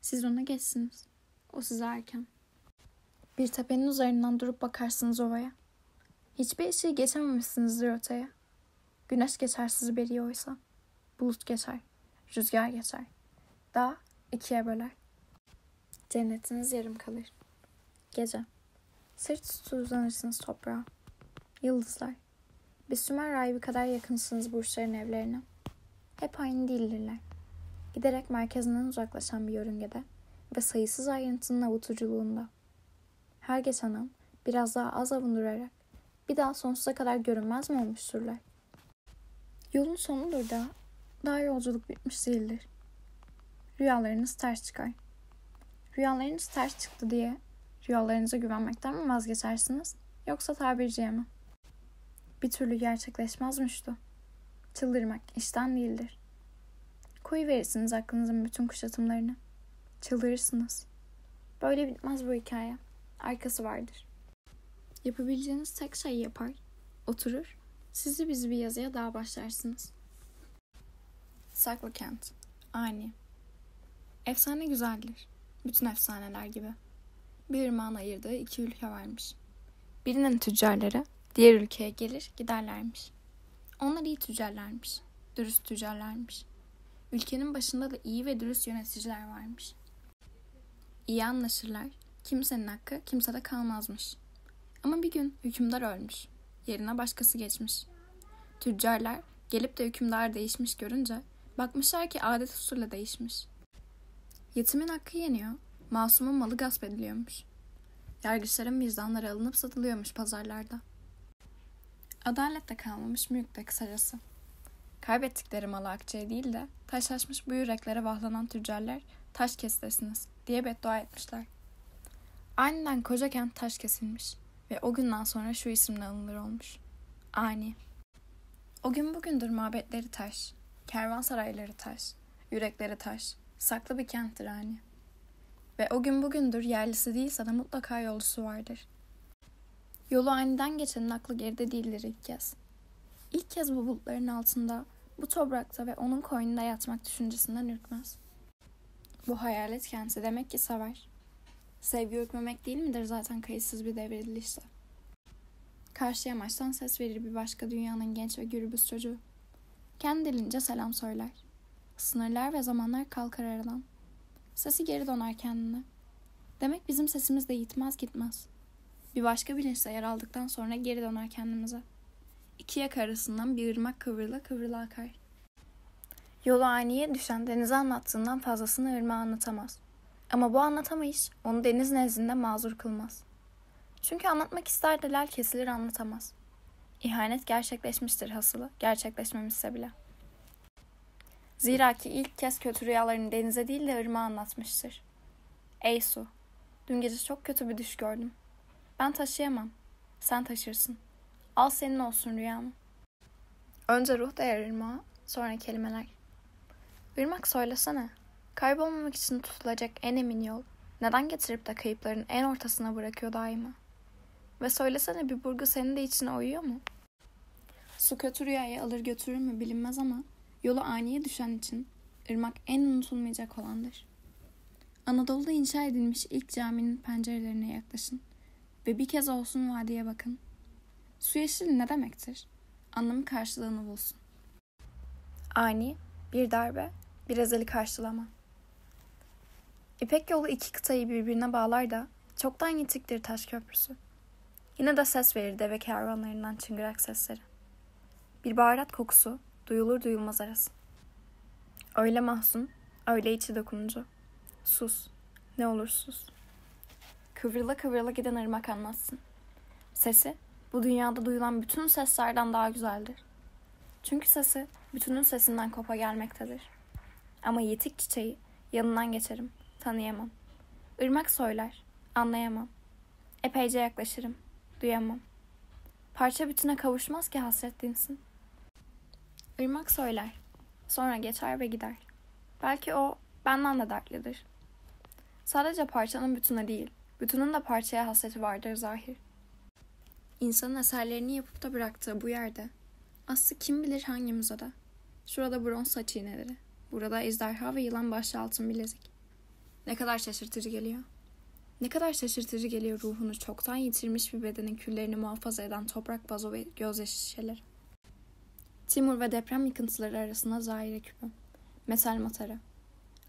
Siz ona geçsiniz. O size erken. Bir tepenin üzerinden durup bakarsınız ovaya. Hiçbir işi geçememişsinizdir öteye. Güneş geçer sizi beriye oysa. Bulut geçer. Rüzgar geçer. Dağ ikiye böler. Cennetiniz yarım kalır. Gece. Sırt üstü uzanırsınız toprağa. Yıldızlar. Bir Sümer ayı bir kadar yakınsınız burçların evlerine. Hep aynı değildirler. Giderek merkezinden uzaklaşan bir yörüngede ve sayısız ayrıntının avutuculuğunda. Her geçen an biraz daha az avundurarak bir daha sonsuza kadar görünmez mi olmuşturlar? Yolun sonudur da daha yolculuk bitmiş değildir. Rüyalarınız ters çıkar. Rüyalarınız ters çıktı diye rüyalarınıza güvenmekten mi vazgeçersiniz yoksa tabirciye mi? bir türlü gerçekleşmezmişti. Çıldırmak işten değildir. Koyu verirsiniz aklınızın bütün kuşatımlarını. Çıldırırsınız. Böyle bitmez bu hikaye. Arkası vardır. Yapabileceğiniz tek şey yapar, oturur, sizi bizi bir yazıya daha başlarsınız. Saklı kent. Ani. Efsane güzeldir. Bütün efsaneler gibi. Bir ırmağın ayırdığı iki ülke varmış. Birinin tüccarları, diğer ülkeye gelir giderlermiş. Onlar iyi tüccarlarmış, dürüst tüccarlarmış. Ülkenin başında da iyi ve dürüst yöneticiler varmış. İyi anlaşırlar, kimsenin hakkı kimsede kalmazmış. Ama bir gün hükümdar ölmüş, yerine başkası geçmiş. Tüccarlar gelip de hükümdar değişmiş görünce bakmışlar ki adet usulle değişmiş. Yetimin hakkı yeniyor, masumun malı gasp ediliyormuş. Yargıçların vicdanları alınıp satılıyormuş pazarlarda. Adalet de kalmamış mülk de kısacası. Kaybettikleri malı akçeye değil de taşlaşmış bu yüreklere vahlanan tüccarlar taş kestesiniz diye beddua etmişler. Aniden koca kent taş kesilmiş ve o günden sonra şu isimle anılır olmuş. Ani. O gün bugündür mabetleri taş, kervansarayları taş, yürekleri taş, saklı bir kenttir ani. Ve o gün bugündür yerlisi değilse de mutlaka yolcusu vardır. Yolu aniden geçenin aklı geride değildir ilk kez. İlk kez bu bulutların altında, bu toprakta ve onun koynunda yatmak düşüncesinden ürkmez. Bu hayalet kendisi demek ki sever. Sevgi ürkmemek değil midir zaten kayıtsız bir devredilişse? Karşı yamaçtan ses verir bir başka dünyanın genç ve gürbüz çocuğu. Kendi dilince selam söyler. Sınırlar ve zamanlar kalkar aradan. Sesi geri donar kendine. Demek bizim sesimiz de yitmez gitmez. Bir başka bilinçte yer aldıktan sonra geri döner kendimize. İki yak arasından bir ırmak kıvrıla kıvrıla akar. Yolu aniye düşen denize anlattığından fazlasını ırmağa anlatamaz. Ama bu anlatamayış onu deniz nezdinde mazur kılmaz. Çünkü anlatmak ister delal kesilir anlatamaz. İhanet gerçekleşmiştir hasılı, gerçekleşmemişse bile. Zira ki ilk kez kötü rüyalarını denize değil de ırmağa anlatmıştır. Ey su, dün gece çok kötü bir düş gördüm. Ben taşıyamam. Sen taşırsın. Al senin olsun rüyamı. Önce ruh değer ırmağa, sonra kelimeler. Irmak söylesene. Kaybolmamak için tutulacak en emin yol. Neden getirip de kayıpların en ortasına bırakıyor daima? Ve söylesene bir burgu senin de içine uyuyor mu? Su kötü rüyayı alır götürür mü bilinmez ama yolu aniye düşen için ırmak en unutulmayacak olandır. Anadolu'da inşa edilmiş ilk caminin pencerelerine yaklaşın ve bir kez olsun vadiye bakın. Su yeşili ne demektir? Anlamı karşılığını bulsun. Ani, bir darbe, bir ezeli karşılama. İpek yolu iki kıtayı birbirine bağlar da çoktan yitiktir taş köprüsü. Yine de ses verir deve kervanlarından çıngırak sesleri. Bir baharat kokusu duyulur duyulmaz arası. Öyle mahzun, öyle içi dokunucu. Sus, ne olur sus.'' kıvrıla kıvrıla giden ırmak anlatsın. Sesi bu dünyada duyulan bütün seslerden daha güzeldir. Çünkü sesi bütünün sesinden kopa gelmektedir. Ama yetik çiçeği yanından geçerim, tanıyamam. Irmak söyler, anlayamam. Epeyce yaklaşırım, duyamam. Parça bütüne kavuşmaz ki hasret dinsin. Irmak söyler, sonra geçer ve gider. Belki o benden de dertlidir. Sadece parçanın bütüne değil, Bütünün de parçaya hasreti vardır zahir. İnsanın eserlerini yapıp da bıraktığı bu yerde, aslı kim bilir hangi müzede, şurada bronz saç iğneleri, burada ejderha ve yılan başlı altın bilezik. Ne kadar şaşırtıcı geliyor. Ne kadar şaşırtıcı geliyor ruhunu çoktan yitirmiş bir bedenin küllerini muhafaza eden toprak vazo ve gözyaşı şişeleri. Timur ve deprem yıkıntıları arasında zahire küpü, metal matara,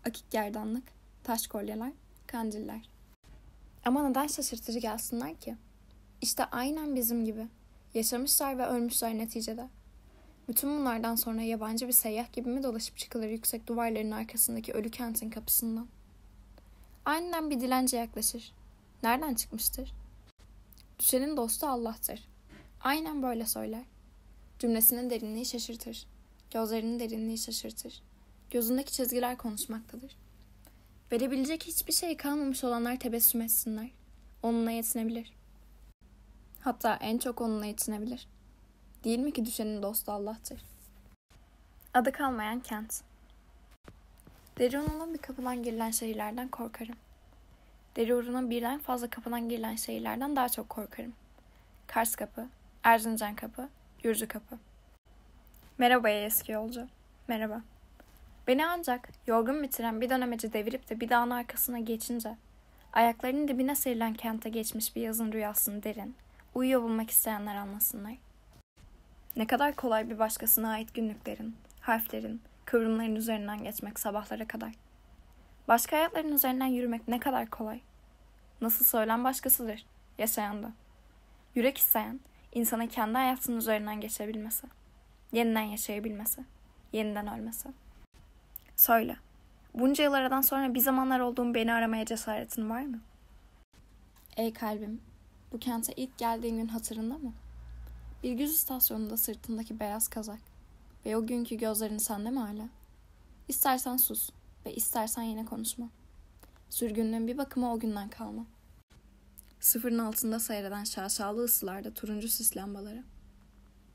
akik gerdanlık, taş kolyeler, kandiller. Ama neden şaşırtıcı gelsinler ki? İşte aynen bizim gibi. Yaşamışlar ve ölmüşler neticede. Bütün bunlardan sonra yabancı bir seyyah gibi mi dolaşıp çıkılır yüksek duvarların arkasındaki ölü kentin kapısından? Aniden bir dilenci yaklaşır. Nereden çıkmıştır? Düşenin dostu Allah'tır. Aynen böyle söyler. Cümlesinin derinliği şaşırtır. Gözlerinin derinliği şaşırtır. Gözündeki çizgiler konuşmaktadır. Verebilecek hiçbir şey kalmamış olanlar tebessüm etsinler. Onunla yetinebilir. Hatta en çok onunla yetinebilir. Değil mi ki düşenin dostu Allah'tır? Adı kalmayan kent. Deruna'nın bir kapıdan girilen şehirlerden korkarım. Deruna'nın birden fazla kapıdan girilen şehirlerden daha çok korkarım. Kars kapı, Erzincan kapı, Gürcü kapı. Merhaba eski yolcu. Merhaba. Beni ancak yorgun bitiren bir dönemeci devirip de bir dağın arkasına geçince, ayaklarının dibine serilen kente geçmiş bir yazın rüyasını derin, uyuyor bulmak isteyenler anlasınlar. Ne kadar kolay bir başkasına ait günlüklerin, harflerin, kıvrımların üzerinden geçmek sabahlara kadar. Başka hayatların üzerinden yürümek ne kadar kolay. Nasıl söylen başkasıdır, yaşayan da. Yürek isteyen, insana kendi hayatının üzerinden geçebilmesi, yeniden yaşayabilmesi, yeniden ölmesi.'' Söyle. Bunca yıl aradan sonra bir zamanlar olduğum beni aramaya cesaretin var mı? Ey kalbim, bu kente ilk geldiğin gün hatırında mı? Bir güz istasyonunda sırtındaki beyaz kazak ve o günkü gözlerin sende mi hala? İstersen sus ve istersen yine konuşma. Sürgünlüğün bir bakımı o günden kalma. Sıfırın altında seyreden şaşalı ısılarda turuncu sis lambaları.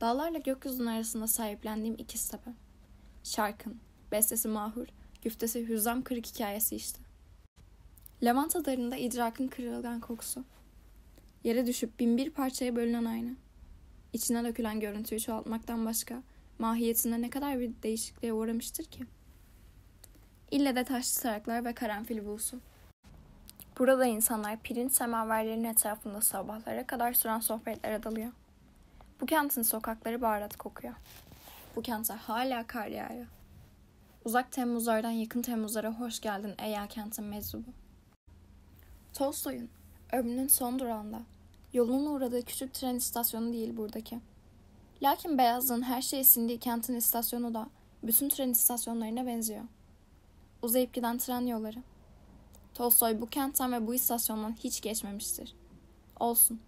Dağlarla gökyüzünün arasında sahiplendiğim ikiz tepe. Şarkın, bestesi mahur, güftesi hüzzam kırık hikayesi işte. Lavanta darında idrakın kırılgan kokusu. Yere düşüp bin bir parçaya bölünen ayna. İçine dökülen görüntüyü çoğaltmaktan başka mahiyetinde ne kadar bir değişikliğe uğramıştır ki? İlle de taşlı saraklar ve karanfil bulsun. Burada insanlar pirinç semaverlerinin etrafında sabahlara kadar süren sohbetlere dalıyor. Bu kentin sokakları baharat kokuyor. Bu kente hala kar yağıyor. Uzak Temmuzlardan yakın Temmuzlara hoş geldin ey kentin meczubu. Tolstoy'un ömrünün son durağında yolunun uğradığı küçük tren istasyonu değil buradaki. Lakin beyazlığın her şeye sindiği kentin istasyonu da bütün tren istasyonlarına benziyor. Uzayıp giden tren yolları. Tolstoy bu kentten ve bu istasyondan hiç geçmemiştir. Olsun.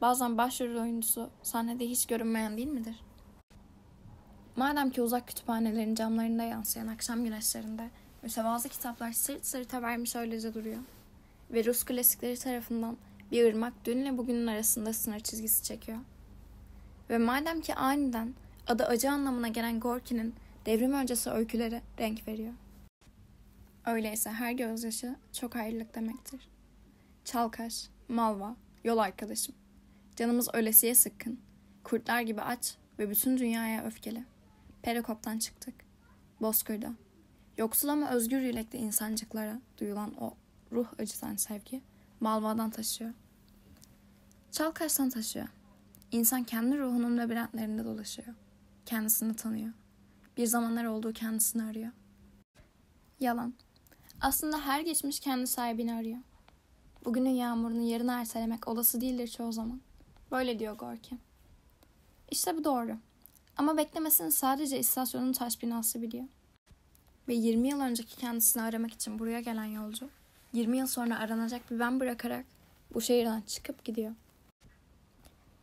Bazen başrol oyuncusu sahnede hiç görünmeyen değil midir? Madem ki uzak kütüphanelerin camlarında yansıyan akşam güneşlerinde mütevazı kitaplar sırt sırta vermiş öylece duruyor. Ve Rus klasikleri tarafından bir ırmak dünle bugünün arasında sınır çizgisi çekiyor. Ve madem ki aniden adı acı anlamına gelen Gorki'nin devrim öncesi öykülere renk veriyor. Öyleyse her gözyaşı çok ayrılık demektir. Çalkaş, Malva, yol arkadaşım. Canımız ölesiye sıkkın. Kurtlar gibi aç ve bütün dünyaya öfkeli.'' Perikop'tan çıktık. Bozkır'da. Yoksul ama özgür yürekli insancıklara duyulan o ruh acıtan sevgi Malva'dan taşıyor. Çalkaş'tan taşıyor. İnsan kendi ruhunun labirentlerinde dolaşıyor. Kendisini tanıyor. Bir zamanlar olduğu kendisini arıyor. Yalan. Aslında her geçmiş kendi sahibini arıyor. Bugünün yağmurunu yarına ertelemek olası değildir çoğu zaman. Böyle diyor Gorki. İşte bu doğru. Ama beklemesini sadece istasyonun taş binası biliyor. Ve 20 yıl önceki kendisini aramak için buraya gelen yolcu, 20 yıl sonra aranacak bir ben bırakarak bu şehirden çıkıp gidiyor.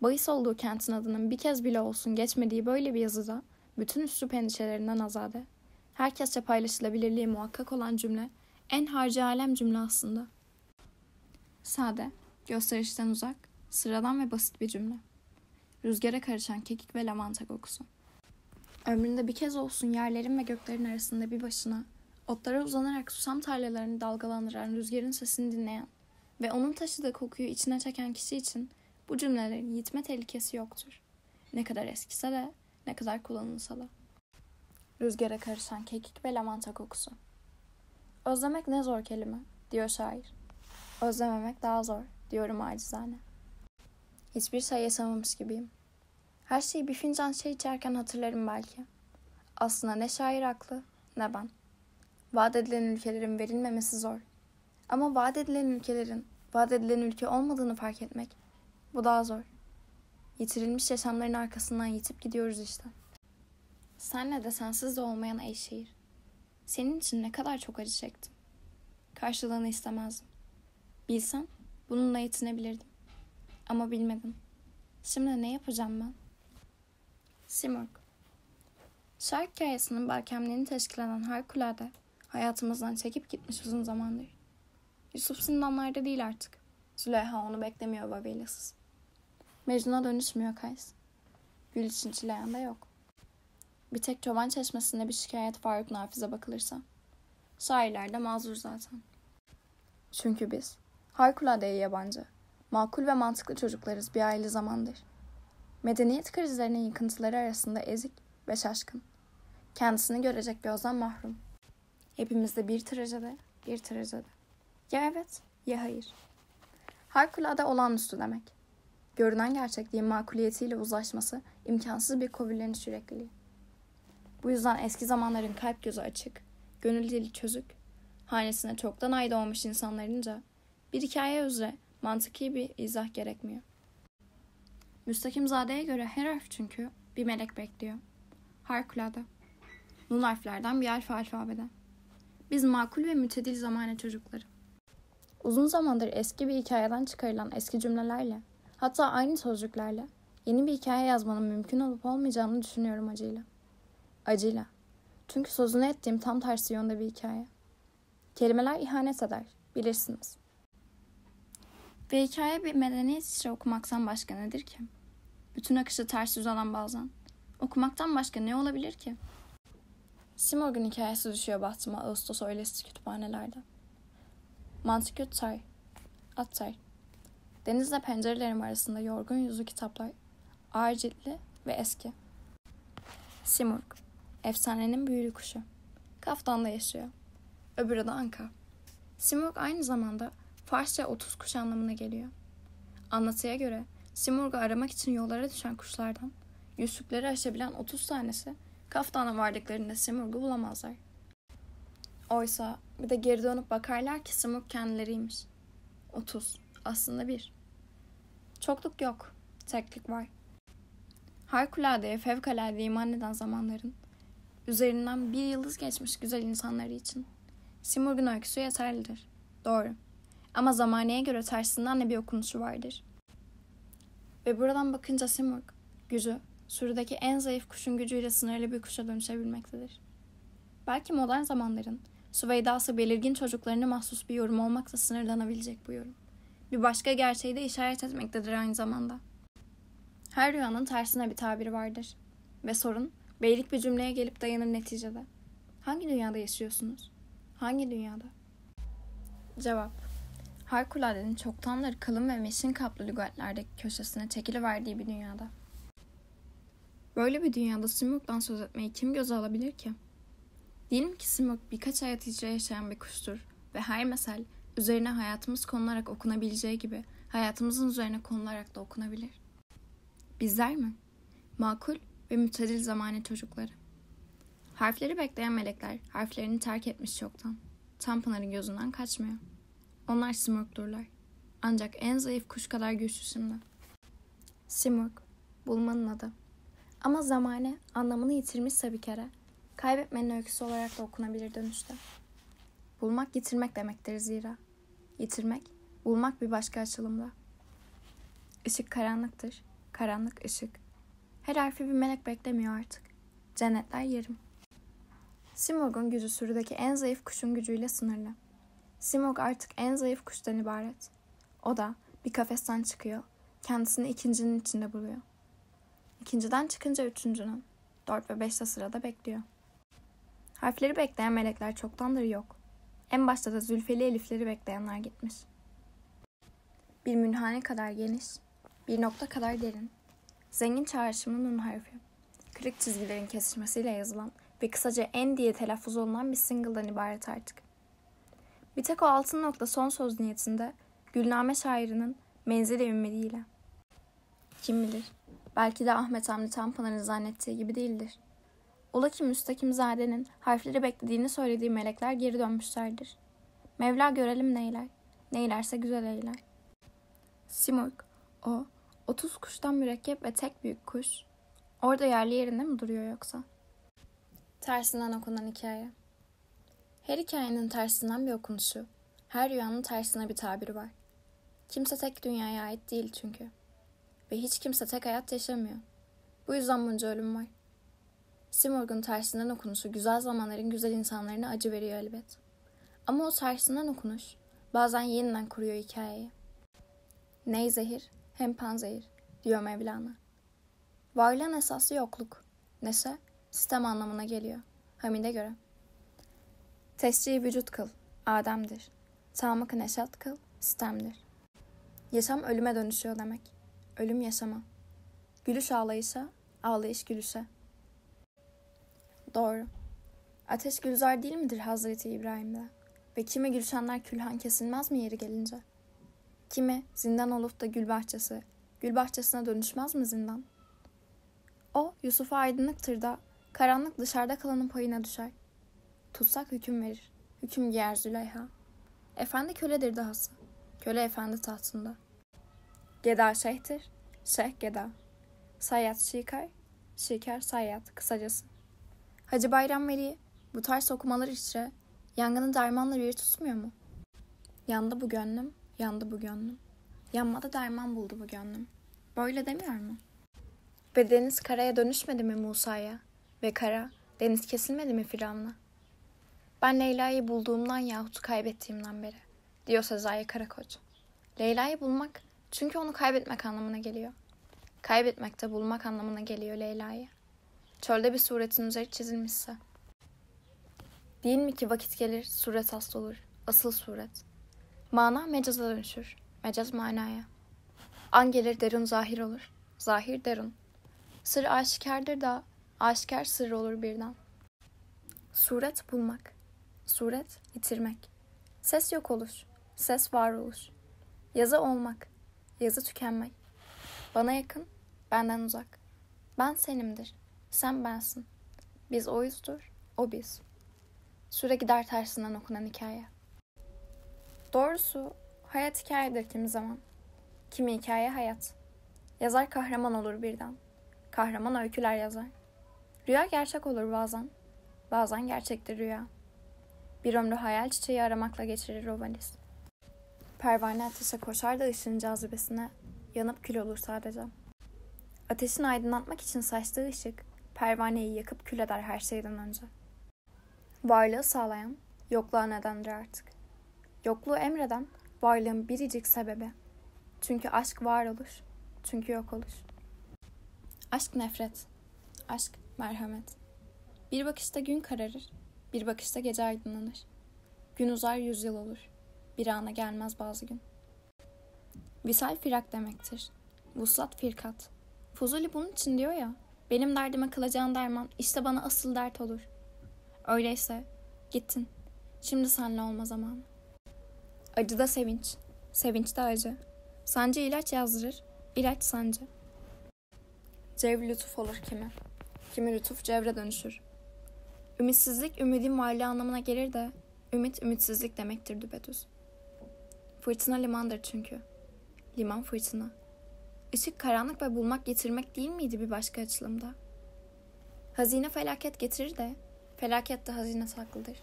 Bayis olduğu kentin adının bir kez bile olsun geçmediği böyle bir yazıda bütün üslup endişelerinden azade, herkesçe paylaşılabilirliği muhakkak olan cümle en harcı alem cümle aslında. Sade, gösterişten uzak, sıradan ve basit bir cümle rüzgara karışan kekik ve lavanta kokusu. Ömründe bir kez olsun yerlerin ve göklerin arasında bir başına, otlara uzanarak susam tarlalarını dalgalandıran rüzgarın sesini dinleyen ve onun taşıdığı kokuyu içine çeken kişi için bu cümlelerin yitme tehlikesi yoktur. Ne kadar eskise de, ne kadar kullanılsa da. Rüzgara karışan kekik ve lavanta kokusu. Özlemek ne zor kelime, diyor şair. Özlememek daha zor, diyorum acizane. Hiçbir şey yaşamamış gibiyim. Her şeyi bir fincan şey içerken hatırlarım belki. Aslında ne şair haklı ne ben. Vaat edilen ülkelerin verilmemesi zor. Ama vaat edilen ülkelerin vaat edilen ülke olmadığını fark etmek bu daha zor. Yitirilmiş yaşamların arkasından yitip gidiyoruz işte. Senle de sensiz de olmayan ey şehir. Senin için ne kadar çok acı çektim. Karşılığını istemezdim. Bilsem bununla yetinebilirdim. Ama bilmedim. Şimdi ne yapacağım ben? Simurg. Şark hikayesinin berkemliğini teşkil eden harikulade hayatımızdan çekip gitmiş uzun zamandır. Yusuf zindanlarda değil artık. Züleyha onu beklemiyor babaylasız. Mecnun'a dönüşmüyor Kays. Gül için çileyen de yok. Bir tek çoban çeşmesinde bir şikayet Faruk Nafiz'e bakılırsa. Şairler de mazur zaten. Çünkü biz harikulade yabancı makul ve mantıklı çocuklarız bir aile zamandır. Medeniyet krizlerinin yıkıntıları arasında ezik ve şaşkın. Kendisini görecek bir gözden mahrum. Hepimizde bir trajede, bir trajede. Ya evet, ya hayır. Harikulade olağanüstü demek. Görünen gerçekliğin makuliyetiyle uzlaşması imkansız bir kovillerin sürekliliği. Bu yüzden eski zamanların kalp gözü açık, gönül dili çözük, hanesine çoktan ay doğmuş insanlarınca bir hikaye üzere mantıki bir izah gerekmiyor. Müstakimzade'ye göre her harf çünkü bir melek bekliyor. Harikulade. Nun harflerden bir alfa alfabeden. Biz makul ve mütedil zamane çocukları. Uzun zamandır eski bir hikayeden çıkarılan eski cümlelerle, hatta aynı sözcüklerle yeni bir hikaye yazmanın mümkün olup olmayacağını düşünüyorum acıyla. Acıyla. Çünkü sözünü ettiğim tam tersi yönde bir hikaye. Kelimeler ihanet eder, bilirsiniz. Ve hikaye bir medeniyet ise okumaktan başka nedir ki? Bütün akışı ters düz alan bazen. Okumaktan başka ne olabilir ki? Simorg'un hikayesi düşüyor bahtıma Ağustos öylesi kütüphanelerde. tay, at tay. Denizle pencerelerim arasında yorgun yüzlü kitaplar. Ağır ciltli ve eski. Simurg, efsanenin büyülü kuşu. Kaftan'da yaşıyor. Öbürü de Anka. Simurg aynı zamanda Farsça 30 kuş anlamına geliyor. Anlatıya göre Simurg'u aramak için yollara düşen kuşlardan yüzükleri aşabilen 30 tanesi kaftana vardıklarında Simurg'u bulamazlar. Oysa bir de geri dönüp bakarlar ki Simurg kendileriymiş. 30. Aslında bir. Çokluk yok. Teklik var. Harikuladeye fevkalade iman eden zamanların üzerinden bir yıldız geçmiş güzel insanları için Simurg'un öyküsü yeterlidir. Doğru. Ama zamaneye göre tersinden de bir okunuşu vardır. Ve buradan bakınca Simurg, gücü, sürüdeki en zayıf kuşun gücüyle sınırlı bir kuşa dönüşebilmektedir. Belki modern zamanların Süveyda'sı belirgin çocuklarına mahsus bir yorum olmakla sınırlanabilecek bu yorum. Bir başka gerçeği de işaret etmektedir aynı zamanda. Her rüyanın tersine bir tabiri vardır. Ve sorun, beylik bir cümleye gelip dayanır neticede. Hangi dünyada yaşıyorsunuz? Hangi dünyada? Cevap harikuladenin çoktanları kalın ve meşin kaplı lügatlerdeki köşesine çekiliverdiği bir dünyada. Böyle bir dünyada Simurg'dan söz etmeyi kim göze alabilir ki? Diyelim ki Simurg birkaç ay yaratıcı yaşayan bir kuştur ve her mesel üzerine hayatımız konularak okunabileceği gibi hayatımızın üzerine konularak da okunabilir. Bizler mi? Makul ve mütedil zamane çocukları. Harfleri bekleyen melekler harflerini terk etmiş çoktan. Tanpınar'ın gözünden kaçmıyor. Onlar Simurg'durlar. Ancak en zayıf kuş kadar güçlüsünler. Simurg, bulmanın adı. Ama zamane anlamını yitirmişse bir kere, kaybetmenin öyküsü olarak da okunabilir dönüşte. Bulmak yitirmek demektir zira. Yitirmek, bulmak bir başka açılımda. Işık karanlıktır, karanlık ışık. Her harfi bir melek beklemiyor artık. Cennetler yerim. Simurg'un gücü sürüdeki en zayıf kuşun gücüyle sınırlı. Simog artık en zayıf kuştan ibaret. O da bir kafesten çıkıyor. Kendisini ikincinin içinde buluyor. İkinciden çıkınca üçüncünün. Dört ve beşte sırada bekliyor. Harfleri bekleyen melekler çoktandır yok. En başta da zülfeli elifleri bekleyenler gitmiş. Bir münhane kadar geniş, bir nokta kadar derin. Zengin çağrışımlı nun harfi. Kırık çizgilerin kesişmesiyle yazılan ve kısaca en diye telaffuz olunan bir single'dan ibaret artık. Bir tek o altın nokta son söz niyetinde Gülname şairinin menzili ümmediyle. Kim bilir, belki de Ahmet Hamdi Tanpınar'ın zannettiği gibi değildir. Ola ki Zade'nin harfleri beklediğini söylediği melekler geri dönmüşlerdir. Mevla görelim neyler, neylerse güzel eyler. Simurg, o, otuz kuştan mürekkep ve tek büyük kuş, orada yerli yerinde mi duruyor yoksa? Tersinden okunan hikaye. Her hikayenin tersinden bir okunuşu, her rüyanın tersine bir tabiri var. Kimse tek dünyaya ait değil çünkü. Ve hiç kimse tek hayat yaşamıyor. Bu yüzden bunca ölüm var. Simorg'un tersinden okunuşu güzel zamanların güzel insanlarına acı veriyor elbet. Ama o tersinden okunuş bazen yeniden kuruyor hikayeyi. Ney zehir hem panzehir diyor Mevlana. Varlığın esası yokluk. nese sistem anlamına geliyor. Hamide göre. Tescih vücut kıl, Adem'dir. Sağmak neşat kıl, sistemdir. Yaşam ölüme dönüşüyor demek. Ölüm yaşama. Gülüş ağlayışa, ağlayış gülüşe. Doğru. Ateş gülzar değil midir Hazreti İbrahim'de? Ve kime gülşenler külhan kesilmez mi yeri gelince? Kime zindan olup da gül bahçesi, gül bahçesine dönüşmez mi zindan? O Yusuf'a aydınlıktır da karanlık dışarıda kalanın payına düşer. Tutsak hüküm verir. Hüküm giyer Züleyha. Efendi köledir dahası. Köle efendi tahtında. Geda şeyhtir. Şeyh geda. Sayyat şikay. Şiker sayyat kısacası. Hacı Bayram Veli bu tarz okumalar içre yangını dermanla bir tutmuyor mu? Yandı bu gönlüm, yandı bu gönlüm. Yanmada derman buldu bu gönlüm. Böyle demiyor mu? Ve deniz karaya dönüşmedi mi Musa'ya? Ve kara, deniz kesilmedi mi Firavun'a? Ben Leyla'yı bulduğumdan yahut kaybettiğimden beri, diyor Sezai Karakoç. Leyla'yı bulmak çünkü onu kaybetmek anlamına geliyor. Kaybetmek de bulmak anlamına geliyor Leyla'yı. Çölde bir suretin üzeri çizilmişse. Değil mi ki vakit gelir, suret asıl olur. Asıl suret. Mana mecaza dönüşür. Mecaz manaya. An gelir derun zahir olur. Zahir derun. Sır aşikardır da aşikar sır olur birden. Suret bulmak. Suret bitirmek. Ses yok oluş. Ses var oluş. Yazı olmak. Yazı tükenmek. Bana yakın, benden uzak. Ben senimdir. Sen bensin. Biz oyuzdur, o biz. Süre gider tersinden okunan hikaye. Doğrusu hayat hikayedir kimi zaman. Kimi hikaye hayat. Yazar kahraman olur birden. Kahraman öyküler yazar. Rüya gerçek olur bazen. Bazen gerçektir rüya. Bir ömrü hayal çiçeği aramakla geçirir Romanis. Pervane ateşe koşar da ışığın cazibesine yanıp kül olur sadece. Ateşin aydınlatmak için saçtığı ışık pervaneyi yakıp kül eder her şeyden önce. Varlığı sağlayan yokluğa nedendir artık. Yokluğu emreden varlığın biricik sebebi. Çünkü aşk var olur, çünkü yok olur. Aşk nefret, aşk merhamet. Bir bakışta gün kararır, bir bakışta gece aydınlanır. Gün uzar yüzyıl olur. Bir ana gelmez bazı gün. Visal firak demektir. Vuslat firkat. Fuzuli bunun için diyor ya. Benim derdime kılacağın derman işte bana asıl dert olur. Öyleyse gittin. Şimdi senle olma zaman. Acı da sevinç. Sevinç de acı. Sancı ilaç yazdırır. İlaç sancı. Cev lütuf olur kimi. Kimi lütuf cevre dönüşür. Ümitsizlik ümidin varlığı anlamına gelir de ümit ümitsizlik demektir düpedüz. Fırtına limandır çünkü. Liman fırtına. Işık karanlık ve bulmak getirmek değil miydi bir başka açılımda? Hazine felaket getirir de felaket de hazine saklıdır.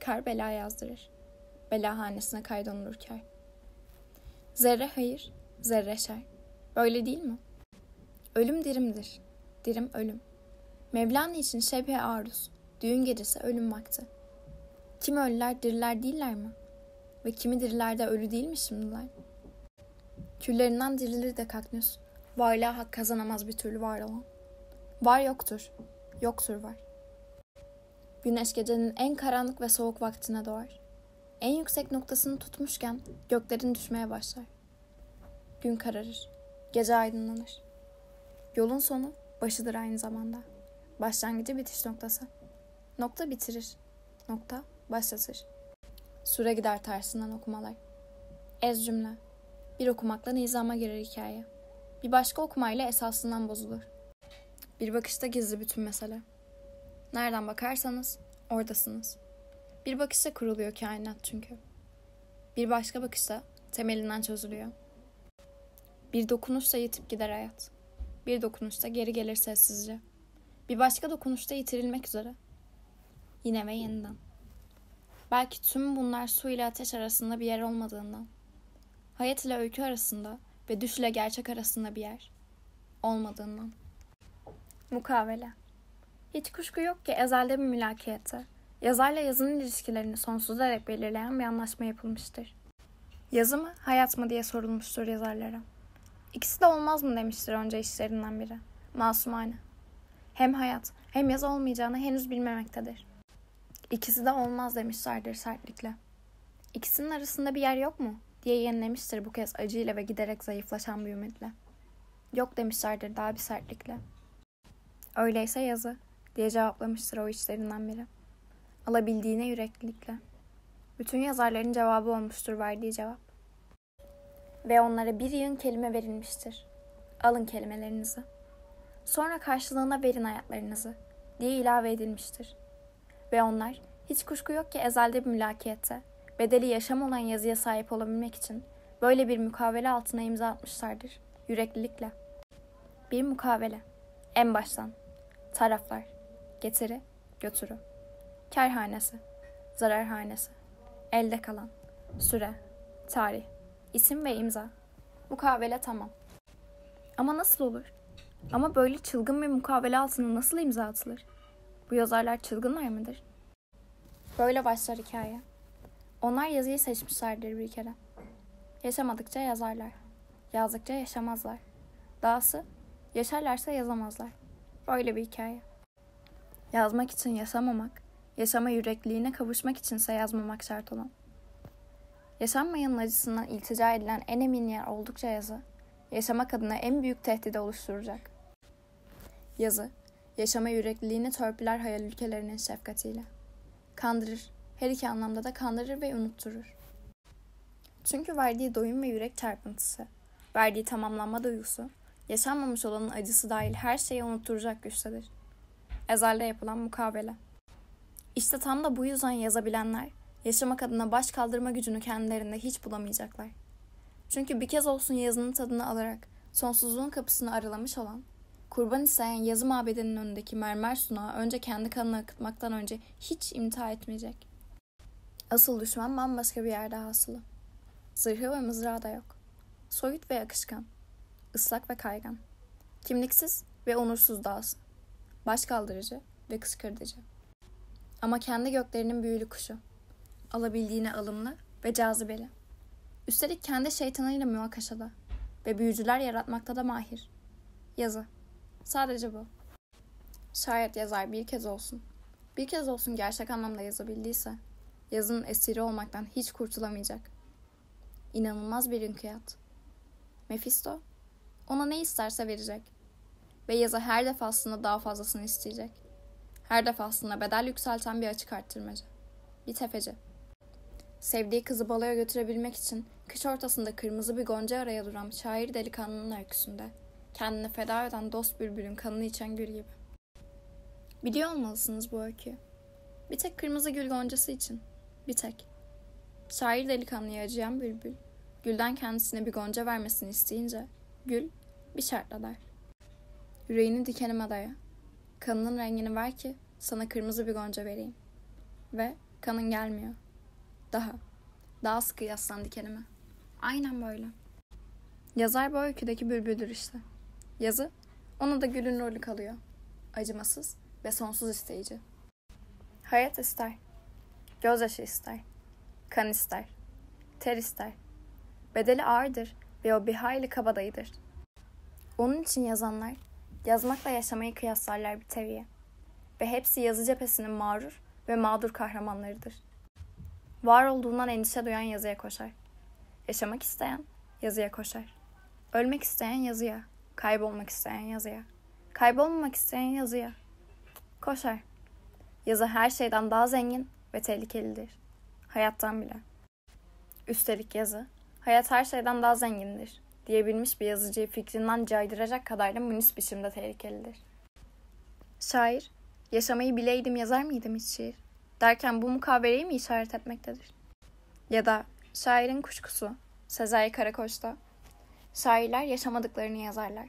Kar bela yazdırır. Bela hanesine kaydonulur kar. Zerre hayır, zerre şer. Böyle değil mi? Ölüm dirimdir. Dirim ölüm. Mevlana için şebhe aruz. Düğün gecesi ölüm vakti. Kim ölüler diriler değiller mi? Ve kimi diriler de ölü değil mi şimdiler? Küllerinden dirilir de kaktüs. Varlığa hak kazanamaz bir türlü var olan. Var yoktur. Yoktur var. Güneş gecenin en karanlık ve soğuk vaktine doğar. En yüksek noktasını tutmuşken göklerin düşmeye başlar. Gün kararır. Gece aydınlanır. Yolun sonu başıdır aynı zamanda. Başlangıcı bitiş noktası. Nokta bitirir. Nokta başlatır. Süre gider tersinden okumalar. Ez cümle. Bir okumakla nizama girer hikaye. Bir başka okumayla esasından bozulur. Bir bakışta gizli bütün mesele. Nereden bakarsanız oradasınız. Bir bakışta kuruluyor kainat çünkü. Bir başka bakışta temelinden çözülüyor. Bir dokunuşla yitip gider hayat. Bir dokunuşta geri gelir sessizce. Bir başka dokunuşta yitirilmek üzere. Yine ve yeniden. Belki tüm bunlar su ile ateş arasında bir yer olmadığından. Hayat ile öykü arasında ve düş ile gerçek arasında bir yer olmadığından. Mukavele. Hiç kuşku yok ki ezelde bir mülakiyete, yazarla yazının ilişkilerini sonsuz dek belirleyen bir anlaşma yapılmıştır. Yazı mı, hayat mı diye sorulmuştur yazarlara. İkisi de olmaz mı demiştir önce işlerinden biri. Masumane. Hem hayat hem yazı olmayacağını henüz bilmemektedir. İkisi de olmaz demişlerdir sertlikle. İkisinin arasında bir yer yok mu? diye yenilemiştir bu kez acıyla ve giderek zayıflaşan bir ümitle. Yok demişlerdir daha bir sertlikle. Öyleyse yazı diye cevaplamıştır o içlerinden biri. Alabildiğine yüreklilikle. Bütün yazarların cevabı olmuştur verdiği cevap. Ve onlara bir yığın kelime verilmiştir. Alın kelimelerinizi. Sonra karşılığına verin hayatlarınızı diye ilave edilmiştir. Ve onlar hiç kuşku yok ki ezelde bir mülakiyette bedeli yaşam olan yazıya sahip olabilmek için böyle bir mukavele altına imza atmışlardır yüreklilikle. Bir mukavele. En baştan. Taraflar. Getiri, götürü. Kerhanesi. Zararhanesi. Elde kalan. Süre. Tarih. İsim ve imza. Mukavele tamam. Ama nasıl olur? Ama böyle çılgın bir mukavele altına nasıl imza atılır? Bu yazarlar çılgınlar mıdır? Böyle başlar hikaye. Onlar yazıyı seçmişlerdir bir kere. Yaşamadıkça yazarlar. Yazdıkça yaşamazlar. Dahası yaşarlarsa yazamazlar. Böyle bir hikaye. Yazmak için yaşamamak, yaşama yürekliğine kavuşmak içinse yazmamak şart olan. Yaşanmayanın acısından iltica edilen en emin yer oldukça yazı, yaşamak adına en büyük tehdidi oluşturacak. Yazı, Yaşama yürekliliğini törpüler hayal ülkelerinin şefkatiyle. Kandırır, her iki anlamda da kandırır ve unutturur. Çünkü verdiği doyum ve yürek çarpıntısı, verdiği tamamlanma duygusu, yaşanmamış olanın acısı dahil her şeyi unutturacak güçtedir. Ezelde yapılan mukavele. İşte tam da bu yüzden yazabilenler, yaşamak adına baş kaldırma gücünü kendilerinde hiç bulamayacaklar. Çünkü bir kez olsun yazının tadını alarak sonsuzluğun kapısını aralamış olan Kurban isteyen yazı mabedinin önündeki mermer sunağı önce kendi kanını akıtmaktan önce hiç imtiha etmeyecek. Asıl düşman bambaşka bir yerde hasılı. Zırhı ve mızrağı da yok. Soyut ve akışkan. ıslak ve kaygan. Kimliksiz ve onursuz dağısı. Baş kaldırıcı ve kışkırtıcı. Ama kendi göklerinin büyülü kuşu. Alabildiğine alımlı ve cazibeli. Üstelik kendi şeytanıyla münakaşada ve büyücüler yaratmakta da mahir. Yazı. Sadece bu. Şayet yazar bir kez olsun. Bir kez olsun gerçek anlamda yazabildiyse, yazının esiri olmaktan hiç kurtulamayacak. İnanılmaz bir inkiyat. Mephisto, ona ne isterse verecek. Ve yazı her defasında daha fazlasını isteyecek. Her defasında bedel yükselten bir açık arttırmacı. Bir tefeci. Sevdiği kızı balaya götürebilmek için kış ortasında kırmızı bir gonca araya duran şair delikanlının öyküsünde Kendini feda eden dost bülbülün kanını içen gül gibi. Biliyor olmalısınız bu öykü. Bir tek kırmızı gül goncası için. Bir tek. Şair delikanlıya acıyan bülbül. Gülden kendisine bir gonca vermesini isteyince gül bir şartla der. Yüreğini dikenime daya. Kanının rengini ver ki sana kırmızı bir gonca vereyim. Ve kanın gelmiyor. Daha. Daha sıkı yaslan dikenime. Aynen böyle. Yazar bu öyküdeki bülbüldür işte. Yazı, ona da gülün rolü kalıyor. Acımasız ve sonsuz isteyici. Hayat ister. Gözyaşı ister. Kan ister. Ter ister. Bedeli ağırdır ve o bir hayli kabadayıdır. Onun için yazanlar, yazmakla yaşamayı kıyaslarlar bir teviye. Ve hepsi yazı cephesinin mağrur ve mağdur kahramanlarıdır. Var olduğundan endişe duyan yazıya koşar. Yaşamak isteyen yazıya koşar. Ölmek isteyen yazıya. Kaybolmak isteyen yazıya. Kaybolmamak isteyen yazıya. Koşar. Yazı her şeyden daha zengin ve tehlikelidir. Hayattan bile. Üstelik yazı, hayat her şeyden daha zengindir diyebilmiş bir yazıcıyı fikrinden caydıracak kadar da münis biçimde tehlikelidir. Şair, yaşamayı bileydim yazar mıydım hiç şiir? Derken bu mukaveleyi mi işaret etmektedir? Ya da şairin kuşkusu, Sezai Karakoç'ta Şairler yaşamadıklarını yazarlar.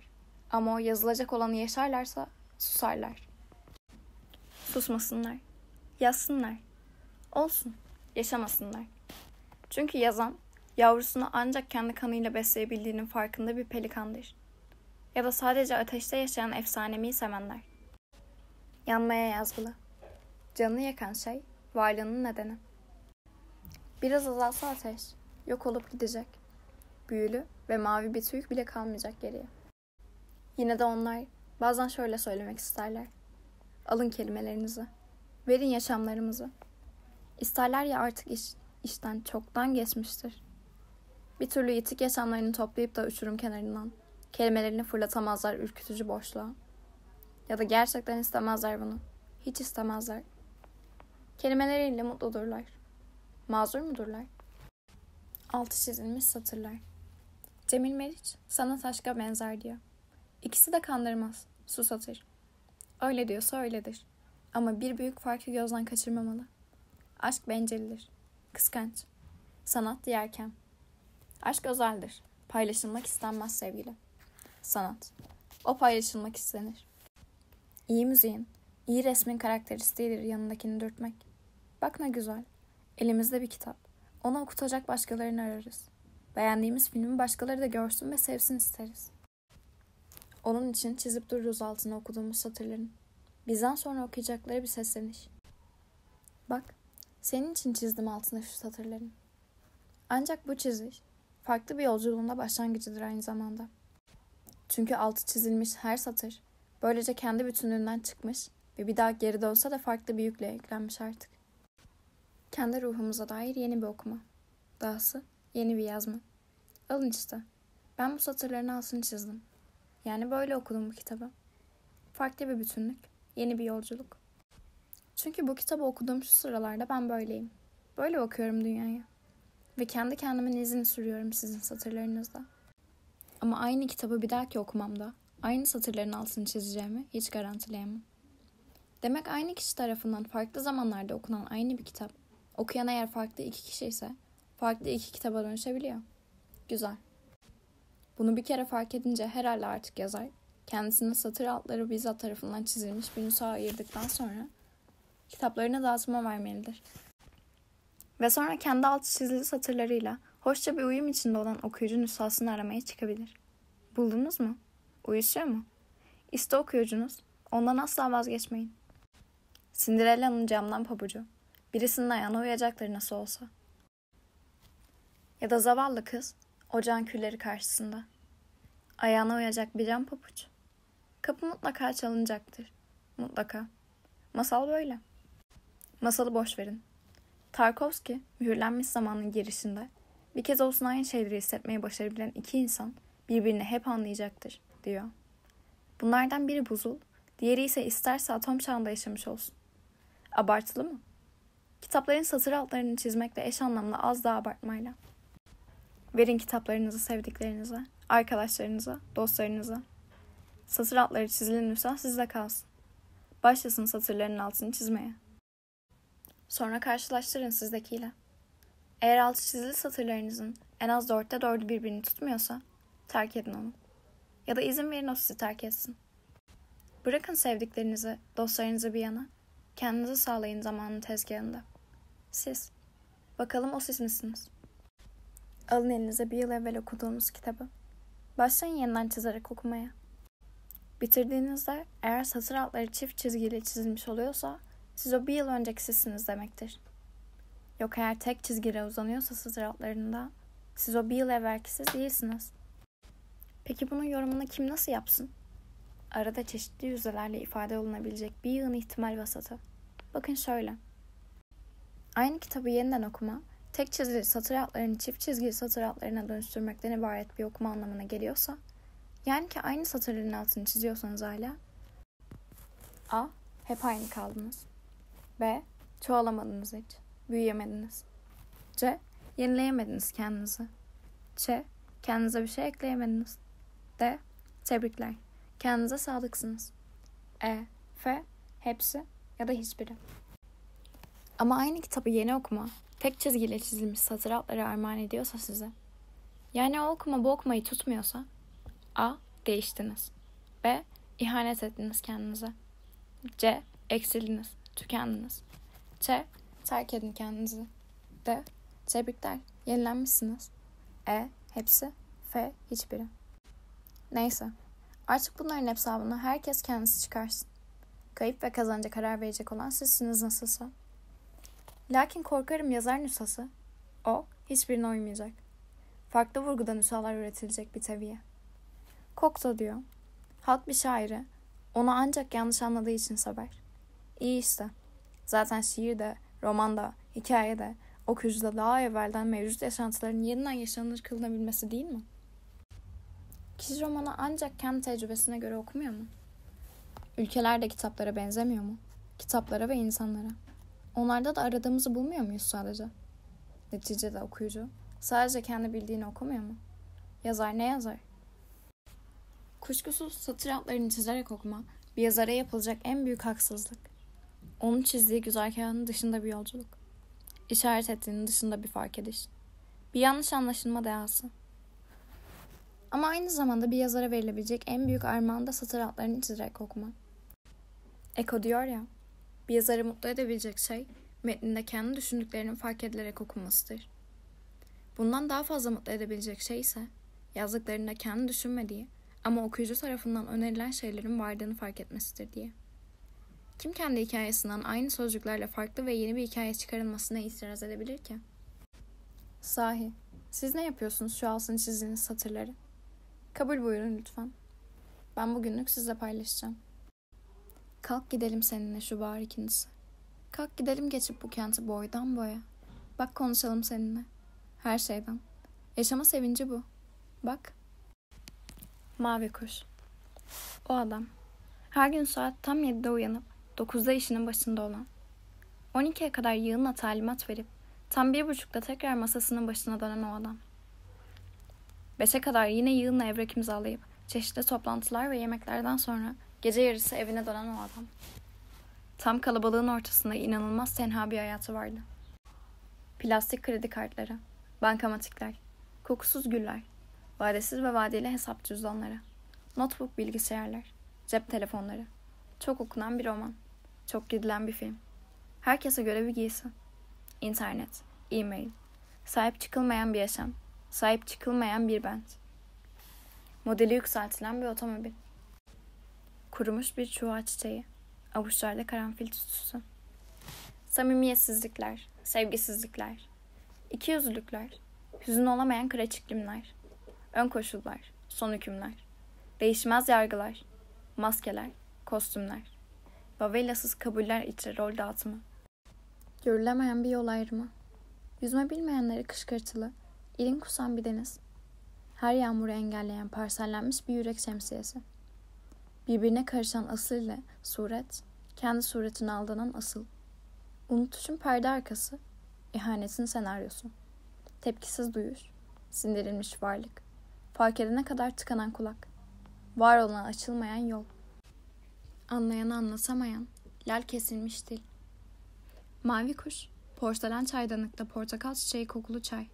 Ama o yazılacak olanı yaşarlarsa susarlar. Susmasınlar. Yazsınlar. Olsun. Yaşamasınlar. Çünkü yazan, yavrusunu ancak kendi kanıyla besleyebildiğinin farkında bir pelikandır. Ya da sadece ateşte yaşayan efsanemi semenler. Yanmaya yazgılı. Canını yakan şey, varlığının nedeni. Biraz azalsa ateş, yok olup gidecek. Büyülü ve mavi bir tüyük bile kalmayacak geriye. Yine de onlar bazen şöyle söylemek isterler. Alın kelimelerinizi. Verin yaşamlarımızı. İsterler ya artık iş, işten çoktan geçmiştir. Bir türlü yitik yaşamlarını toplayıp da uçurum kenarından kelimelerini fırlatamazlar ürkütücü boşluğa. Ya da gerçekten istemezler bunu. Hiç istemezler. Kelimeleriyle mutludurlar. Mazur mudurlar? Altı çizilmiş satırlar. Cemil Meriç sanat aşka benzer diyor. İkisi de kandırmaz, susatır. Öyle diyorsa öyledir. Ama bir büyük farkı gözden kaçırmamalı. Aşk bencildir, kıskanç. Sanat diyerken. Aşk özeldir, paylaşılmak istenmez sevgili. Sanat. O paylaşılmak istenir. İyi müziğin, iyi resmin karakteristiğidir yanındakini dürtmek. Bak ne güzel, elimizde bir kitap. Ona okutacak başkalarını ararız.'' Beğendiğimiz filmi başkaları da görsün ve sevsin isteriz. Onun için çizip dururuz altına okuduğumuz satırların. Bizden sonra okuyacakları bir sesleniş. Bak, senin için çizdim altına şu satırların. Ancak bu çiziş, farklı bir yolculuğunda başlangıcıdır aynı zamanda. Çünkü altı çizilmiş her satır, böylece kendi bütünlüğünden çıkmış ve bir daha geri dönse de farklı bir yükle eklenmiş artık. Kendi ruhumuza dair yeni bir okuma. Dahası Yeni bir yazma. Alın işte. Ben bu satırların altını çizdim. Yani böyle okudum bu kitabı. Farklı bir bütünlük, yeni bir yolculuk. Çünkü bu kitabı okuduğum şu sıralarda ben böyleyim. Böyle bakıyorum dünyaya. Ve kendi kendime izini sürüyorum sizin satırlarınızda. Ama aynı kitabı bir dahaki okumamda aynı satırların altını çizeceğimi hiç garantileyemem. Demek aynı kişi tarafından farklı zamanlarda okunan aynı bir kitap, okuyan eğer farklı iki kişi ise farklı iki kitaba dönüşebiliyor. Güzel. Bunu bir kere fark edince herhalde artık yazar, kendisine satır altları bizzat tarafından çizilmiş bir nüsa ayırdıktan sonra kitaplarını dağıtıma vermelidir. Ve sonra kendi alt çizili satırlarıyla hoşça bir uyum içinde olan okuyucu nüshasını aramaya çıkabilir. Buldunuz mu? Uyuşuyor mu? İşte okuyucunuz. Ondan asla vazgeçmeyin. Cinderella'nın camdan pabucu. Birisinin ayağına uyacakları nasıl olsa. Ya da zavallı kız ocağın külleri karşısında. Ayağına uyacak bir cam papuç. Kapı mutlaka çalınacaktır. Mutlaka. Masal böyle. Masalı boş verin. Tarkovski mühürlenmiş zamanın girişinde bir kez olsun aynı şeyleri hissetmeyi başarabilen iki insan birbirini hep anlayacaktır diyor. Bunlardan biri buzul, diğeri ise isterse atom çağında yaşamış olsun. Abartılı mı? Kitapların satır altlarını çizmekle eş anlamlı az daha abartmayla. Verin kitaplarınızı sevdiklerinize, arkadaşlarınıza, dostlarınıza. Satır altları çizilen nüshah sizde kalsın. Başlasın satırların altını çizmeye. Sonra karşılaştırın sizdekiyle. Eğer altı çizili satırlarınızın en az dörtte dördü birbirini tutmuyorsa terk edin onu. Ya da izin verin o sizi terk etsin. Bırakın sevdiklerinizi, dostlarınızı bir yana. Kendinizi sağlayın zamanın tezgahında. Siz. Bakalım o siz misiniz? Alın elinize bir yıl evvel okuduğunuz kitabı. Başlayın yeniden çizerek okumaya. Bitirdiğinizde eğer satır altları çift çizgiyle çizilmiş oluyorsa siz o bir yıl önceki sizsiniz demektir. Yok eğer tek çizgiyle uzanıyorsa satır altlarında siz o bir yıl evvelki siz değilsiniz. Peki bunun yorumunu kim nasıl yapsın? Arada çeşitli yüzelerle ifade olunabilecek bir yığın ihtimal vasatı. Bakın şöyle. Aynı kitabı yeniden okuma tek çizgi satır hatlarını çift çizgi satır hatlarına dönüştürmekten ibaret bir okuma anlamına geliyorsa, yani ki aynı satırların altını çiziyorsanız hala A. Hep aynı kaldınız. B. Çoğalamadınız hiç. Büyüyemediniz. C. Yenileyemediniz kendinizi. C, Kendinize bir şey ekleyemediniz. D. Tebrikler. Kendinize sadıksınız. E. F. Hepsi ya da hiçbiri. Ama aynı kitabı yeni okuma tek çizgiyle çizilmiş satır altları armağan ediyorsa size, yani o okuma bu okumayı tutmuyorsa, A. Değiştiniz. B. ihanet ettiniz kendinize. C. Eksildiniz, tükendiniz. C. Terk edin kendinizi. D. Tebrikler, yenilenmişsiniz. E. Hepsi. F. Hiçbiri. Neyse. Artık bunların hesabını herkes kendisi çıkarsın. Kayıp ve kazanca karar verecek olan sizsiniz nasılsa. Lakin korkarım yazar nüshası, o, hiçbirine uymayacak. Farklı vurguda nüshalar üretilecek bir tabiye. Kokto diyor, halk bir şairi, onu ancak yanlış anladığı için sever. İyi işte. Zaten şiir de, roman da, hikaye de, okuyucuda daha evvelden mevcut yaşantıların yeniden yaşanır kılınabilmesi değil mi? Kişi romanı ancak kendi tecrübesine göre okumuyor mu? Ülkelerde kitaplara benzemiyor mu? Kitaplara ve insanlara. Onlarda da aradığımızı bulmuyor muyuz sadece? Neticede okuyucu. Sadece kendi bildiğini okumuyor mu? Yazar ne yazar? Kuşkusuz satır altlarını çizerek okuma bir yazara yapılacak en büyük haksızlık. Onun çizdiği güzel kağıdın dışında bir yolculuk. İşaret ettiğinin dışında bir fark ediş. Bir yanlış anlaşılma dehası. Ama aynı zamanda bir yazara verilebilecek en büyük armağan da satır altlarını çizerek okuma. Eko diyor ya, bir yazarı mutlu edebilecek şey metninde kendi düşündüklerinin fark edilerek okunmasıdır. Bundan daha fazla mutlu edebilecek şey ise yazdıklarında kendi düşünmediği ama okuyucu tarafından önerilen şeylerin varlığını fark etmesidir diye. Kim kendi hikayesinden aynı sözcüklerle farklı ve yeni bir hikaye çıkarılmasına itiraz edebilir ki? Sahi, siz ne yapıyorsunuz şu altını çizdiğiniz satırları? Kabul buyurun lütfen. Ben bugünlük sizle paylaşacağım. Kalk gidelim seninle şu bahar ikincisi. Kalk gidelim geçip bu kenti boydan boya. Bak konuşalım seninle. Her şeyden. Yaşama sevinci bu. Bak. Mavi kuş. O adam. Her gün saat tam 7'de uyanıp 9'da işinin başında olan. 12'ye kadar yığınla talimat verip tam bir buçukta tekrar masasının başına dönen o adam. 5'e kadar yine yığınla evrak imzalayıp çeşitli toplantılar ve yemeklerden sonra Gece yarısı evine dönen o adam. Tam kalabalığın ortasında inanılmaz tenha bir hayatı vardı. Plastik kredi kartları, bankamatikler, kokusuz güller, vadesiz ve vadeli hesap cüzdanları, notebook bilgisayarlar, cep telefonları, çok okunan bir roman, çok gidilen bir film, herkese göre bir giysi, internet, e-mail, sahip çıkılmayan bir yaşam, sahip çıkılmayan bir bent, modeli yükseltilen bir otomobil, kurumuş bir çuha çiçeği, avuçlarda karanfil tutusu. Samimiyetsizlikler, sevgisizlikler, ikiyüzlülükler, hüzün olamayan kıraç ön koşullar, son hükümler, değişmez yargılar, maskeler, kostümler, bavellasız kabuller içi rol dağıtımı. Görülemeyen bir yol ayrımı, yüzme bilmeyenleri kışkırtılı, ilin kusan bir deniz, her yağmuru engelleyen parsellenmiş bir yürek şemsiyesi. Birbirine karışan asıl ile suret, kendi suretine aldanan asıl. Unutuşun perde arkası, ihanetin senaryosu. Tepkisiz duyuş, sindirilmiş varlık. Fark edene kadar tıkanan kulak. Var olan açılmayan yol. Anlayanı anlatamayan, lal kesilmiş dil. Mavi kuş, porselen çaydanlıkta portakal çiçeği kokulu çay.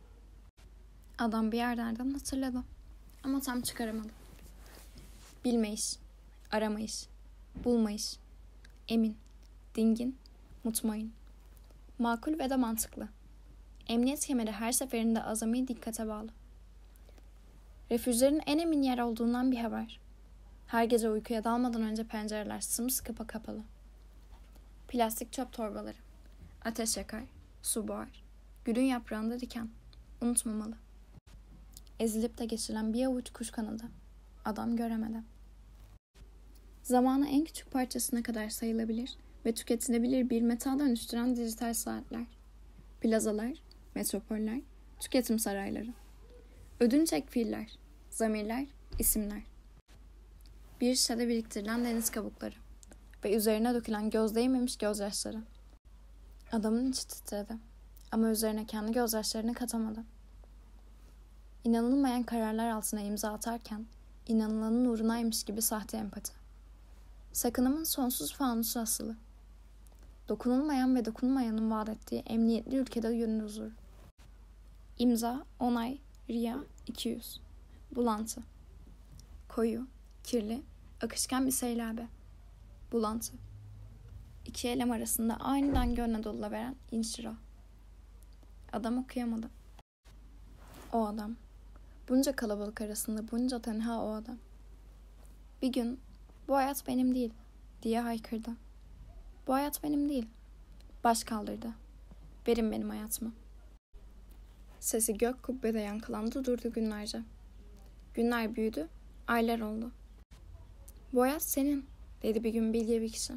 Adam bir yerlerden hatırladı ama tam çıkaramadı. Bilmeyiş. Aramayış, bulmayış, emin, dingin, mutmain. Makul ve de mantıklı. Emniyet kemeri her seferinde azami dikkate bağlı. Refüjlerin en emin yer olduğundan bir haber. Her gece uykuya dalmadan önce pencereler sımsıkı kapalı. Plastik çöp torbaları. Ateş yakar, su boğar. Gülün yaprağında diken. Unutmamalı. Ezilip de geçilen bir avuç kuş kanadı. Adam göremeden zamana en küçük parçasına kadar sayılabilir ve tüketilebilir bir metal dönüştüren dijital saatler, plazalar, metropoller, tüketim sarayları, ödünç ekfiller, zamirler, isimler, bir şişede biriktirilen deniz kabukları ve üzerine dökülen göz değmemiş gözyaşları. Adamın içi titredi ama üzerine kendi gözyaşlarını katamadı. İnanılmayan kararlar altına imza atarken inanılanın uğrunaymış gibi sahte empati. Sakınımın sonsuz fanusu asılı. Dokunulmayan ve dokunulmayanın vaat ettiği emniyetli ülkede gönül huzur. İmza, onay, riya, 200. Bulantı. Koyu, kirli, akışkan bir seylabe. Bulantı. İki elem arasında aniden gönle dolula veren inşira. Adam okuyamadı. O adam. Bunca kalabalık arasında bunca tenha o adam. Bir gün bu hayat benim değil diye haykırdı. Bu hayat benim değil. Baş kaldırdı. Verin benim hayatımı. Sesi gök kubbede yankılandı durdu günlerce. Günler büyüdü, aylar oldu. Bu hayat senin, dedi bir gün bilge bir kişi.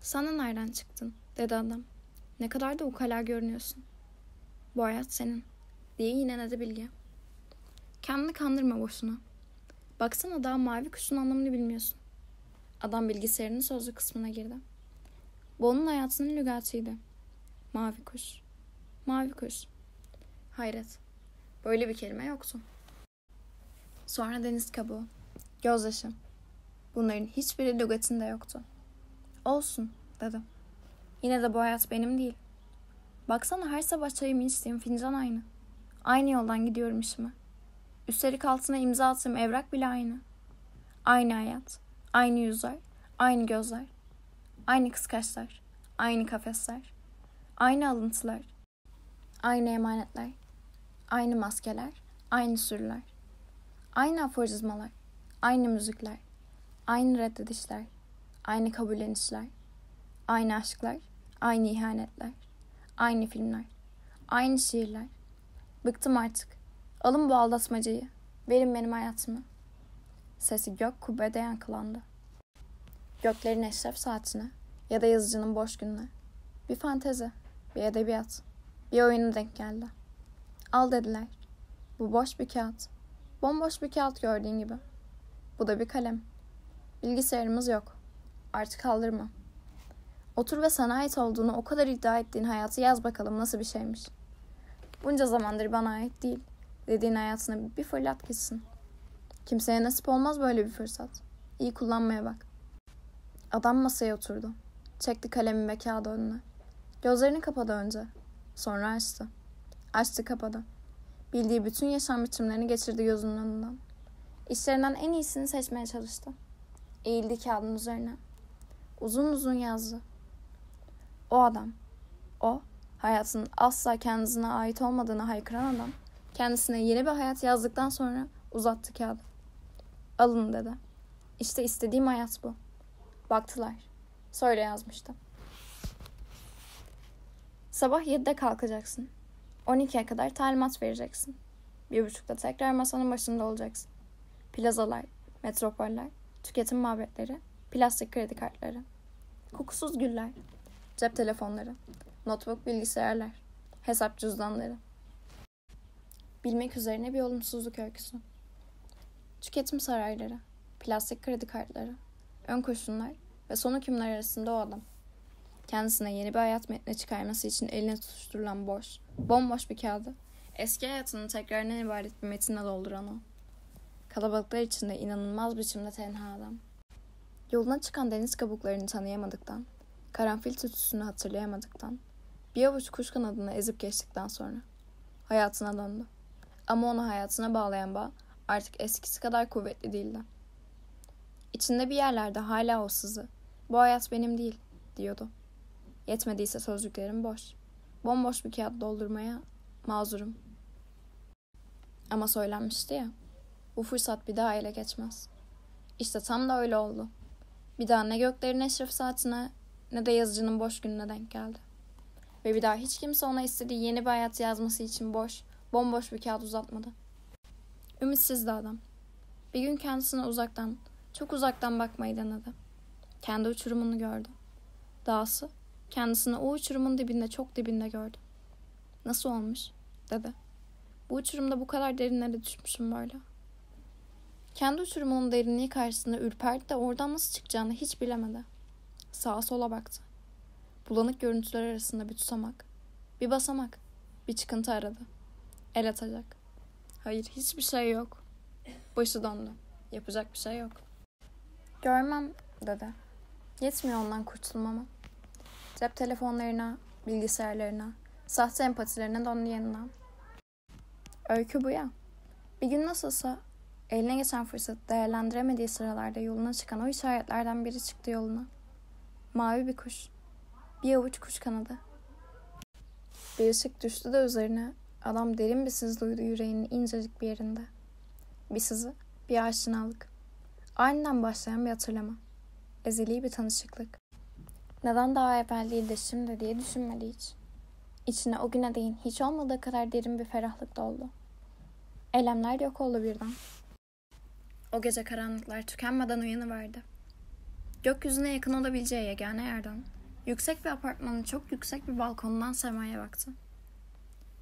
Sana nereden çıktın, dedi adam. Ne kadar da ukala görünüyorsun. Bu hayat senin, diye yine dedi bilge. Kendini kandırma boşuna. Baksana daha mavi kuşun anlamını bilmiyorsun. Adam bilgisayarının sözlü kısmına girdi. Bu onun hayatının lügatıydı. Mavi kuş. Mavi kuş. Hayret. Böyle bir kelime yoktu. Sonra deniz kabuğu. Gözyaşı. Bunların hiçbiri lügatinde yoktu. Olsun dedim. Yine de bu hayat benim değil. Baksana her sabah çayımı içtiğim fincan aynı. Aynı yoldan gidiyorum işime. Üstelik altına imza attığım evrak bile aynı. Aynı hayat, aynı yüzler, aynı gözler, aynı kıskaçlar, aynı kafesler, aynı alıntılar, aynı emanetler, aynı maskeler, aynı sürüler, aynı aforizmalar, aynı müzikler, aynı reddedişler, aynı kabullenişler, aynı aşklar, aynı ihanetler, aynı filmler, aynı şiirler. Bıktım artık. Alın bu aldatmacayı. Verin benim hayatımı. Sesi gök kubbede yankılandı. Göklerin eşref saatine ya da yazıcının boş gününe. Bir fantezi, bir edebiyat, bir oyunu denk geldi. Al dediler. Bu boş bir kağıt. Bomboş bir kağıt gördüğün gibi. Bu da bir kalem. Bilgisayarımız yok. Artık kaldırma. Otur ve sana ait olduğunu o kadar iddia ettiğin hayatı yaz bakalım nasıl bir şeymiş. Bunca zamandır bana ait değil dediğin hayatına bir fırlat gitsin. Kimseye nasip olmaz böyle bir fırsat. İyi kullanmaya bak. Adam masaya oturdu. Çekti kalemi ve kağıdı önüne. Gözlerini kapadı önce. Sonra açtı. Açtı kapadı. Bildiği bütün yaşam biçimlerini geçirdi gözünün önünden. İşlerinden en iyisini seçmeye çalıştı. Eğildi kağıdın üzerine. Uzun uzun yazdı. O adam. O, hayatının asla kendisine ait olmadığını haykıran adam. Kendisine yeni bir hayat yazdıktan sonra uzattı kağıdı. Alın dedi. İşte istediğim hayat bu. Baktılar. Söyle yazmıştı. Sabah 7'de kalkacaksın. 12'ye kadar talimat vereceksin. Bir buçukta tekrar masanın başında olacaksın. Plazalar, metropoller, tüketim mabetleri, plastik kredi kartları, kokusuz güller, cep telefonları, notebook bilgisayarlar, hesap cüzdanları, bilmek üzerine bir olumsuzluk öyküsü. Tüketim sarayları, plastik kredi kartları, ön koşullar ve son hükümler arasında o adam. Kendisine yeni bir hayat metni çıkarması için eline tutuşturulan boş, bomboş bir kağıdı, eski hayatının tekrarından ibaret bir metinle dolduran o. Kalabalıklar içinde inanılmaz biçimde tenha adam. Yoluna çıkan deniz kabuklarını tanıyamadıktan, karanfil tütüsünü hatırlayamadıktan, bir avuç kuş kanadını ezip geçtikten sonra hayatına döndü. Ama onu hayatına bağlayan bağ artık eskisi kadar kuvvetli değildi. İçinde bir yerlerde hala o sızı. Bu hayat benim değil, diyordu. Yetmediyse sözlüklerim boş. Bomboş bir kağıt doldurmaya mazurum. Ama söylenmişti ya, bu fırsat bir daha ele geçmez. İşte tam da öyle oldu. Bir daha ne göklerin eşref saatine ne de yazıcının boş gününe denk geldi. Ve bir daha hiç kimse ona istediği yeni bir hayat yazması için boş, Bomboş bir kağıt uzatmadı. Ümitsizdi adam. Bir gün kendisine uzaktan, çok uzaktan bakmayı denedi. Kendi uçurumunu gördü. Dahası kendisini o uçurumun dibinde çok dibinde gördü. Nasıl olmuş? dedi. Bu uçurumda bu kadar derinlere düşmüşüm böyle. Kendi uçurumunun derinliği karşısında ürperdi de oradan nasıl çıkacağını hiç bilemedi. Sağa sola baktı. Bulanık görüntüler arasında bir tutamak, bir basamak, bir çıkıntı aradı.'' El atacak. Hayır hiçbir şey yok. Başı dondu. Yapacak bir şey yok. Görmem dedi. Yetmiyor ondan kurtulmama. Cep telefonlarına, bilgisayarlarına, sahte empatilerine dondu yeniden. Öykü bu ya. Bir gün nasılsa eline geçen fırsatı değerlendiremediği sıralarda yoluna çıkan o işaretlerden biri çıktı yoluna. Mavi bir kuş. Bir avuç kuş kanadı. Bir ışık düştü de üzerine Adam derin bir sız duydu yüreğinin incecik bir yerinde. Bir sızı, bir aşinalık. Aniden başlayan bir hatırlama. Ezeli bir tanışıklık. Neden daha evvel değil de şimdi diye düşünmedi hiç. İçine o güne değin hiç olmadığı kadar derin bir ferahlık doldu. Elemler yok oldu birden. O gece karanlıklar tükenmeden uyanıverdi. Gökyüzüne yakın olabileceği yegane yerden, yüksek bir apartmanın çok yüksek bir balkonundan semaya baktı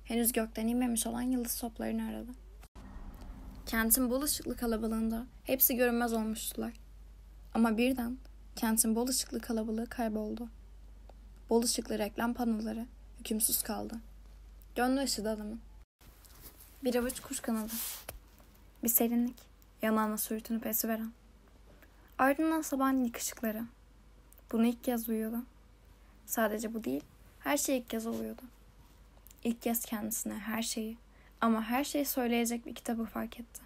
henüz gökten inmemiş olan yıldız toplarını aradı. Kentin bol ışıklı kalabalığında hepsi görünmez olmuştular. Ama birden kentin bol ışıklı kalabalığı kayboldu. Bol ışıklı reklam panoları hükümsüz kaldı. Gönlü ışıdı adamın. Bir avuç kuş kanadı. Bir serinlik. Yanağına sürtünüp esiveren. Ardından sabahın ilk ışıkları. Bunu ilk kez duyuyordu. Sadece bu değil, her şey ilk kez oluyordu ilk kez kendisine her şeyi ama her şeyi söyleyecek bir kitabı fark etti.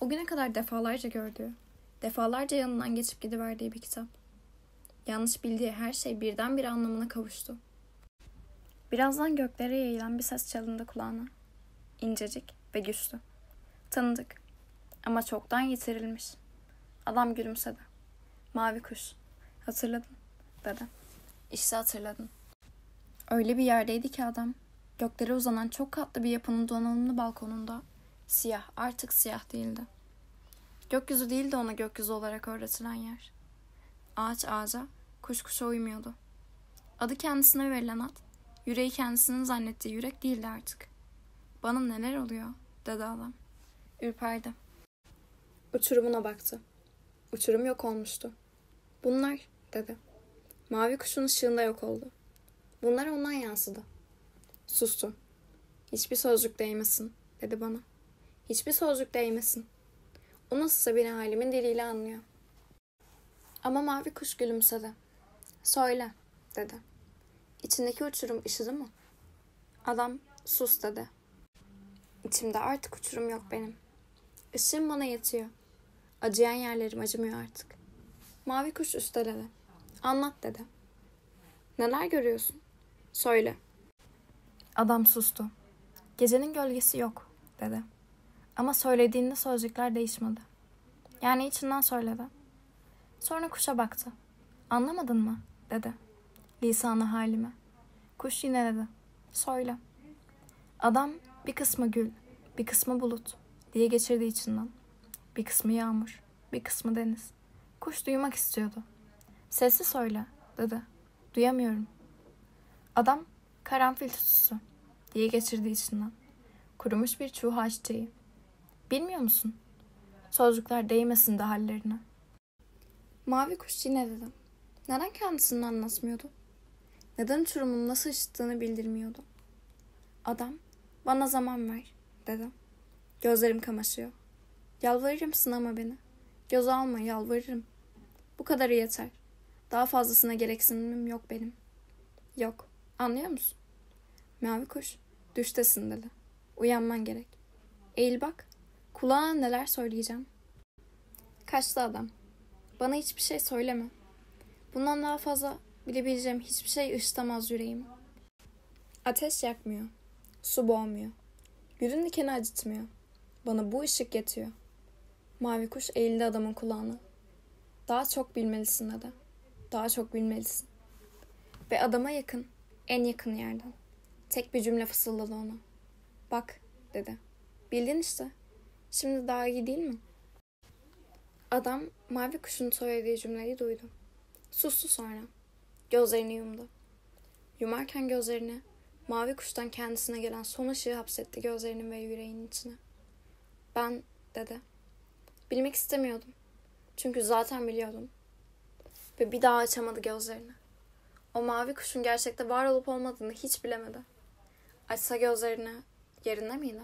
O güne kadar defalarca gördüğü, defalarca yanından geçip gidiverdiği bir kitap. Yanlış bildiği her şey birdenbire anlamına kavuştu. Birazdan göklere yayılan bir ses çalındı kulağına. İncecik ve güçlü. Tanıdık ama çoktan yitirilmiş. Adam gülümsedi. Mavi kuş. Hatırladın dedi. İşte hatırladın. Öyle bir yerdeydi ki adam. Göklere uzanan çok katlı bir yapının donanımlı balkonunda. Siyah, artık siyah değildi. Gökyüzü değildi ona gökyüzü olarak öğretilen yer. Ağaç ağaca, kuş kuşa uymuyordu. Adı kendisine verilen at, yüreği kendisinin zannettiği yürek değildi artık. Bana neler oluyor, dedi adam. Ürperdi. Uçurumuna baktı. Uçurum yok olmuştu. Bunlar, dedi. Mavi kuşun ışığında yok oldu. Bunlar ondan yansıdı. Sustum. Hiçbir sözcük değmesin dedi bana. Hiçbir sözcük değmesin. O nasılsa beni halimin diliyle anlıyor. Ama mavi kuş gülümsedi. Söyle dedi. İçindeki uçurum ışıdı mı? Adam sus dedi. İçimde artık uçurum yok benim. Işığım bana yetiyor. Acıyan yerlerim acımıyor artık. Mavi kuş üsteledi. Anlat dedi. Neler görüyorsun? Söyle. Adam sustu. Gecenin gölgesi yok dedi. Ama söylediğinde sözcükler değişmedi. Yani içinden söyledi. Sonra kuşa baktı. Anlamadın mı? dedi. Lisanı halime. Kuş yine dedi. Söyle. Adam bir kısmı gül, bir kısmı bulut diye geçirdi içinden. Bir kısmı yağmur, bir kısmı deniz. Kuş duymak istiyordu. Sesi söyle dedi. Duyamıyorum.'' Adam karanfil tutusu diye geçirdi içinden. Kurumuş bir çuha çiçeği. Bilmiyor musun? Sözcükler değmesin de hallerine. Mavi kuş yine dedim. Neden kendisini anlatmıyordu? Neden uçurumun nasıl ışıttığını bildirmiyordu? Adam, bana zaman ver, dedim. Gözlerim kamaşıyor. Yalvarırım sınama beni. Göz alma, yalvarırım. Bu kadarı yeter. Daha fazlasına gereksinimim yok benim. Yok. Anlıyor musun? Mavi kuş, düştesin dedi. Uyanman gerek. Eğil bak, kulağına neler söyleyeceğim. Kaçtı adam. Bana hiçbir şey söyleme. Bundan daha fazla bilebileceğim hiçbir şey ışıtamaz yüreğim. Ateş yakmıyor. Su boğmuyor. Gülün dikeni acıtmıyor. Bana bu ışık yetiyor. Mavi kuş eğildi adamın kulağına. Daha çok bilmelisin dedi. Daha çok bilmelisin. Ve adama yakın en yakın yerden. Tek bir cümle fısıldadı ona. Bak dedi. Bildin işte. Şimdi daha iyi değil mi? Adam mavi kuşun söylediği cümleyi duydu. Sustu sonra. Gözlerini yumdu. Yumarken gözlerini mavi kuştan kendisine gelen son ışığı hapsetti gözlerinin ve yüreğinin içine. Ben dedi. Bilmek istemiyordum. Çünkü zaten biliyordum. Ve bir daha açamadı gözlerini. O mavi kuşun gerçekte var olup olmadığını hiç bilemedi. Açsa gözlerini yerinde miydi?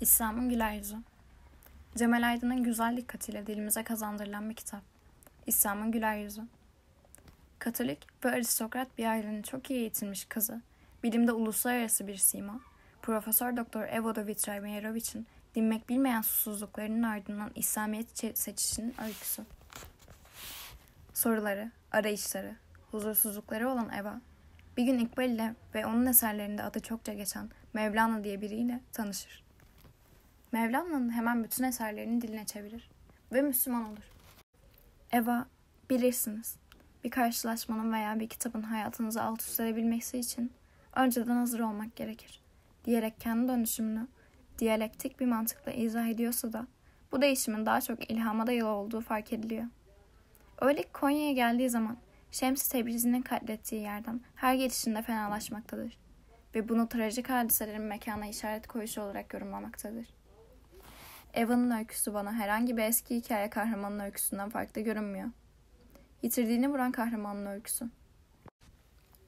İslam'ın güler yüzü. Cemal Aydın'ın güzel dikkatiyle dilimize kazandırılan bir kitap. İslam'ın güler yüzü. Katolik ve aristokrat bir ailenin çok iyi eğitilmiş kızı, bilimde uluslararası bir sima, Profesör Doktor Evodo Vitray Meyerovic'in dinmek bilmeyen susuzluklarının ardından İslamiyet seçişinin öyküsü. Soruları, arayışları, huzursuzlukları olan Eva, bir gün İkbal ile ve onun eserlerinde adı çokça geçen Mevlana diye biriyle tanışır. Mevlana'nın hemen bütün eserlerini diline çevirir ve Müslüman olur. Eva, bilirsiniz, bir karşılaşmanın veya bir kitabın hayatınızı alt üst edebilmesi için önceden hazır olmak gerekir. Diyerek kendi dönüşümünü diyalektik bir mantıkla izah ediyorsa da bu değişimin daha çok ilhama dayalı olduğu fark ediliyor. Öyle ki Konya'ya geldiği zaman Şems Tebrizi'nin katlettiği yerden her geçişinde fenalaşmaktadır ve bunu trajik hadiselerin mekana işaret koyuşu olarak yorumlamaktadır. Evan'ın öyküsü bana herhangi bir eski hikaye kahramanının öyküsünden farklı görünmüyor. Yitirdiğini vuran kahramanın öyküsü.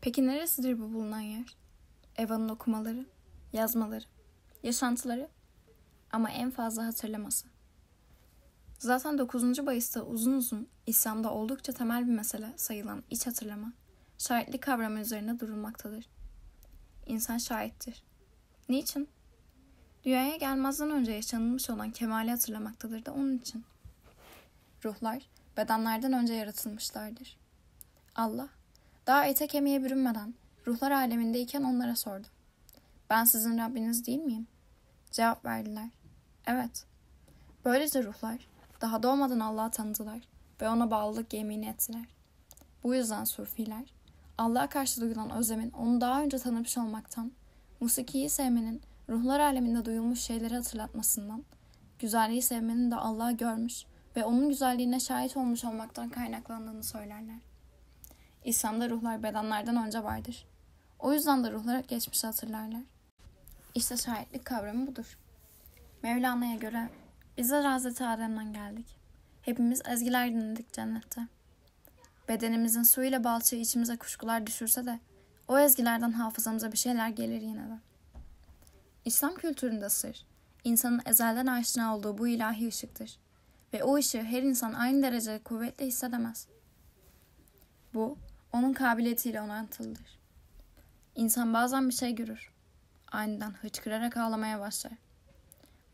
Peki neresidir bu bulunan yer? Evan'ın okumaları, yazmaları, yaşantıları ama en fazla hatırlaması. Zaten 9. bayısta uzun uzun İslam'da oldukça temel bir mesele sayılan iç hatırlama, şahitlik kavramı üzerine durulmaktadır. İnsan şahittir. Niçin? Dünyaya gelmezden önce yaşanılmış olan kemali hatırlamaktadır da onun için. Ruhlar bedenlerden önce yaratılmışlardır. Allah, daha ete kemiğe bürünmeden ruhlar alemindeyken onlara sordu. Ben sizin Rabbiniz değil miyim? Cevap verdiler. Evet. Böylece ruhlar daha doğmadan Allah'ı tanıdılar ve ona bağlılık yemin ettiler. Bu yüzden Sufiler, Allah'a karşı duyulan özlemin onu daha önce tanımış olmaktan, musikiyi sevmenin ruhlar aleminde duyulmuş şeyleri hatırlatmasından, güzelliği sevmenin de Allah'ı görmüş ve onun güzelliğine şahit olmuş olmaktan kaynaklandığını söylerler. İslam'da ruhlar bedenlerden önce vardır. O yüzden de ruhlar geçmişi hatırlarlar. İşte şahitlik kavramı budur. Mevlana'ya göre Bizler Hazreti Adem'den geldik. Hepimiz ezgiler dinledik cennette. Bedenimizin suyuyla balçayı içimize kuşkular düşürse de o ezgilerden hafızamıza bir şeyler gelir yine de. İslam kültüründe sır, insanın ezelden aşina olduğu bu ilahi ışıktır. Ve o ışığı her insan aynı derecede kuvvetle hissedemez. Bu, onun kabiliyetiyle orantılıdır. İnsan bazen bir şey görür. Aniden hıçkırarak ağlamaya başlar.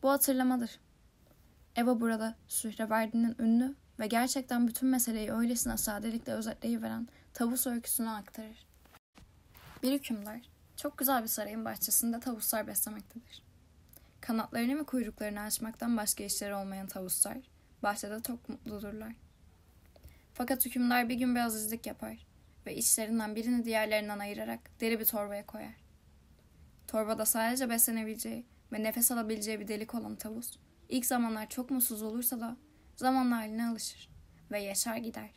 Bu hatırlamadır. Eva burada Sühreverdi'nin ünlü ve gerçekten bütün meseleyi öylesine sadelikle özetleyiveren tavus öyküsünü aktarır. Bir hükümdar çok güzel bir sarayın bahçesinde tavuslar beslemektedir. Kanatlarını ve kuyruklarını açmaktan başka işleri olmayan tavuslar bahçede çok mutludurlar. Fakat hükümdar bir gün bir azizlik yapar ve içlerinden birini diğerlerinden ayırarak deri bir torbaya koyar. Torbada sadece beslenebileceği ve nefes alabileceği bir delik olan tavus İlk zamanlar çok mutsuz olursa da zamanla haline alışır ve yaşar gider.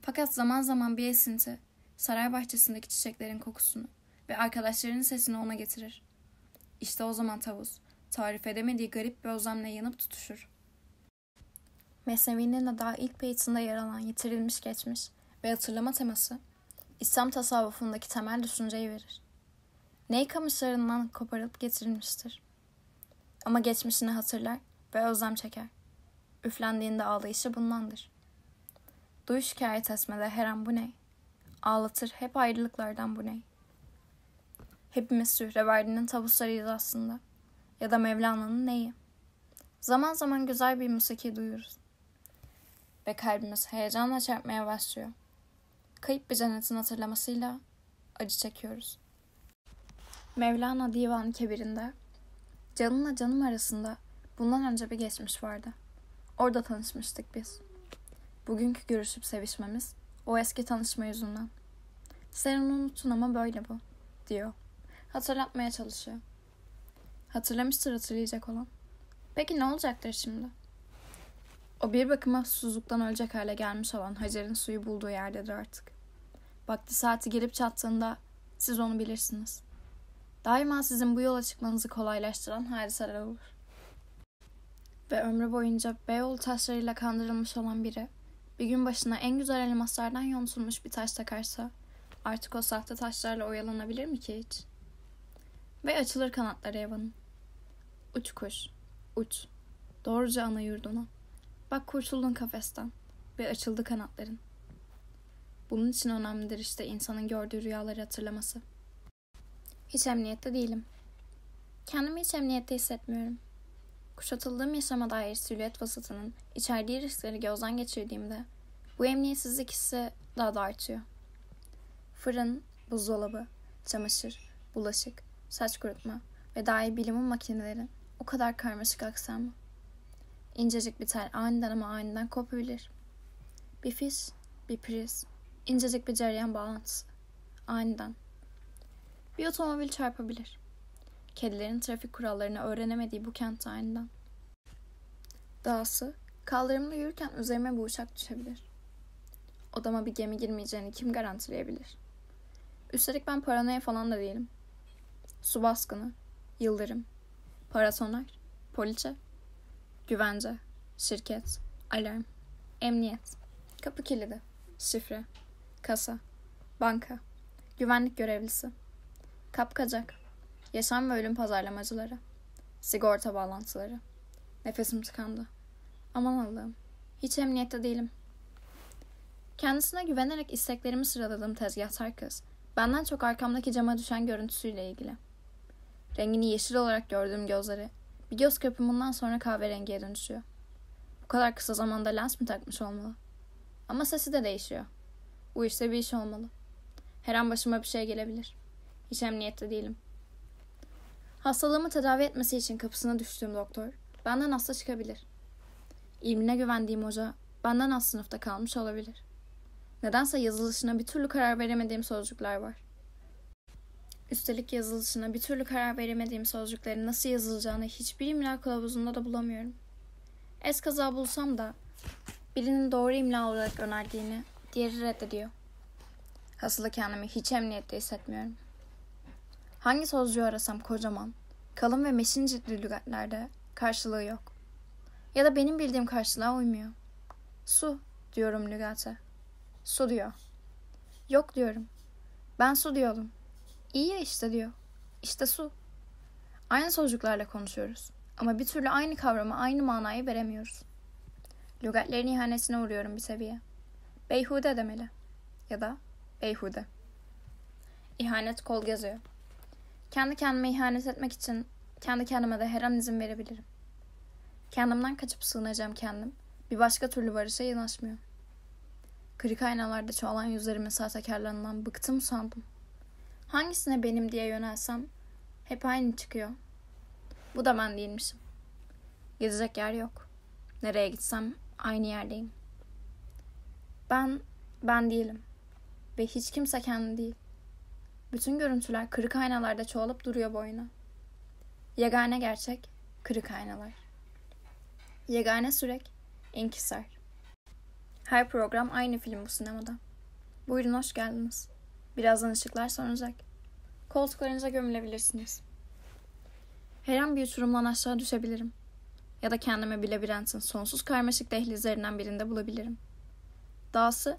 Fakat zaman zaman bir esinti saray bahçesindeki çiçeklerin kokusunu ve arkadaşlarının sesini ona getirir. İşte o zaman tavus tarif edemediği garip bir özlemle yanıp tutuşur. Mesnevi'nin daha ilk beytinde yer alan yitirilmiş geçmiş ve hatırlama teması İslam tasavvufundaki temel düşünceyi verir. Ney kamışlarından koparıp getirilmiştir. Ama geçmişini hatırlar ve özlem çeker. Üflendiğinde ağlayışı bundandır. Duy şikayet etmede her an bu ne? Ağlatır hep ayrılıklardan bu ne? Hepimiz Sühreverdi'nin tavuslarıyız aslında. Ya da Mevlana'nın neyi? Zaman zaman güzel bir musiki duyuyoruz. Ve kalbimiz heyecanla çarpmaya başlıyor. Kayıp bir cennetin hatırlamasıyla acı çekiyoruz. Mevlana Divan Kebir'inde Can'ımla canım arasında bundan önce bir geçmiş vardı. Orada tanışmıştık biz. Bugünkü görüşüp sevişmemiz o eski tanışma yüzünden. Sen onu unutun ama böyle bu, diyor. Hatırlatmaya çalışıyor. Hatırlamıştır hatırlayacak olan. Peki ne olacaktır şimdi? O bir bakıma susuzluktan ölecek hale gelmiş olan Hacer'in suyu bulduğu yerdedir artık. Vakti saati gelip çattığında siz onu bilirsiniz daima sizin bu yola çıkmanızı kolaylaştıran hadiseler olur. Ve ömrü boyunca Beyoğlu taşlarıyla kandırılmış olan biri, bir gün başına en güzel elmaslardan yonsulmuş bir taş takarsa, artık o sahte taşlarla oyalanabilir mi ki hiç? Ve açılır kanatları Evan'ın. Uç kuş, uç. Doğruca ana yurduna. Bak kurtuldun kafesten ve açıldı kanatların. Bunun için önemlidir işte insanın gördüğü rüyaları hatırlaması.'' Hiç emniyette değilim. Kendimi hiç emniyette hissetmiyorum. Kuşatıldığım yaşama dair silüet vasatının içerdiği riskleri gözden geçirdiğimde bu emniyetsizlik hissi daha da artıyor. Fırın, buzdolabı, çamaşır, bulaşık, saç kurutma ve dahi bilimin makineleri o kadar karmaşık aksamı. İncecik bir tel aniden ama aniden kopabilir. Bir fiş, bir priz, incecik bir cereyan bağlantısı. Aniden bir otomobil çarpabilir. Kedilerin trafik kurallarını öğrenemediği bu kent tayininden. Dahası kaldırımda yürürken üzerime bu uçak düşebilir. Odama bir gemi girmeyeceğini kim garantileyebilir? Üstelik ben paranoya falan da değilim. Su baskını, yıldırım, parasonlar, poliçe, güvence, şirket, alarm, emniyet, kapı kilidi, şifre, kasa, banka, güvenlik görevlisi.'' Kapkacak. Yaşam ve ölüm pazarlamacıları. Sigorta bağlantıları. Nefesim tıkandı. Aman Allah'ım. Hiç emniyette değilim. Kendisine güvenerek isteklerimi sıraladığım tezgahtar kız. Benden çok arkamdaki cama düşen görüntüsüyle ilgili. Rengini yeşil olarak gördüğüm gözleri. Bir göz kırpımından sonra kahverengiye dönüşüyor. Bu kadar kısa zamanda lens mi takmış olmalı? Ama sesi de değişiyor. Bu işte bir iş olmalı. Her an başıma bir şey gelebilir. Hiç emniyette değilim. Hastalığımı tedavi etmesi için kapısına düştüğüm doktor, benden hasta çıkabilir. İlmine güvendiğim hoca, benden az sınıfta kalmış olabilir. Nedense yazılışına bir türlü karar veremediğim sözcükler var. Üstelik yazılışına bir türlü karar veremediğim sözcüklerin nasıl yazılacağını hiçbir imla kılavuzunda da bulamıyorum. Es kaza bulsam da birinin doğru imla olarak önerdiğini diğeri reddediyor. Hasılı kendimi hiç emniyette hissetmiyorum. Hangi sözcüğü arasam kocaman, kalın ve meşin ciltli lügatlerde karşılığı yok. Ya da benim bildiğim karşılığa uymuyor. Su diyorum lügate. Su diyor. Yok diyorum. Ben su diyorum. İyi ya işte diyor. İşte su. Aynı sözcüklerle konuşuyoruz. Ama bir türlü aynı kavramı, aynı manayı veremiyoruz. Lügatlerin ihanetine uğruyorum bir seviye. Beyhude demeli. Ya da beyhude. İhanet kol geziyor. Kendi kendime ihanet etmek için kendi kendime de her an izin verebilirim. Kendimden kaçıp sığınacağım kendim. Bir başka türlü varışa yanaşmıyor. Kırık aynalarda çoğalan yüzlerime sahtekarlanından bıktım sandım. Hangisine benim diye yönelsem hep aynı çıkıyor. Bu da ben değilmişim. Gezecek yer yok. Nereye gitsem aynı yerdeyim. Ben ben değilim ve hiç kimse kendi değil. Bütün görüntüler kırık aynalarda çoğalıp duruyor boyuna. Yegane gerçek, kırık aynalar. Yegane sürek, inkisar. Her program aynı film bu sinemada. Buyurun hoş geldiniz. Birazdan ışıklar sönecek. Koltuklarınıza gömülebilirsiniz. Her an bir uçurumdan aşağı düşebilirim. Ya da kendimi bir labirentin sonsuz karmaşık dehlizlerinden birinde bulabilirim. Dahası,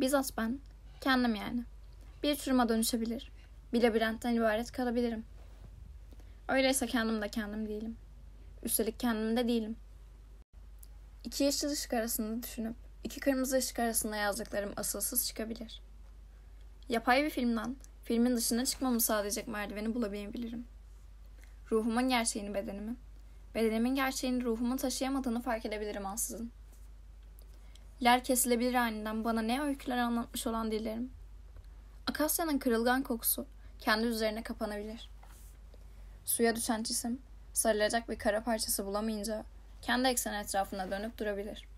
bizzat ben, kendim yani.'' bir sürüma dönüşebilir. Bir labirentten ibaret kalabilirim. Öyleyse kendim de kendim değilim. Üstelik kendim de değilim. İki yeşil ışık arasında düşünüp iki kırmızı ışık arasında yazdıklarım asılsız çıkabilir. Yapay bir filmden filmin dışına çıkmamı sağlayacak merdiveni bulamayabilirim. Ruhumun gerçeğini bedenimin, bedenimin gerçeğini ruhumun taşıyamadığını fark edebilirim ansızın. Yer kesilebilir aniden bana ne öyküler anlatmış olan dillerim. Akasya'nın kırılgan kokusu kendi üzerine kapanabilir. Suya düşen cisim sarılacak bir kara parçası bulamayınca kendi ekseni etrafında dönüp durabilir.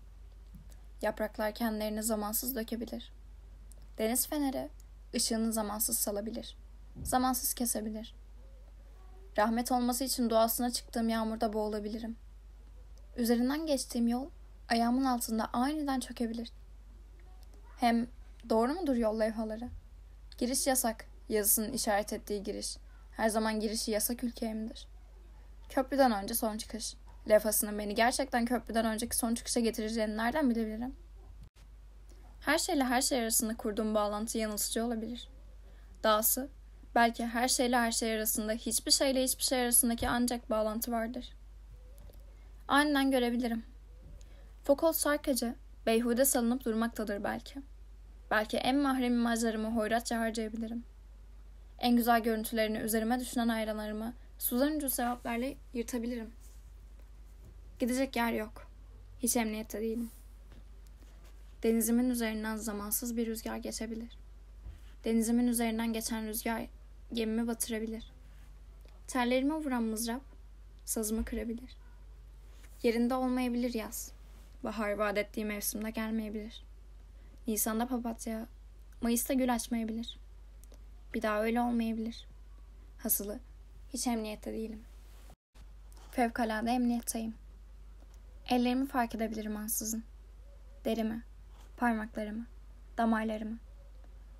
Yapraklar kendilerini zamansız dökebilir. Deniz feneri ışığını zamansız salabilir. Zamansız kesebilir. Rahmet olması için doğasına çıktığım yağmurda boğulabilirim. Üzerinden geçtiğim yol ayağımın altında aniden çökebilir. Hem doğru mudur yol levhaları? Giriş yasak yazısının işaret ettiği giriş. Her zaman girişi yasak ülkeyimdir. Köprüden önce son çıkış. Lafasının beni gerçekten köprüden önceki son çıkışa getireceğini nereden bilebilirim? Her şeyle her şey arasında kurduğum bağlantı yanıltıcı olabilir. Dahası, belki her şeyle her şey arasında hiçbir şeyle hiçbir şey arasındaki ancak bağlantı vardır. Aniden görebilirim. Fokol sarkacı, beyhude salınıp durmaktadır belki.'' Belki en mahremi mazarımı hoyratça harcayabilirim. En güzel görüntülerini üzerime düşen ayranlarımı sudan ucu sevaplarla yırtabilirim. Gidecek yer yok. Hiç emniyette değilim. Denizimin üzerinden zamansız bir rüzgar geçebilir. Denizimin üzerinden geçen rüzgar gemimi batırabilir. Terlerime vuran mızrap sazımı kırabilir. Yerinde olmayabilir yaz. Bahar vaat ettiği mevsimde gelmeyebilir.'' Nisan'da papatya, Mayıs'ta gül açmayabilir. Bir daha öyle olmayabilir. Hasılı, hiç emniyette değilim. Fevkalade emniyetteyim. Ellerimi fark edebilirim ansızın. Derimi, parmaklarımı, damarlarımı.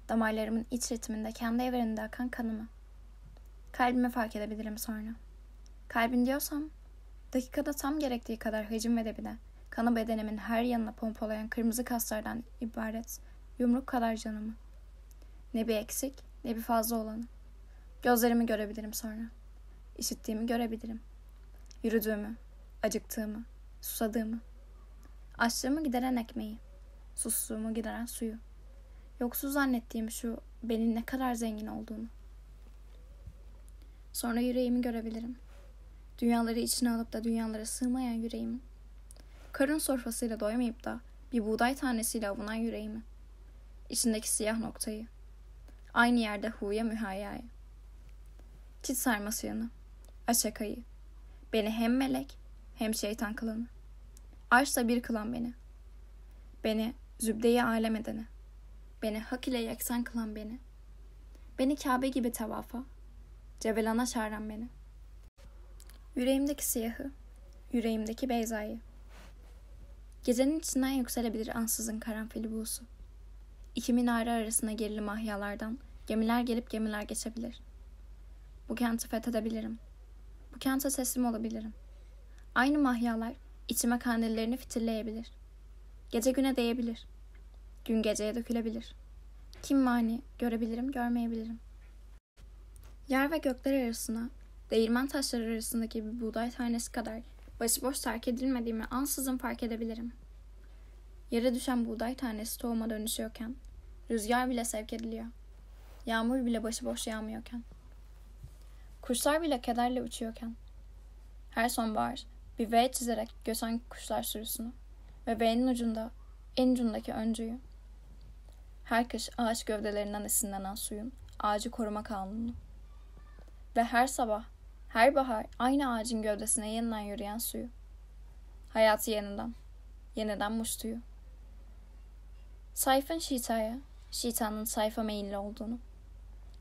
Damarlarımın iç ritminde kendi evreninde akan kanımı. Kalbimi fark edebilirim sonra. Kalbin diyorsam, dakikada tam gerektiği kadar hacim ve debide Kanı bedenimin her yanına pompalayan kırmızı kaslardan ibaret yumruk kadar canımı. Ne bir eksik ne bir fazla olanı. Gözlerimi görebilirim sonra. İşittiğimi görebilirim. Yürüdüğümü, acıktığımı, susadığımı. Açlığımı gideren ekmeği, susluğumu gideren suyu. Yoksuz zannettiğim şu benim ne kadar zengin olduğunu. Sonra yüreğimi görebilirim. Dünyaları içine alıp da dünyalara sığmayan yüreğimi. Karın sofrasıyla doymayıp da bir buğday tanesiyle avunan yüreğimi. İçindeki siyah noktayı. Aynı yerde huya mühayyayı. Çit sarması yanı. Aşakayı. Beni hem melek hem şeytan kılanı. Arşla bir kılan beni. Beni zübdeyi alem edene. Beni hak ile yeksen kılan beni. Beni Kabe gibi tevafa. Cevelana çağıran beni. Yüreğimdeki siyahı. Yüreğimdeki beyzayı. Gecenin içinden yükselebilir ansızın karanfili buğusu. İki minare arasına gerili mahyalardan gemiler gelip gemiler geçebilir. Bu kenti fethedebilirim. Bu kente teslim olabilirim. Aynı mahyalar içime kandillerini fitilleyebilir. Gece güne değebilir. Gün geceye dökülebilir. Kim mani görebilirim görmeyebilirim. Yer ve gökler arasına, değirmen taşları arasındaki bir buğday tanesi kadar başıboş terk edilmediğimi ansızın fark edebilirim. Yere düşen buğday tanesi tohuma dönüşüyorken, rüzgar bile sevk ediliyor. Yağmur bile başıboş yağmıyorken. Kuşlar bile kederle uçuyorken. Her sonbahar bir V çizerek göçen kuşlar sürüsünü ve V'nin ucunda en ucundaki öncüyü. Her kış ağaç gövdelerinden esinlenen suyun ağacı koruma kanunu. Ve her sabah her bahar aynı ağacın gövdesine yeniden yürüyen suyu. Hayatı yeniden. Yeniden muştuyu. Sayfın şeytaya, şeytanın sayfa meyilli olduğunu.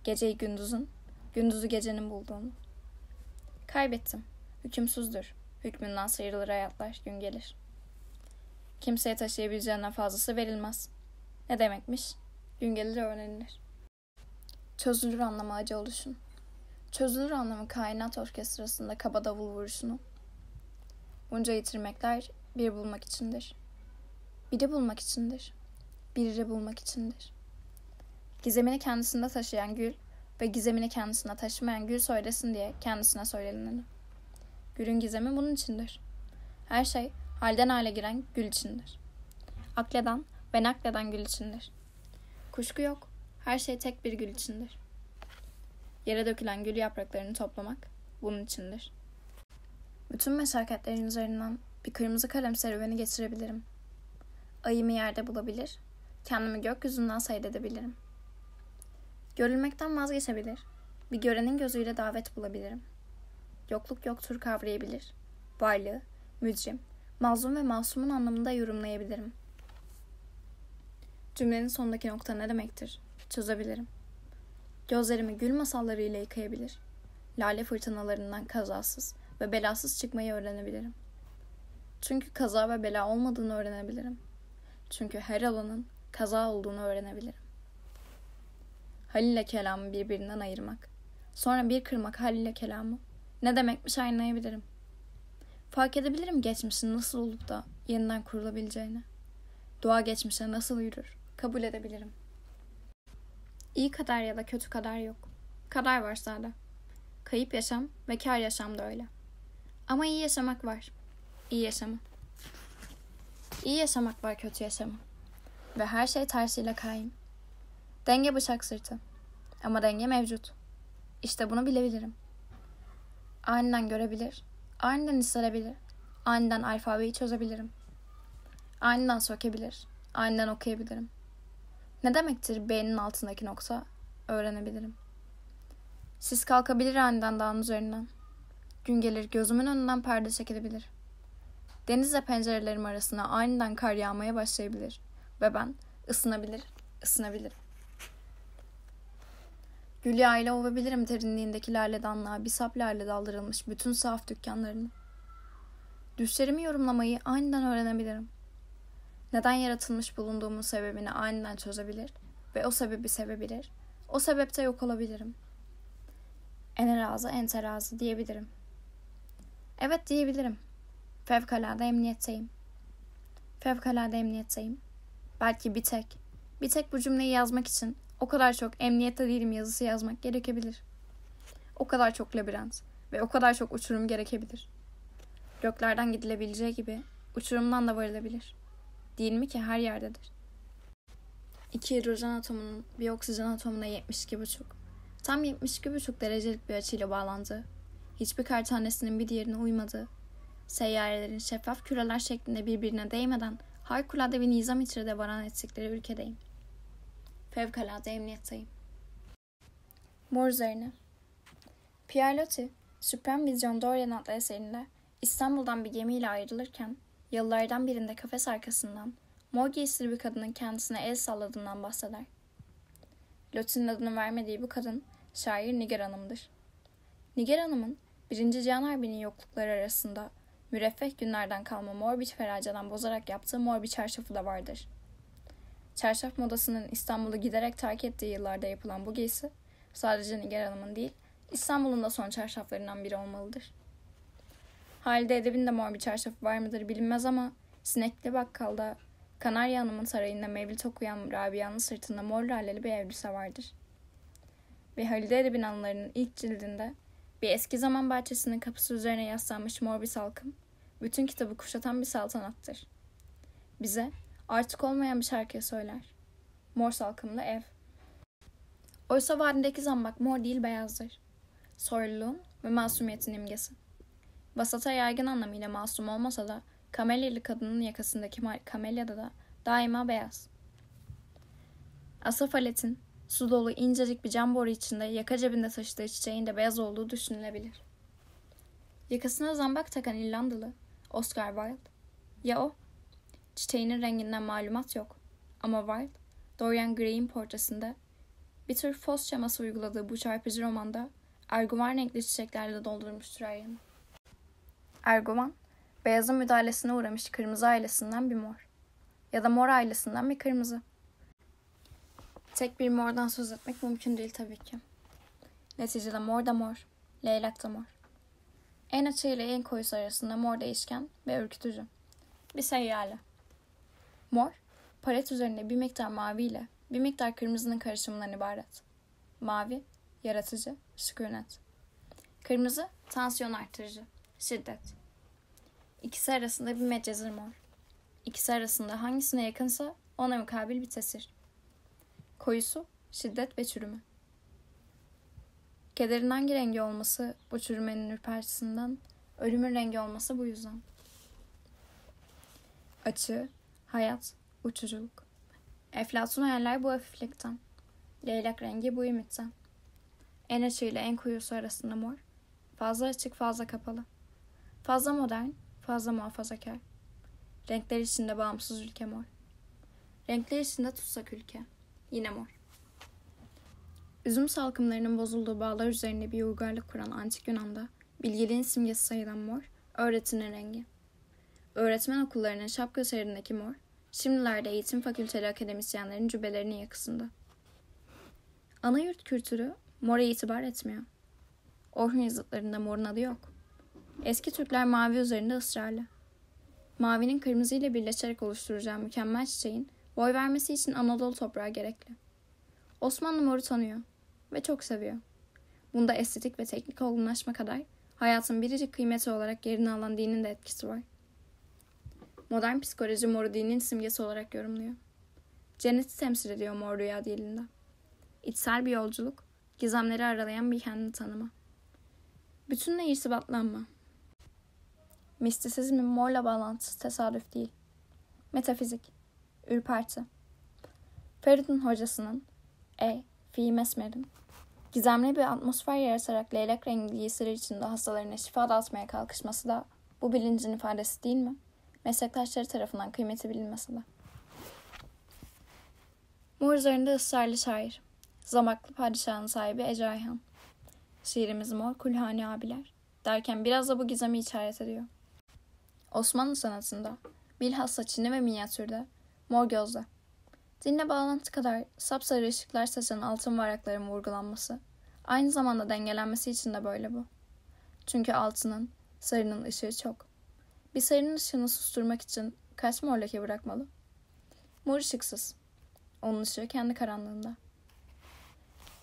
Geceyi gündüzün, gündüzü gecenin bulduğunu. Kaybettim. Hükümsüzdür. Hükmünden sıyrılır hayatlar gün gelir. Kimseye taşıyabileceğinden fazlası verilmez. Ne demekmiş? Gün gelir öğrenilir. Çözülür anlamı acı oluşun. Çözülür anlamı kainat orkestrasında kaba davul vuruşunu. Bunca yitirmekler bir bulmak içindir. Biri bulmak içindir. Birini bulmak içindir. Gizemini kendisinde taşıyan gül ve gizemini kendisinde taşımayan gül söylesin diye kendisine söylenileni. Gülün gizemi bunun içindir. Her şey halden hale giren gül içindir. Akleden ve nakleden gül içindir. Kuşku yok, her şey tek bir gül içindir.'' Yere dökülen gül yapraklarını toplamak bunun içindir. Bütün meşakkatlerin üzerinden bir kırmızı kalem serüveni geçirebilirim. Ayımı yerde bulabilir, kendimi gökyüzünden seyredebilirim. Görülmekten vazgeçebilir, bir görenin gözüyle davet bulabilirim. Yokluk yoktur kavrayabilir, varlığı, mücrim, mazlum ve masumun anlamında yorumlayabilirim. Cümlenin sondaki nokta ne demektir? Çözebilirim. Gözlerimi gül masallarıyla yıkayabilir. Lale fırtınalarından kazasız ve belasız çıkmayı öğrenebilirim. Çünkü kaza ve bela olmadığını öğrenebilirim. Çünkü her alanın kaza olduğunu öğrenebilirim. Halil ile kelamı birbirinden ayırmak. Sonra bir kırmak Halil ile kelamı. Ne demekmiş anlayabilirim. Fark edebilirim geçmişin nasıl olup da yeniden kurulabileceğini. Dua geçmişe nasıl yürür kabul edebilirim.'' İyi kader ya da kötü kader yok. Kader var sadece. Kayıp yaşam ve kar yaşam da öyle. Ama iyi yaşamak var. İyi yaşamı. İyi yaşamak var kötü yaşamı. Ve her şey tersiyle kayın. Denge bıçak sırtı. Ama denge mevcut. İşte bunu bilebilirim. Aniden görebilir, aniden hissedebilir, aniden alfabeyi çözebilirim. Aniden sökebilir, aniden okuyabilirim. Ne demektir beynin altındaki nokta? Öğrenebilirim. Siz kalkabilir aniden dağın üzerinden. Gün gelir gözümün önünden perde çekilebilir. Denizle pencerelerim arasına aniden kar yağmaya başlayabilir. Ve ben ısınabilir, ısınabilirim. Gülya ile ovabilirim derinliğindeki lale danlığa bir sap daldırılmış bütün saf dükkanlarını. Düşlerimi yorumlamayı aniden öğrenebilirim neden yaratılmış bulunduğumun sebebini aniden çözebilir ve o sebebi sevebilir. O sebepte yok olabilirim. En razı en terazi diyebilirim. Evet diyebilirim. Fevkalade emniyetteyim. Fevkalade emniyetteyim. Belki bir tek, bir tek bu cümleyi yazmak için o kadar çok emniyette değilim yazısı yazmak gerekebilir. O kadar çok labirent ve o kadar çok uçurum gerekebilir. Göklerden gidilebileceği gibi uçurumdan da varılabilir.'' değil mi ki her yerdedir. İki hidrojen atomunun bir oksijen atomuna 72,5, tam 72,5 derecelik bir açıyla bağlandı. hiçbir kar tanesinin bir diğerine uymadı. seyyarelerin şeffaf küreler şeklinde birbirine değmeden harikulade bir nizam içinde varan ettikleri ülkedeyim. Fevkalade emniyetteyim. Mor üzerine Pierre Loti, Süprem Vizyon Dorian adlı eserinde İstanbul'dan bir gemiyle ayrılırken Yıllardan birinde kafes arkasından mor giysili bir kadının kendisine el salladığından bahseder. Lotin'in adını vermediği bu kadın şair Nigar Hanım'dır. Nigar Hanım'ın 1. Cihan Harbi'nin yoklukları arasında müreffeh günlerden kalma mor bir feraceden bozarak yaptığı mor bir çarşafı da vardır. Çarşaf modasının İstanbul'u giderek terk ettiği yıllarda yapılan bu giysi sadece Nigar Hanım'ın değil İstanbul'un da son çarşaflarından biri olmalıdır. Halide Edeb'in de mor bir çarşafı var mıdır bilinmez ama sinekli bakkalda Kanarya Hanım'ın sarayında mevlit okuyan Rabia'nın sırtında mor laleli bir elbise vardır. Ve Halide Edeb'in anılarının ilk cildinde bir eski zaman bahçesinin kapısı üzerine yaslanmış mor bir salkım, bütün kitabı kuşatan bir saltanattır. Bize artık olmayan bir şarkıyı söyler. Mor salkımlı ev. Oysa vadideki zambak mor değil beyazdır. Soyluluğun ve masumiyetin imgesi. Vasata yaygın anlamıyla masum olmasa da kamelyalı kadının yakasındaki kamelyada da daima beyaz. Asaf su dolu incecik bir cam boru içinde yaka cebinde taşıdığı çiçeğin de beyaz olduğu düşünülebilir. Yakasına zambak takan İrlandalı Oscar Wilde ya o? Çiçeğinin renginden malumat yok ama Wilde Dorian Gray'in portresinde bir tür fos şeması uyguladığı bu çarpıcı romanda erguvan renkli çiçeklerle doldurmuştur her Erguvan, beyazın müdahalesine uğramış kırmızı ailesinden bir mor. Ya da mor ailesinden bir kırmızı. Tek bir mordan söz etmek mümkün değil tabii ki. Neticede mor da mor, leylak da mor. En açığı ile en koyusu arasında mor değişken ve ürkütücü. Bir seyyale. Mor, palet üzerinde bir miktar mavi ile bir miktar kırmızının karışımından ibaret. Mavi, yaratıcı, sükunet. Kırmızı, tansiyon artırıcı, şiddet. İkisi arasında bir medcezir mor. İkisi arasında hangisine yakınsa ona mukabil bir tesir. Koyusu, şiddet ve çürümü. Kederin hangi rengi olması bu çürümenin ürpertisinden, ölümün rengi olması bu yüzden. Açı, hayat, uçuculuk. Eflatun hayaller bu hafiflikten. Leylak rengi bu imitten. En açı ile en kuyusu arasında mor. Fazla açık, fazla kapalı. Fazla modern, fazla muhafazakar. Renkler içinde bağımsız ülke mor. Renkler içinde tutsak ülke. Yine mor. Üzüm salkımlarının bozulduğu bağlar üzerine bir uygarlık kuran antik Yunan'da bilgeliğin simgesi sayılan mor, öğretinin rengi. Öğretmen okullarının şapka şehrindeki mor, şimdilerde eğitim fakülteli akademisyenlerin cübbelerinin yakısında. Ana yurt kültürü mora itibar etmiyor. Orhun yazıtlarında morun adı yok.'' Eski Türkler mavi üzerinde ısrarlı. Mavinin kırmızı ile birleşerek oluşturacağı mükemmel çiçeğin boy vermesi için Anadolu toprağı gerekli. Osmanlı moru tanıyor ve çok seviyor. Bunda estetik ve teknik olgunlaşma kadar hayatın biricik kıymeti olarak yerini alan dinin de etkisi var. Modern psikoloji moru dinin simgesi olarak yorumluyor. Cenneti temsil ediyor mor rüya dilinde. İçsel bir yolculuk, gizemleri aralayan bir kendini tanıma. Bütünle irtibatlanma. Mistisizmin morla bağlantısı tesadüf değil. Metafizik. Ürperti. Feridun hocasının, E. Fi Mesmer'in, gizemli bir atmosfer yaratarak leylek rengi giysiler içinde hastalarına şifa dağıtmaya kalkışması da bu bilincin ifadesi değil mi? Meslektaşları tarafından kıymeti bilinmese de. Mor üzerinde ısrarlı şair. Zamaklı padişahın sahibi Ece Ayhan. Şiirimiz mor kulhane abiler. Derken biraz da bu gizemi işaret ediyor. Osmanlı sanatında, bilhassa Çin'de ve minyatürde, mor gözle. Dinle bağlantı kadar sapsarı ışıklar saçan altın varakların vurgulanması, aynı zamanda dengelenmesi için de böyle bu. Çünkü altının, sarının ışığı çok. Bir sarının ışığını susturmak için kaç mor leke bırakmalı? Mor ışıksız. Onun ışığı kendi karanlığında.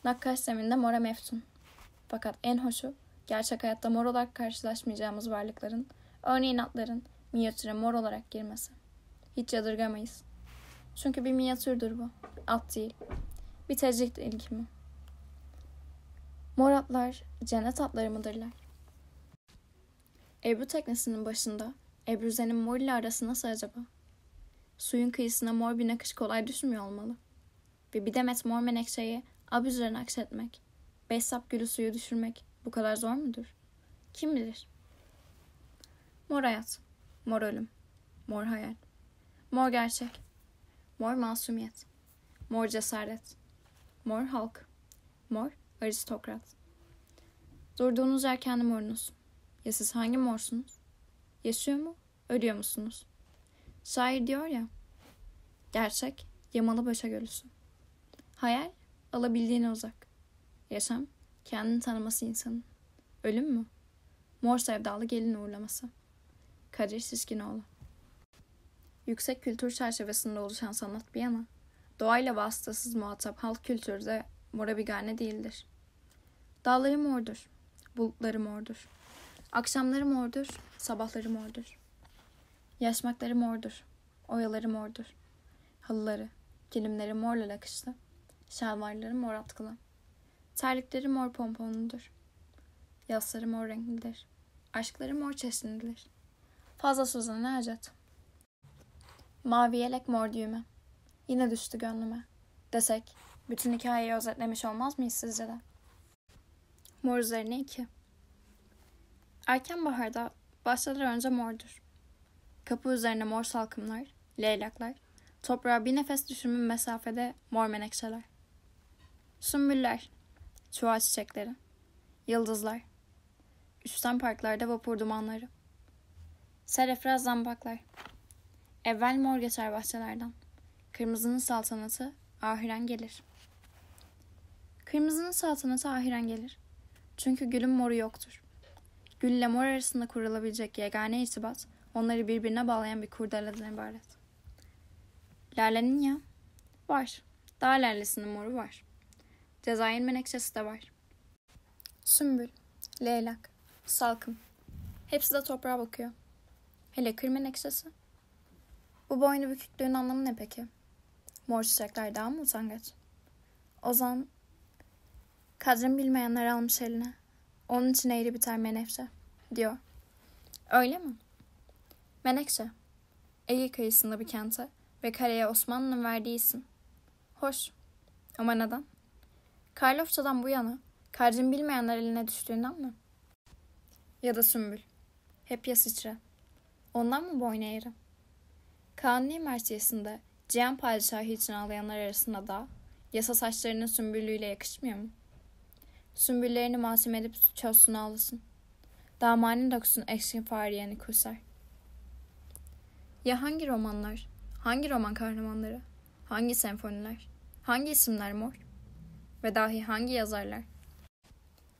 Nakkaş zeminde mora meftun. Fakat en hoşu, gerçek hayatta mor olarak karşılaşmayacağımız varlıkların Örneğin atların minyatüre mor olarak girmesi. Hiç yadırgamayız. Çünkü bir minyatürdür bu. At değil. Bir tecrit ilgimi. Mor atlar cennet atları mıdırlar? Ebru teknesinin başında Ebru mor ile arası nasıl acaba? Suyun kıyısına mor bir nakış kolay düşmüyor olmalı. Ve bir demet mor menekşeyi ab üzerine akşetmek, beş sap gülü suyu düşürmek bu kadar zor mudur? Kim bilir? Mor hayat, mor ölüm, mor hayal, mor gerçek, mor masumiyet, mor cesaret, mor halk, mor aristokrat. Durduğunuz yer kendi morunuz. Ya siz hangi morsunuz? Yaşıyor mu, ölüyor musunuz? Şair diyor ya, gerçek yamalı başa gölüsü. Hayal alabildiğine uzak. Yaşam kendini tanıması insanın. Ölüm mü? Mor sevdalı gelin uğurlaması.'' Kadir Siskinoğlu Yüksek kültür çerçevesinde oluşan sanat bir yana, doğayla vasıtasız muhatap halk kültürü de mora bigane değildir. Dağları mordur, bulutları mordur. Akşamları mordur, sabahları mordur. Yaşmakları mordur, oyaları mordur. Halıları, kilimleri morla lakışlı, şalvarları mor atkılı. Terlikleri mor pomponludur. Yasları mor renklidir. Aşkları mor çeşitlidir. Fazla sözün ne acet. Mavi yelek mor düğme. Yine düştü gönlüme. Desek, bütün hikayeyi özetlemiş olmaz mıyız sizce de? Mor üzerine iki. Erken baharda bahçeler önce mordur. Kapı üzerine mor salkımlar, leylaklar, toprağa bir nefes düşürme mesafede mor menekşeler. Sümbüller, çuval çiçekleri, yıldızlar, üçten parklarda vapur dumanları. Serefraz zambaklar. Evvel mor geçer bahçelerden. Kırmızının saltanatı ahiren gelir. Kırmızının saltanatı ahiren gelir. Çünkü gülün moru yoktur. Gülle mor arasında kurulabilecek yegane irtibat onları birbirine bağlayan bir kurdeladan ibaret. Lalenin ya? Var. Dağ lerlesinin moru var. Cezayir menekşesi de var. Sümbül, leylak, salkım. Hepsi de toprağa bakıyor. Hele kırma ekşisi. Bu boynu büküklüğün anlamı ne peki? Mor çiçekler daha mı utangaç? Ozan, kadrin bilmeyenler almış eline. Onun için eğri biter menekşe, diyor. Öyle mi? Menekşe, Ege kıyısında bir kente ve kareye Osmanlı'nın verdiği isim. Hoş. Ama neden? Karlofça'dan bu yana karcın bilmeyenler eline düştüğünden mi? Ya da sümbül. Hep ya sıçra. Ondan mı boyun eğri? Kanuni mertiyesinde Cihan padişahı için ağlayanlar arasında da yasa saçlarının sümbüllüğüyle yakışmıyor mu? Sümbüllerini masum edip çözsün ağlasın. Damanin dokusun eşkin fariyeni kusar. Ya hangi romanlar? Hangi roman kahramanları? Hangi senfoniler? Hangi isimler mor? Ve dahi hangi yazarlar?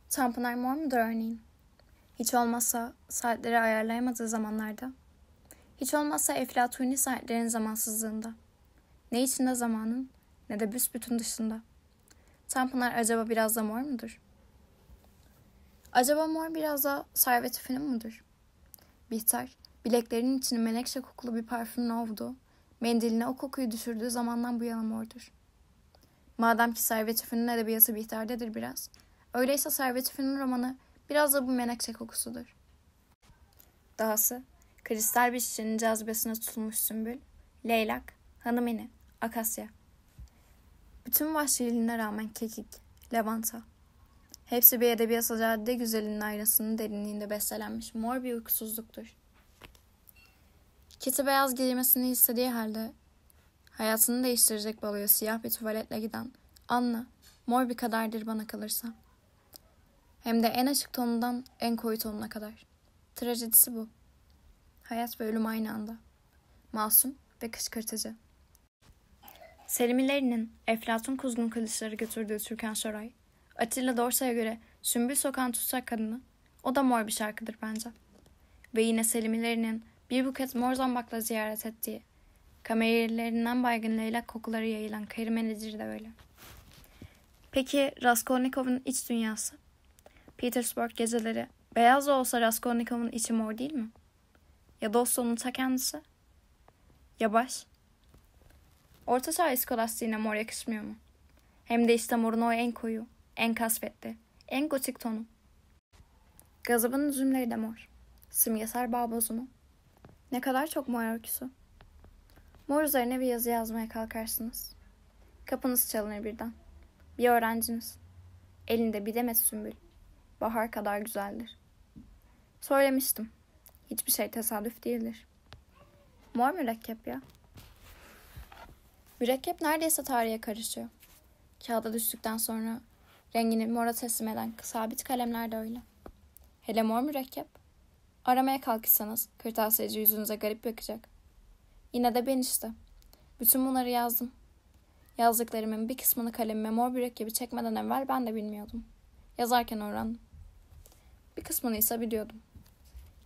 Tanpınar mor mudur örneğin? Hiç olmazsa saatleri ayarlayamadığı zamanlarda hiç olmazsa Eflatuni saatlerin zamansızlığında. Ne içinde zamanın ne de büsbütün dışında. Tanpınar acaba biraz da mor mudur? Acaba mor biraz da serveti film mudur? Bihter, bileklerinin içini menekşe kokulu bir parfümle ovdu. Mendiline o kokuyu düşürdüğü zamandan bu yana mordur. Madem ki Servet Üfün'ün edebiyatı Bihter'dedir biraz, öyleyse Servet Üfün'ün romanı biraz da bu menekşe kokusudur. Dahası Kristal bir çiçeğin cazibesine tutulmuş sümbül, leylak, Hanım hanımini, akasya. Bütün vahşiliğine rağmen kekik, lavanta. Hepsi bir edebiyat acayip de güzelinin aynasının derinliğinde bestelenmiş mor bir uykusuzluktur. Kiti beyaz giymesini istediği halde hayatını değiştirecek baloya siyah bir tuvaletle giden Anna mor bir kadardır bana kalırsa. Hem de en açık tonundan en koyu tonuna kadar. Trajedisi bu. Hayat ve ölüm aynı anda. Masum ve kışkırtıcı. Selimileri'nin Eflatun kuzgun kılıçları götürdüğü Türkan Şoray, Atilla Dorsa'ya göre Sümbül Sokan Tutsak Kadını, o da mor bir şarkıdır bence. Ve yine Selimileri'nin bir buket mor zambakla ziyaret ettiği, kamerilerinden baygın leylak kokuları yayılan Kayırmelidir de öyle. Peki Raskolnikov'un iç dünyası? Petersburg geceleri, beyaz da olsa Raskolnikov'un içi mor değil mi?'' ya Dawson'un ta kendisi. Ya baş. Orta çağ iskolastiğine mor yakışmıyor mu? Hem de işte morun o en koyu, en kasvetli, en gotik tonu. Gazabın üzümleri de mor. Simgesel bağ bozumu. Ne kadar çok mor öyküsü. Mor üzerine bir yazı yazmaya kalkarsınız. Kapınız çalınır birden. Bir öğrenciniz. Elinde bir demet sümbül. Bahar kadar güzeldir. Söylemiştim. Hiçbir şey tesadüf değildir. Mor mürekkep ya. Mürekkep neredeyse tarihe karışıyor. Kağıda düştükten sonra rengini mora teslim eden sabit kalemler de öyle. Hele mor mürekkep. Aramaya kalkışsanız kırtasiyeci yüzünüze garip bakacak. Yine de ben işte. Bütün bunları yazdım. Yazdıklarımın bir kısmını kalemime mor mürekkebi çekmeden evvel ben de bilmiyordum. Yazarken öğrendim. Bir kısmını ise biliyordum.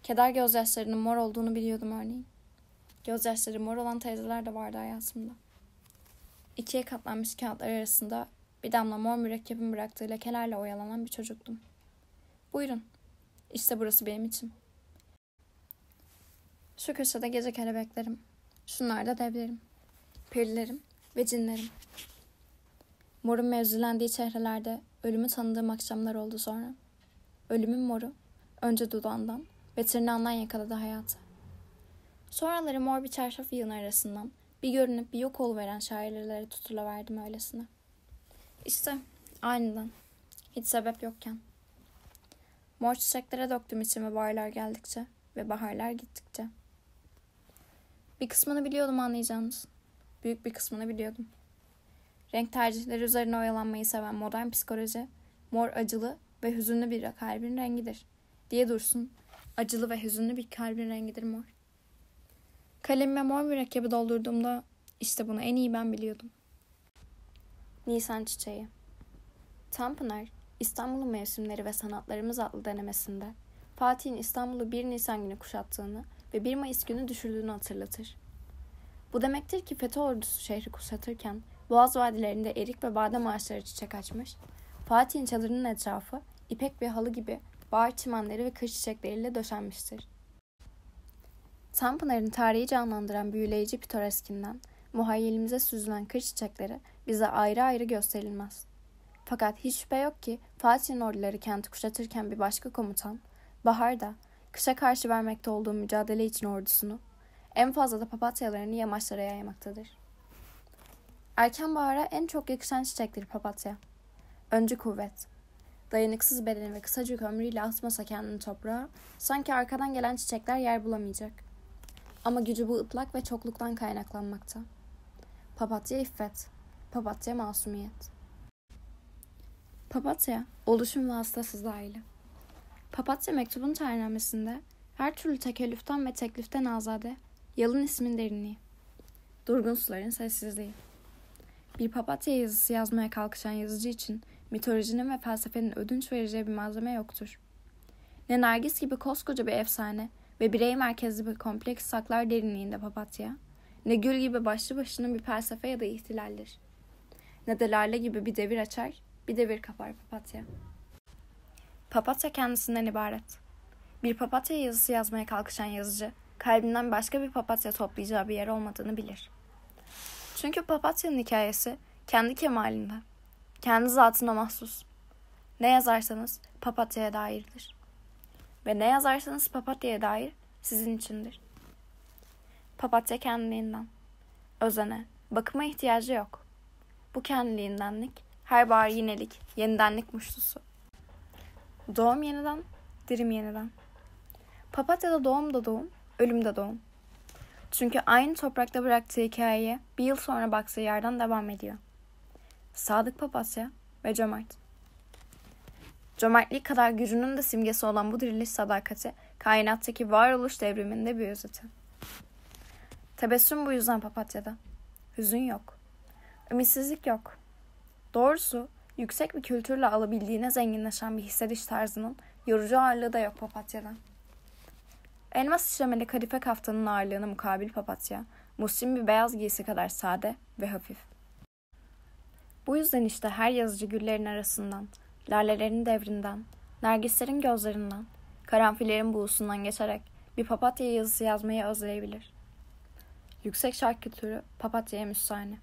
Keder gözyaşlarının mor olduğunu biliyordum örneğin. Gözyaşları mor olan teyzeler de vardı hayatımda. İkiye katlanmış kağıtlar arasında bir damla mor mürekkebin bıraktığı lekelerle oyalanan bir çocuktum. Buyurun. işte burası benim için. Şu köşede gece kelebeklerim. Şunlar da devlerim. Perilerim ve cinlerim. Morun mevzulendiği çehrelerde ölümü tanıdığım akşamlar oldu sonra. Ölümün moru önce dudağından ve tırnağından yakaladı hayatı. Sonraları mor bir çarşaf yığını arasından bir görünüp bir yok oluveren şairlere tutulaverdim öylesine. İşte aniden, hiç sebep yokken. Mor çiçeklere döktüm içime baharlar geldikçe ve baharlar gittikçe. Bir kısmını biliyordum anlayacağınız. Büyük bir kısmını biliyordum. Renk tercihleri üzerine oyalanmayı seven modern psikoloji, mor acılı ve hüzünlü bir kalbin rengidir diye dursun Acılı ve hüzünlü bir kalbin rengidir mor. Kalemime mor mürekkebi doldurduğumda işte bunu en iyi ben biliyordum. Nisan Çiçeği Tanpınar, İstanbul'un mevsimleri ve sanatlarımız adlı denemesinde Fatih'in İstanbul'u 1 Nisan günü kuşattığını ve 1 Mayıs günü düşürdüğünü hatırlatır. Bu demektir ki FETÖ ordusu şehri kuşatırken Boğaz vadilerinde erik ve badem ağaçları çiçek açmış, Fatih'in çadırının etrafı ipek bir halı gibi bahar çimenleri ve kış çiçekleriyle döşenmiştir. Tanpınar'ın tarihi canlandıran büyüleyici pitoreskinden, muhayyelimize süzülen kır çiçekleri bize ayrı ayrı gösterilmez. Fakat hiç şüphe yok ki Fatih'in orduları kenti kuşatırken bir başka komutan, baharda kışa karşı vermekte olduğu mücadele için ordusunu, en fazla da papatyalarını yamaçlara yaymaktadır. Erken bahara en çok yakışan çiçektir papatya. Önce kuvvet, Dayanıksız bedeni ve kısacık ömrüyle atmasa kendini toprağa, sanki arkadan gelen çiçekler yer bulamayacak. Ama gücü bu ıtlak ve çokluktan kaynaklanmakta. Papatya iffet, papatya masumiyet. Papatya, oluşum vasıtasız aile. Papatya mektubun tarihnemesinde her türlü tekellüften ve tekliften azade, yalın ismin derinliği. Durgun suların sessizliği. Bir papatya yazısı yazmaya kalkışan yazıcı için mitolojinin ve felsefenin ödünç vereceği bir malzeme yoktur. Ne Nergis gibi koskoca bir efsane ve birey merkezli bir kompleks saklar derinliğinde papatya, ne gül gibi başlı başına bir felsefe ya da ihtilaldir. Ne de lale gibi bir devir açar, bir devir kapar papatya. Papatya kendisinden ibaret. Bir papatya yazısı yazmaya kalkışan yazıcı, kalbinden başka bir papatya toplayacağı bir yer olmadığını bilir. Çünkü papatyanın hikayesi kendi kemalinde, kendi zatına mahsus. Ne yazarsanız papatyaya dairdir. Ve ne yazarsanız papatyaya dair sizin içindir. Papatya kendiliğinden. Özene, bakıma ihtiyacı yok. Bu kendiliğindenlik, her bahar yinelik, yenidenlik muştusu. Doğum yeniden, dirim yeniden. Papatya'da doğum da doğum, ölüm de doğum. Çünkü aynı toprakta bıraktığı hikayeye bir yıl sonra baktığı yerden devam ediyor. Sadık Papatya ve Cömert. Cömertliği kadar gücünün de simgesi olan bu diriliş sadakati kainattaki varoluş devriminde bir özeti. Tebessüm bu yüzden papatyada. Hüzün yok. Ümitsizlik yok. Doğrusu yüksek bir kültürle alabildiğine zenginleşen bir hissediş tarzının yorucu ağırlığı da yok papatyada. Elmas işlemeli kadife kaftanın ağırlığına mukabil papatya, muslim bir beyaz giysi kadar sade ve hafif. Bu yüzden işte her yazıcı güllerin arasından, lalelerin devrinden, nergislerin gözlerinden, karanfillerin buğusundan geçerek bir papatya yazısı yazmayı özleyebilir. Yüksek şarkı türü papatyaya müstahane.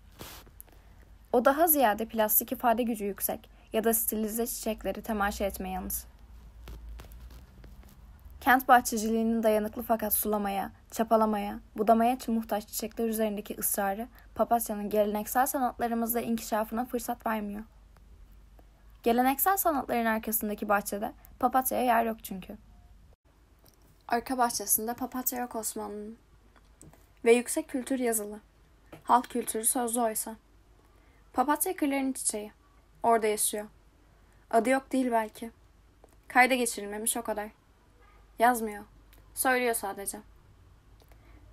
O daha ziyade plastik ifade gücü yüksek ya da stilize çiçekleri temaşa etme yanısı. Kent bahçeciliğinin dayanıklı fakat sulamaya, çapalamaya, budamaya için muhtaç çiçekler üzerindeki ısrarı papatyanın geleneksel sanatlarımızda inkişafına fırsat vermiyor. Geleneksel sanatların arkasındaki bahçede papatyaya yer yok çünkü. Arka bahçesinde papatya yok Osmanlı'nın. Ve yüksek kültür yazılı. Halk kültürü sözlü oysa. Papatya kırların çiçeği. Orada yaşıyor. Adı yok değil belki. Kayda geçirilmemiş o kadar.'' Yazmıyor. Söylüyor sadece.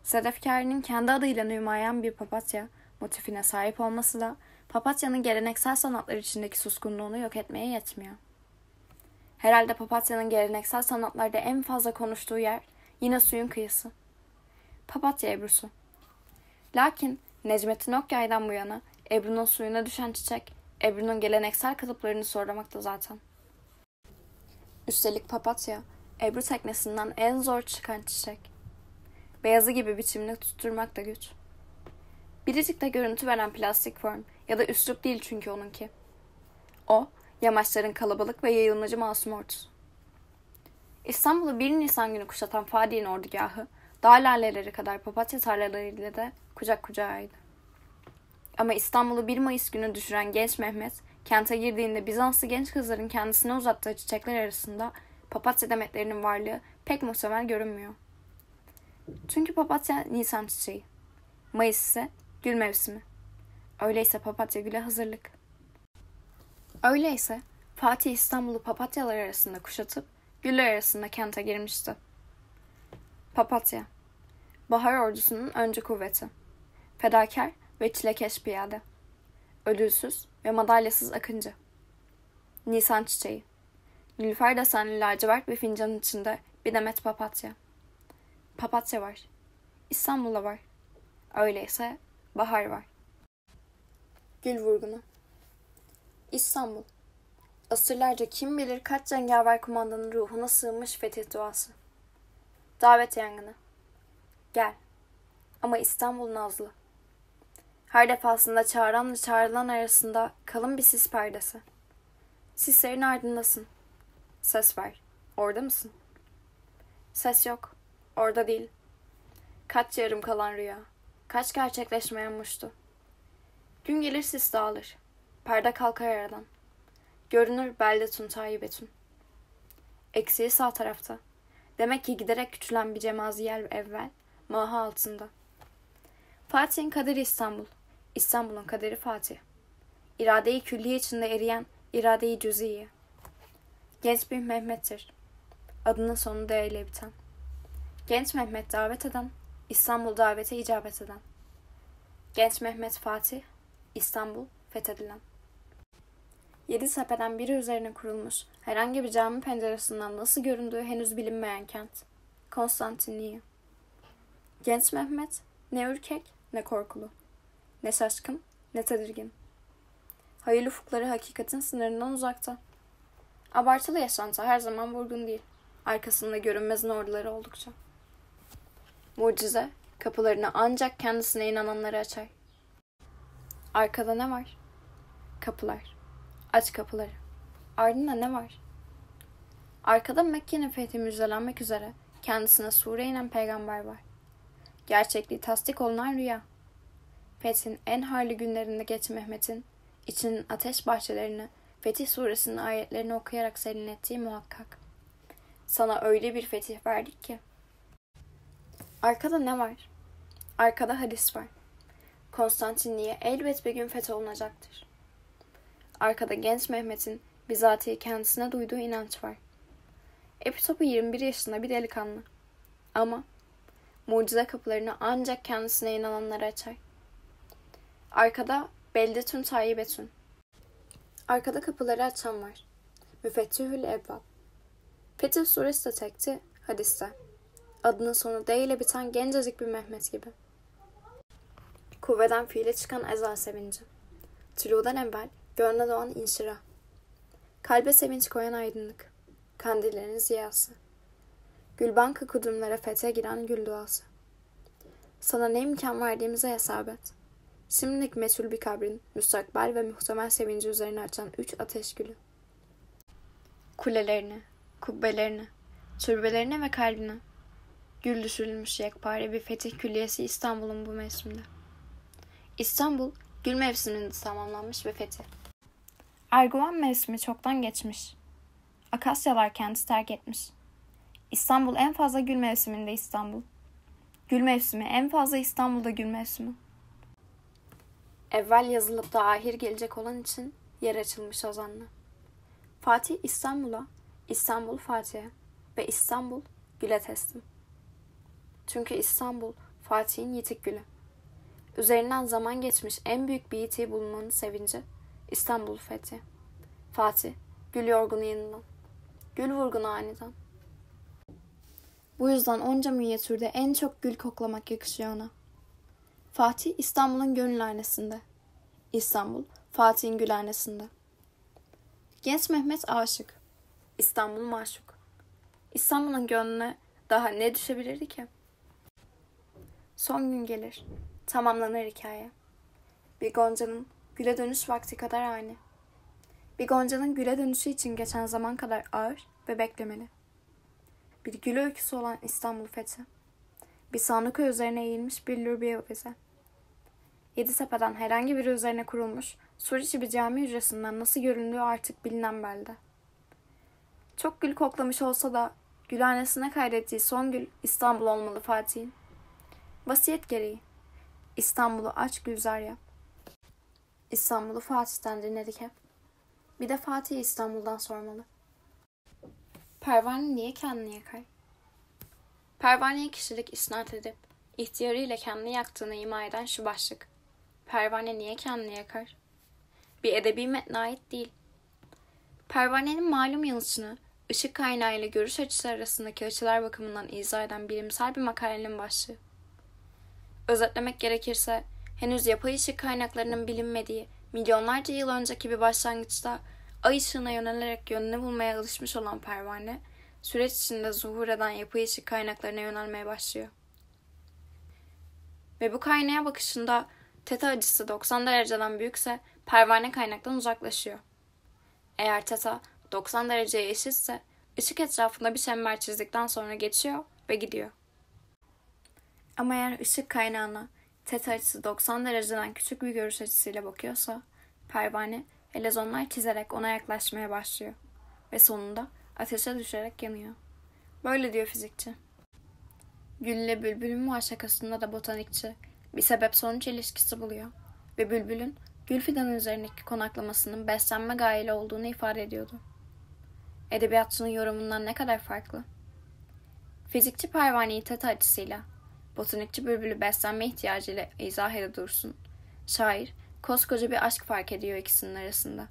Sedefkari'nin kendi adıyla nümayen bir papatya motifine sahip olması da papatyanın geleneksel sanatlar içindeki suskunluğunu yok etmeye yetmiyor. Herhalde papatyanın geleneksel sanatlarda en fazla konuştuğu yer yine suyun kıyısı. Papatya Ebru'su. Lakin Necmettin Okyay'dan bu yana Ebru'nun suyuna düşen çiçek Ebru'nun geleneksel kalıplarını sorulamakta zaten. Üstelik papatya Ebru teknesinden en zor çıkan çiçek. Beyazı gibi biçimini tutturmak da güç. Biricik de görüntü veren plastik form ya da üslup değil çünkü onunki. O, yamaçların kalabalık ve yayılmacı masum ordusu. İstanbul'u 1 Nisan günü kuşatan Fadi'nin ordugahı, dağ laleleri kadar papatya tarlalarıyla da kucak kucağıydı. Ama İstanbul'u 1 Mayıs günü düşüren genç Mehmet, kente girdiğinde Bizanslı genç kızların kendisine uzattığı çiçekler arasında papatya demetlerinin varlığı pek muhtemel görünmüyor. Çünkü papatya Nisan çiçeği. Mayıs ise gül mevsimi. Öyleyse papatya güle hazırlık. Öyleyse Fatih İstanbul'u papatyalar arasında kuşatıp güller arasında kente girmişti. Papatya Bahar ordusunun öncü kuvveti. Fedakar ve çilekeş piyade. Ödülsüz ve madalyasız akıncı. Nisan çiçeği Nilüfer desenli lacivert bir fincanın içinde bir demet papatya. Papatya var. İstanbul'a var. Öyleyse bahar var. Gül vurgunu. İstanbul. Asırlarca kim bilir kaç cengaver kumandanın ruhuna sığınmış fetih duası. Davet yangını. Gel. Ama İstanbul nazlı. Her defasında çağıranla çağrılan arasında kalın bir sis perdesi. Sislerin ardındasın. Ses ver. Orada mısın? Ses yok. Orada değil. Kaç yarım kalan rüya. Kaç gerçekleşmeyen muştu. Gün gelir sis dağılır. Perde kalkar aradan. Görünür belde tuntayı betun. Eksiği sağ tarafta. Demek ki giderek küçülen bir yer evvel, maha altında. Fatih'in kaderi İstanbul. İstanbul'un kaderi Fatih. İradeyi külliye içinde eriyen, iradeyi cüziyi. Genç bir Mehmet'tir. Adının sonunda eyle biten. Genç Mehmet davet eden, İstanbul davete icabet eden. Genç Mehmet Fatih, İstanbul fethedilen. Yedi sepeden biri üzerine kurulmuş, herhangi bir cami penceresinden nasıl göründüğü henüz bilinmeyen kent. Konstantiniye. Genç Mehmet ne ürkek ne korkulu, ne şaşkın ne tedirgin. Hayır ufukları hakikatin sınırından uzakta. Abartılı yaşantı her zaman vurgun değil. Arkasında görünmez orduları oldukça. Mucize kapılarını ancak kendisine inananlara açar. Arkada ne var? Kapılar. Aç kapıları. Ardında ne var? Arkada Mekke'nin fethi müjdelenmek üzere kendisine sure inen peygamber var. Gerçekliği tasdik olunan rüya. Fethin en harlı günlerinde geç Mehmet'in için ateş bahçelerini Fetih suresinin ayetlerini okuyarak serinlettiği muhakkak. Sana öyle bir fetih verdik ki. Arkada ne var? Arkada hadis var. Konstantinliye elbet bir gün fetholunacaktır. Arkada genç Mehmet'in bizatihi kendisine duyduğu inanç var. Epitop'u 21 yaşında bir delikanlı. Ama mucize kapılarını ancak kendisine inananlara açar. Arkada tüm Tayyibetün Arkada kapıları açan var. Müfettihül Ebbab. Fetih suresi de tekti, hadiste. Adının sonu D ile biten gencecik bir Mehmet gibi. Kuvveden fiile çıkan eza sevinci. Tülüden evvel gönle doğan inşira. Kalbe sevinç koyan aydınlık. Kandillerin ziyası. Gülbanka kudumlara fete giren gül duası. Sana ne imkan verdiğimize hesap et.'' Şimdilik mesul bir kabrin, müstakbel ve muhtemel sevinci üzerine açan üç ateş gülü. Kulelerini, kubbelerini, türbelerine ve kalbini Gül düşürülmüş yekpare bir fetih külliyesi İstanbul'un bu mevsimde. İstanbul, gül mevsiminde tamamlanmış ve fethi. Erguvan mevsimi çoktan geçmiş. Akasyalar kendisi terk etmiş. İstanbul en fazla gül mevsiminde İstanbul. Gül mevsimi en fazla İstanbul'da gül mevsimi evvel yazılıp da ahir gelecek olan için yer açılmış ozanla. Fatih İstanbul'a, İstanbul Fatih'e ve İstanbul güle teslim. Çünkü İstanbul Fatih'in yitik gülü. Üzerinden zaman geçmiş en büyük bir yitiği bulmanın sevinci İstanbul fethi. Fatih, gül yorgunu yeniden. Gül vurgunu aniden. Bu yüzden onca minyatürde en çok gül koklamak yakışıyor ona.'' Fatih İstanbul'un gönül aynesinde. İstanbul, Fatih'in gül aynesinde. Genç Mehmet aşık. İstanbul maşuk. İstanbul'un gönlüne daha ne düşebilirdi ki? Son gün gelir. Tamamlanır hikaye. Bir Gonca'nın güle dönüş vakti kadar aynı. Bir Gonca'nın güle dönüşü için geçen zaman kadar ağır ve beklemeli. Bir gül öyküsü olan İstanbul fethi bir sandıka üzerine eğilmiş bir lübiye bize. Yedi sepeden herhangi biri üzerine kurulmuş, sur içi bir cami hücresinden nasıl göründüğü artık bilinen belde. Çok gül koklamış olsa da gülhanesine kaydettiği son gül İstanbul olmalı Fatih'in. Vasiyet gereği. İstanbul'u aç gülzar yap. İstanbul'u Fatih'ten dinledik hep. Bir de Fatih İstanbul'dan sormalı. Pervane niye kendini yakar? Pervaneye kişilik isnat edip ihtiyarıyla kendini yaktığını ima eden şu başlık. Pervane niye kendini yakar? Bir edebi metne ait değil. Pervanenin malum yanısını ışık kaynağı ile görüş açısı arasındaki açılar bakımından izah eden bilimsel bir makalenin başlığı. Özetlemek gerekirse henüz yapay ışık kaynaklarının bilinmediği milyonlarca yıl önceki bir başlangıçta ay ışığına yönelerek yönünü bulmaya alışmış olan pervane süreç içinde zuhur eden yapı içi kaynaklarına yönelmeye başlıyor. Ve bu kaynaya bakışında teta acısı 90 dereceden büyükse pervane kaynaktan uzaklaşıyor. Eğer teta 90 dereceye eşitse ışık etrafında bir çember çizdikten sonra geçiyor ve gidiyor. Ama eğer ışık kaynağına teta açısı 90 dereceden küçük bir görüş açısıyla bakıyorsa pervane elezonlar çizerek ona yaklaşmaya başlıyor ve sonunda ateşe düşerek yanıyor. Böyle diyor fizikçi. Gülle bülbülün var da botanikçi bir sebep sonuç ilişkisi buluyor ve bülbülün gül fidanı üzerindeki konaklamasının beslenme gayeli olduğunu ifade ediyordu. Edebiyatçının yorumundan ne kadar farklı? Fizikçi pervaneyi teta açısıyla, botanikçi bülbülü beslenme ihtiyacıyla izah ede dursun. Şair, koskoca bir aşk fark ediyor ikisinin arasında.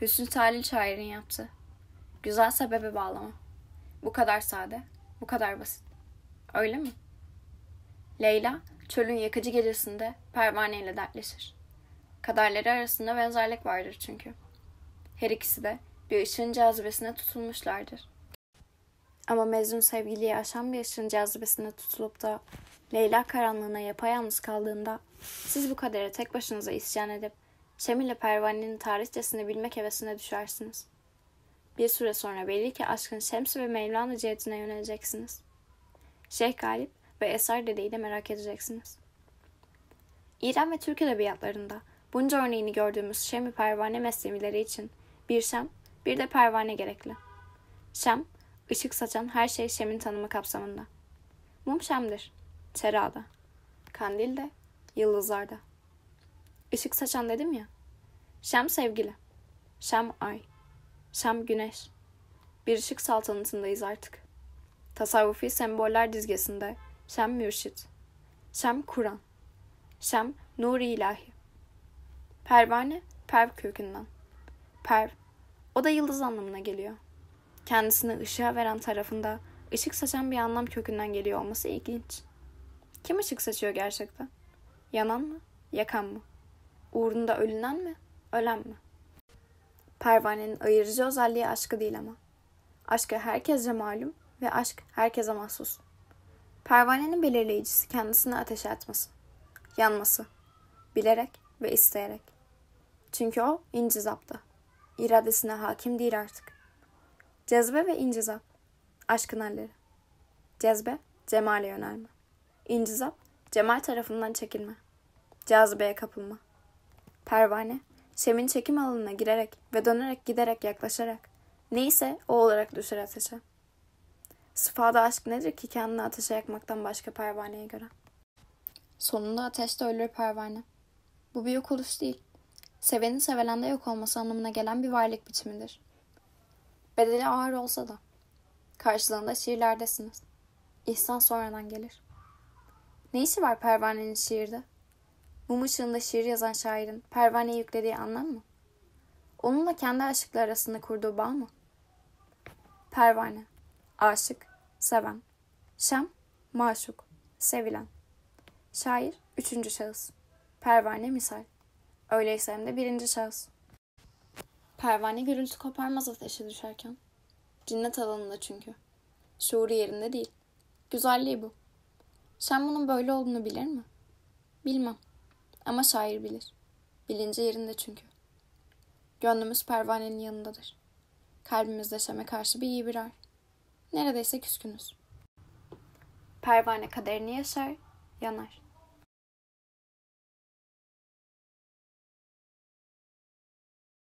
Hüsnü Talil şairin yaptı. Güzel sebebe bağlama. Bu kadar sade, bu kadar basit. Öyle mi? Leyla, çölün yakıcı gecesinde pervaneyle dertleşir. Kaderleri arasında benzerlik vardır çünkü. Her ikisi de bir ışığın cazibesine tutulmuşlardır. Ama mezun sevgiliyi aşan bir ışığın cazibesine tutulup da Leyla karanlığına yapayalnız kaldığında siz bu kadere tek başınıza isyan edip Şemil'le pervanenin tarihçesini bilmek hevesine düşersiniz. Bir süre sonra belli ki aşkın Şems ve Mevlana cihetine yöneleceksiniz. Şeyh Galip ve Esar Dede'yi de merak edeceksiniz. İran ve Türk edebiyatlarında bunca örneğini gördüğümüz şem pervane meslevileri için bir şem, bir de pervane gerekli. Şem, ışık saçan her şey şemin tanımı kapsamında. Mum şemdir, çerada, kandil de, yıldızlarda. Işık saçan dedim ya. Şem sevgili, şem ay. Şam güneş. Bir ışık saltanatındayız artık. Tasavvufi semboller dizgesinde Şem mürşit. Şem Kur'an. Şem nuri ilahi. Pervane perv kökünden. Perv, o da yıldız anlamına geliyor. Kendisini ışığa veren tarafında ışık saçan bir anlam kökünden geliyor olması ilginç. Kim ışık saçıyor gerçekten? Yanan mı? Yakan mı? Uğrunda ölünen mi? Ölen mi?'' Pervanenin ayırıcı özelliği aşkı değil ama. Aşkı herkese malum ve aşk herkese mahsus. Pervanenin belirleyicisi kendisini ateşe etmesi, Yanması. Bilerek ve isteyerek. Çünkü o incizapta. İradesine hakim değil artık. Cezbe ve incizap. Aşkın halleri. Cezbe, cemale yönelme. İncizap, cemal tarafından çekilme. Cazibeye kapılma. Pervane, Şem'in çekim alanına girerek ve dönerek giderek yaklaşarak, neyse o olarak düşer ateşe. Sıfada aşk nedir ki kendini ateşe yakmaktan başka pervaneye göre? Sonunda ateşte ölür pervane. Bu bir yok oluş değil. Sevenin sevelende yok olması anlamına gelen bir varlık biçimidir. Bedeli ağır olsa da. Karşılığında şiirlerdesiniz. İhsan sonradan gelir. Ne işi var pervanenin şiirde? mum ışığında şiir yazan şairin pervaneye yüklediği anlam mı? Onunla kendi aşıkları arasında kurduğu bağ mı? Pervane, aşık, seven. Şem, maşuk, sevilen. Şair, üçüncü şahıs. Pervane misal. Öyleyse hem de birinci şahıs. Pervane gürültü koparmaz ateşe düşerken. Cinnet alanında çünkü. Şuuru yerinde değil. Güzelliği bu. Şem bunun böyle olduğunu bilir mi? Bilmem. Ama şair bilir. Bilinci yerinde çünkü. Gönlümüz pervanenin yanındadır. Kalbimiz deşeme karşı bir iyi birer. Neredeyse küskünüz. Pervane kaderini yaşar, yanar.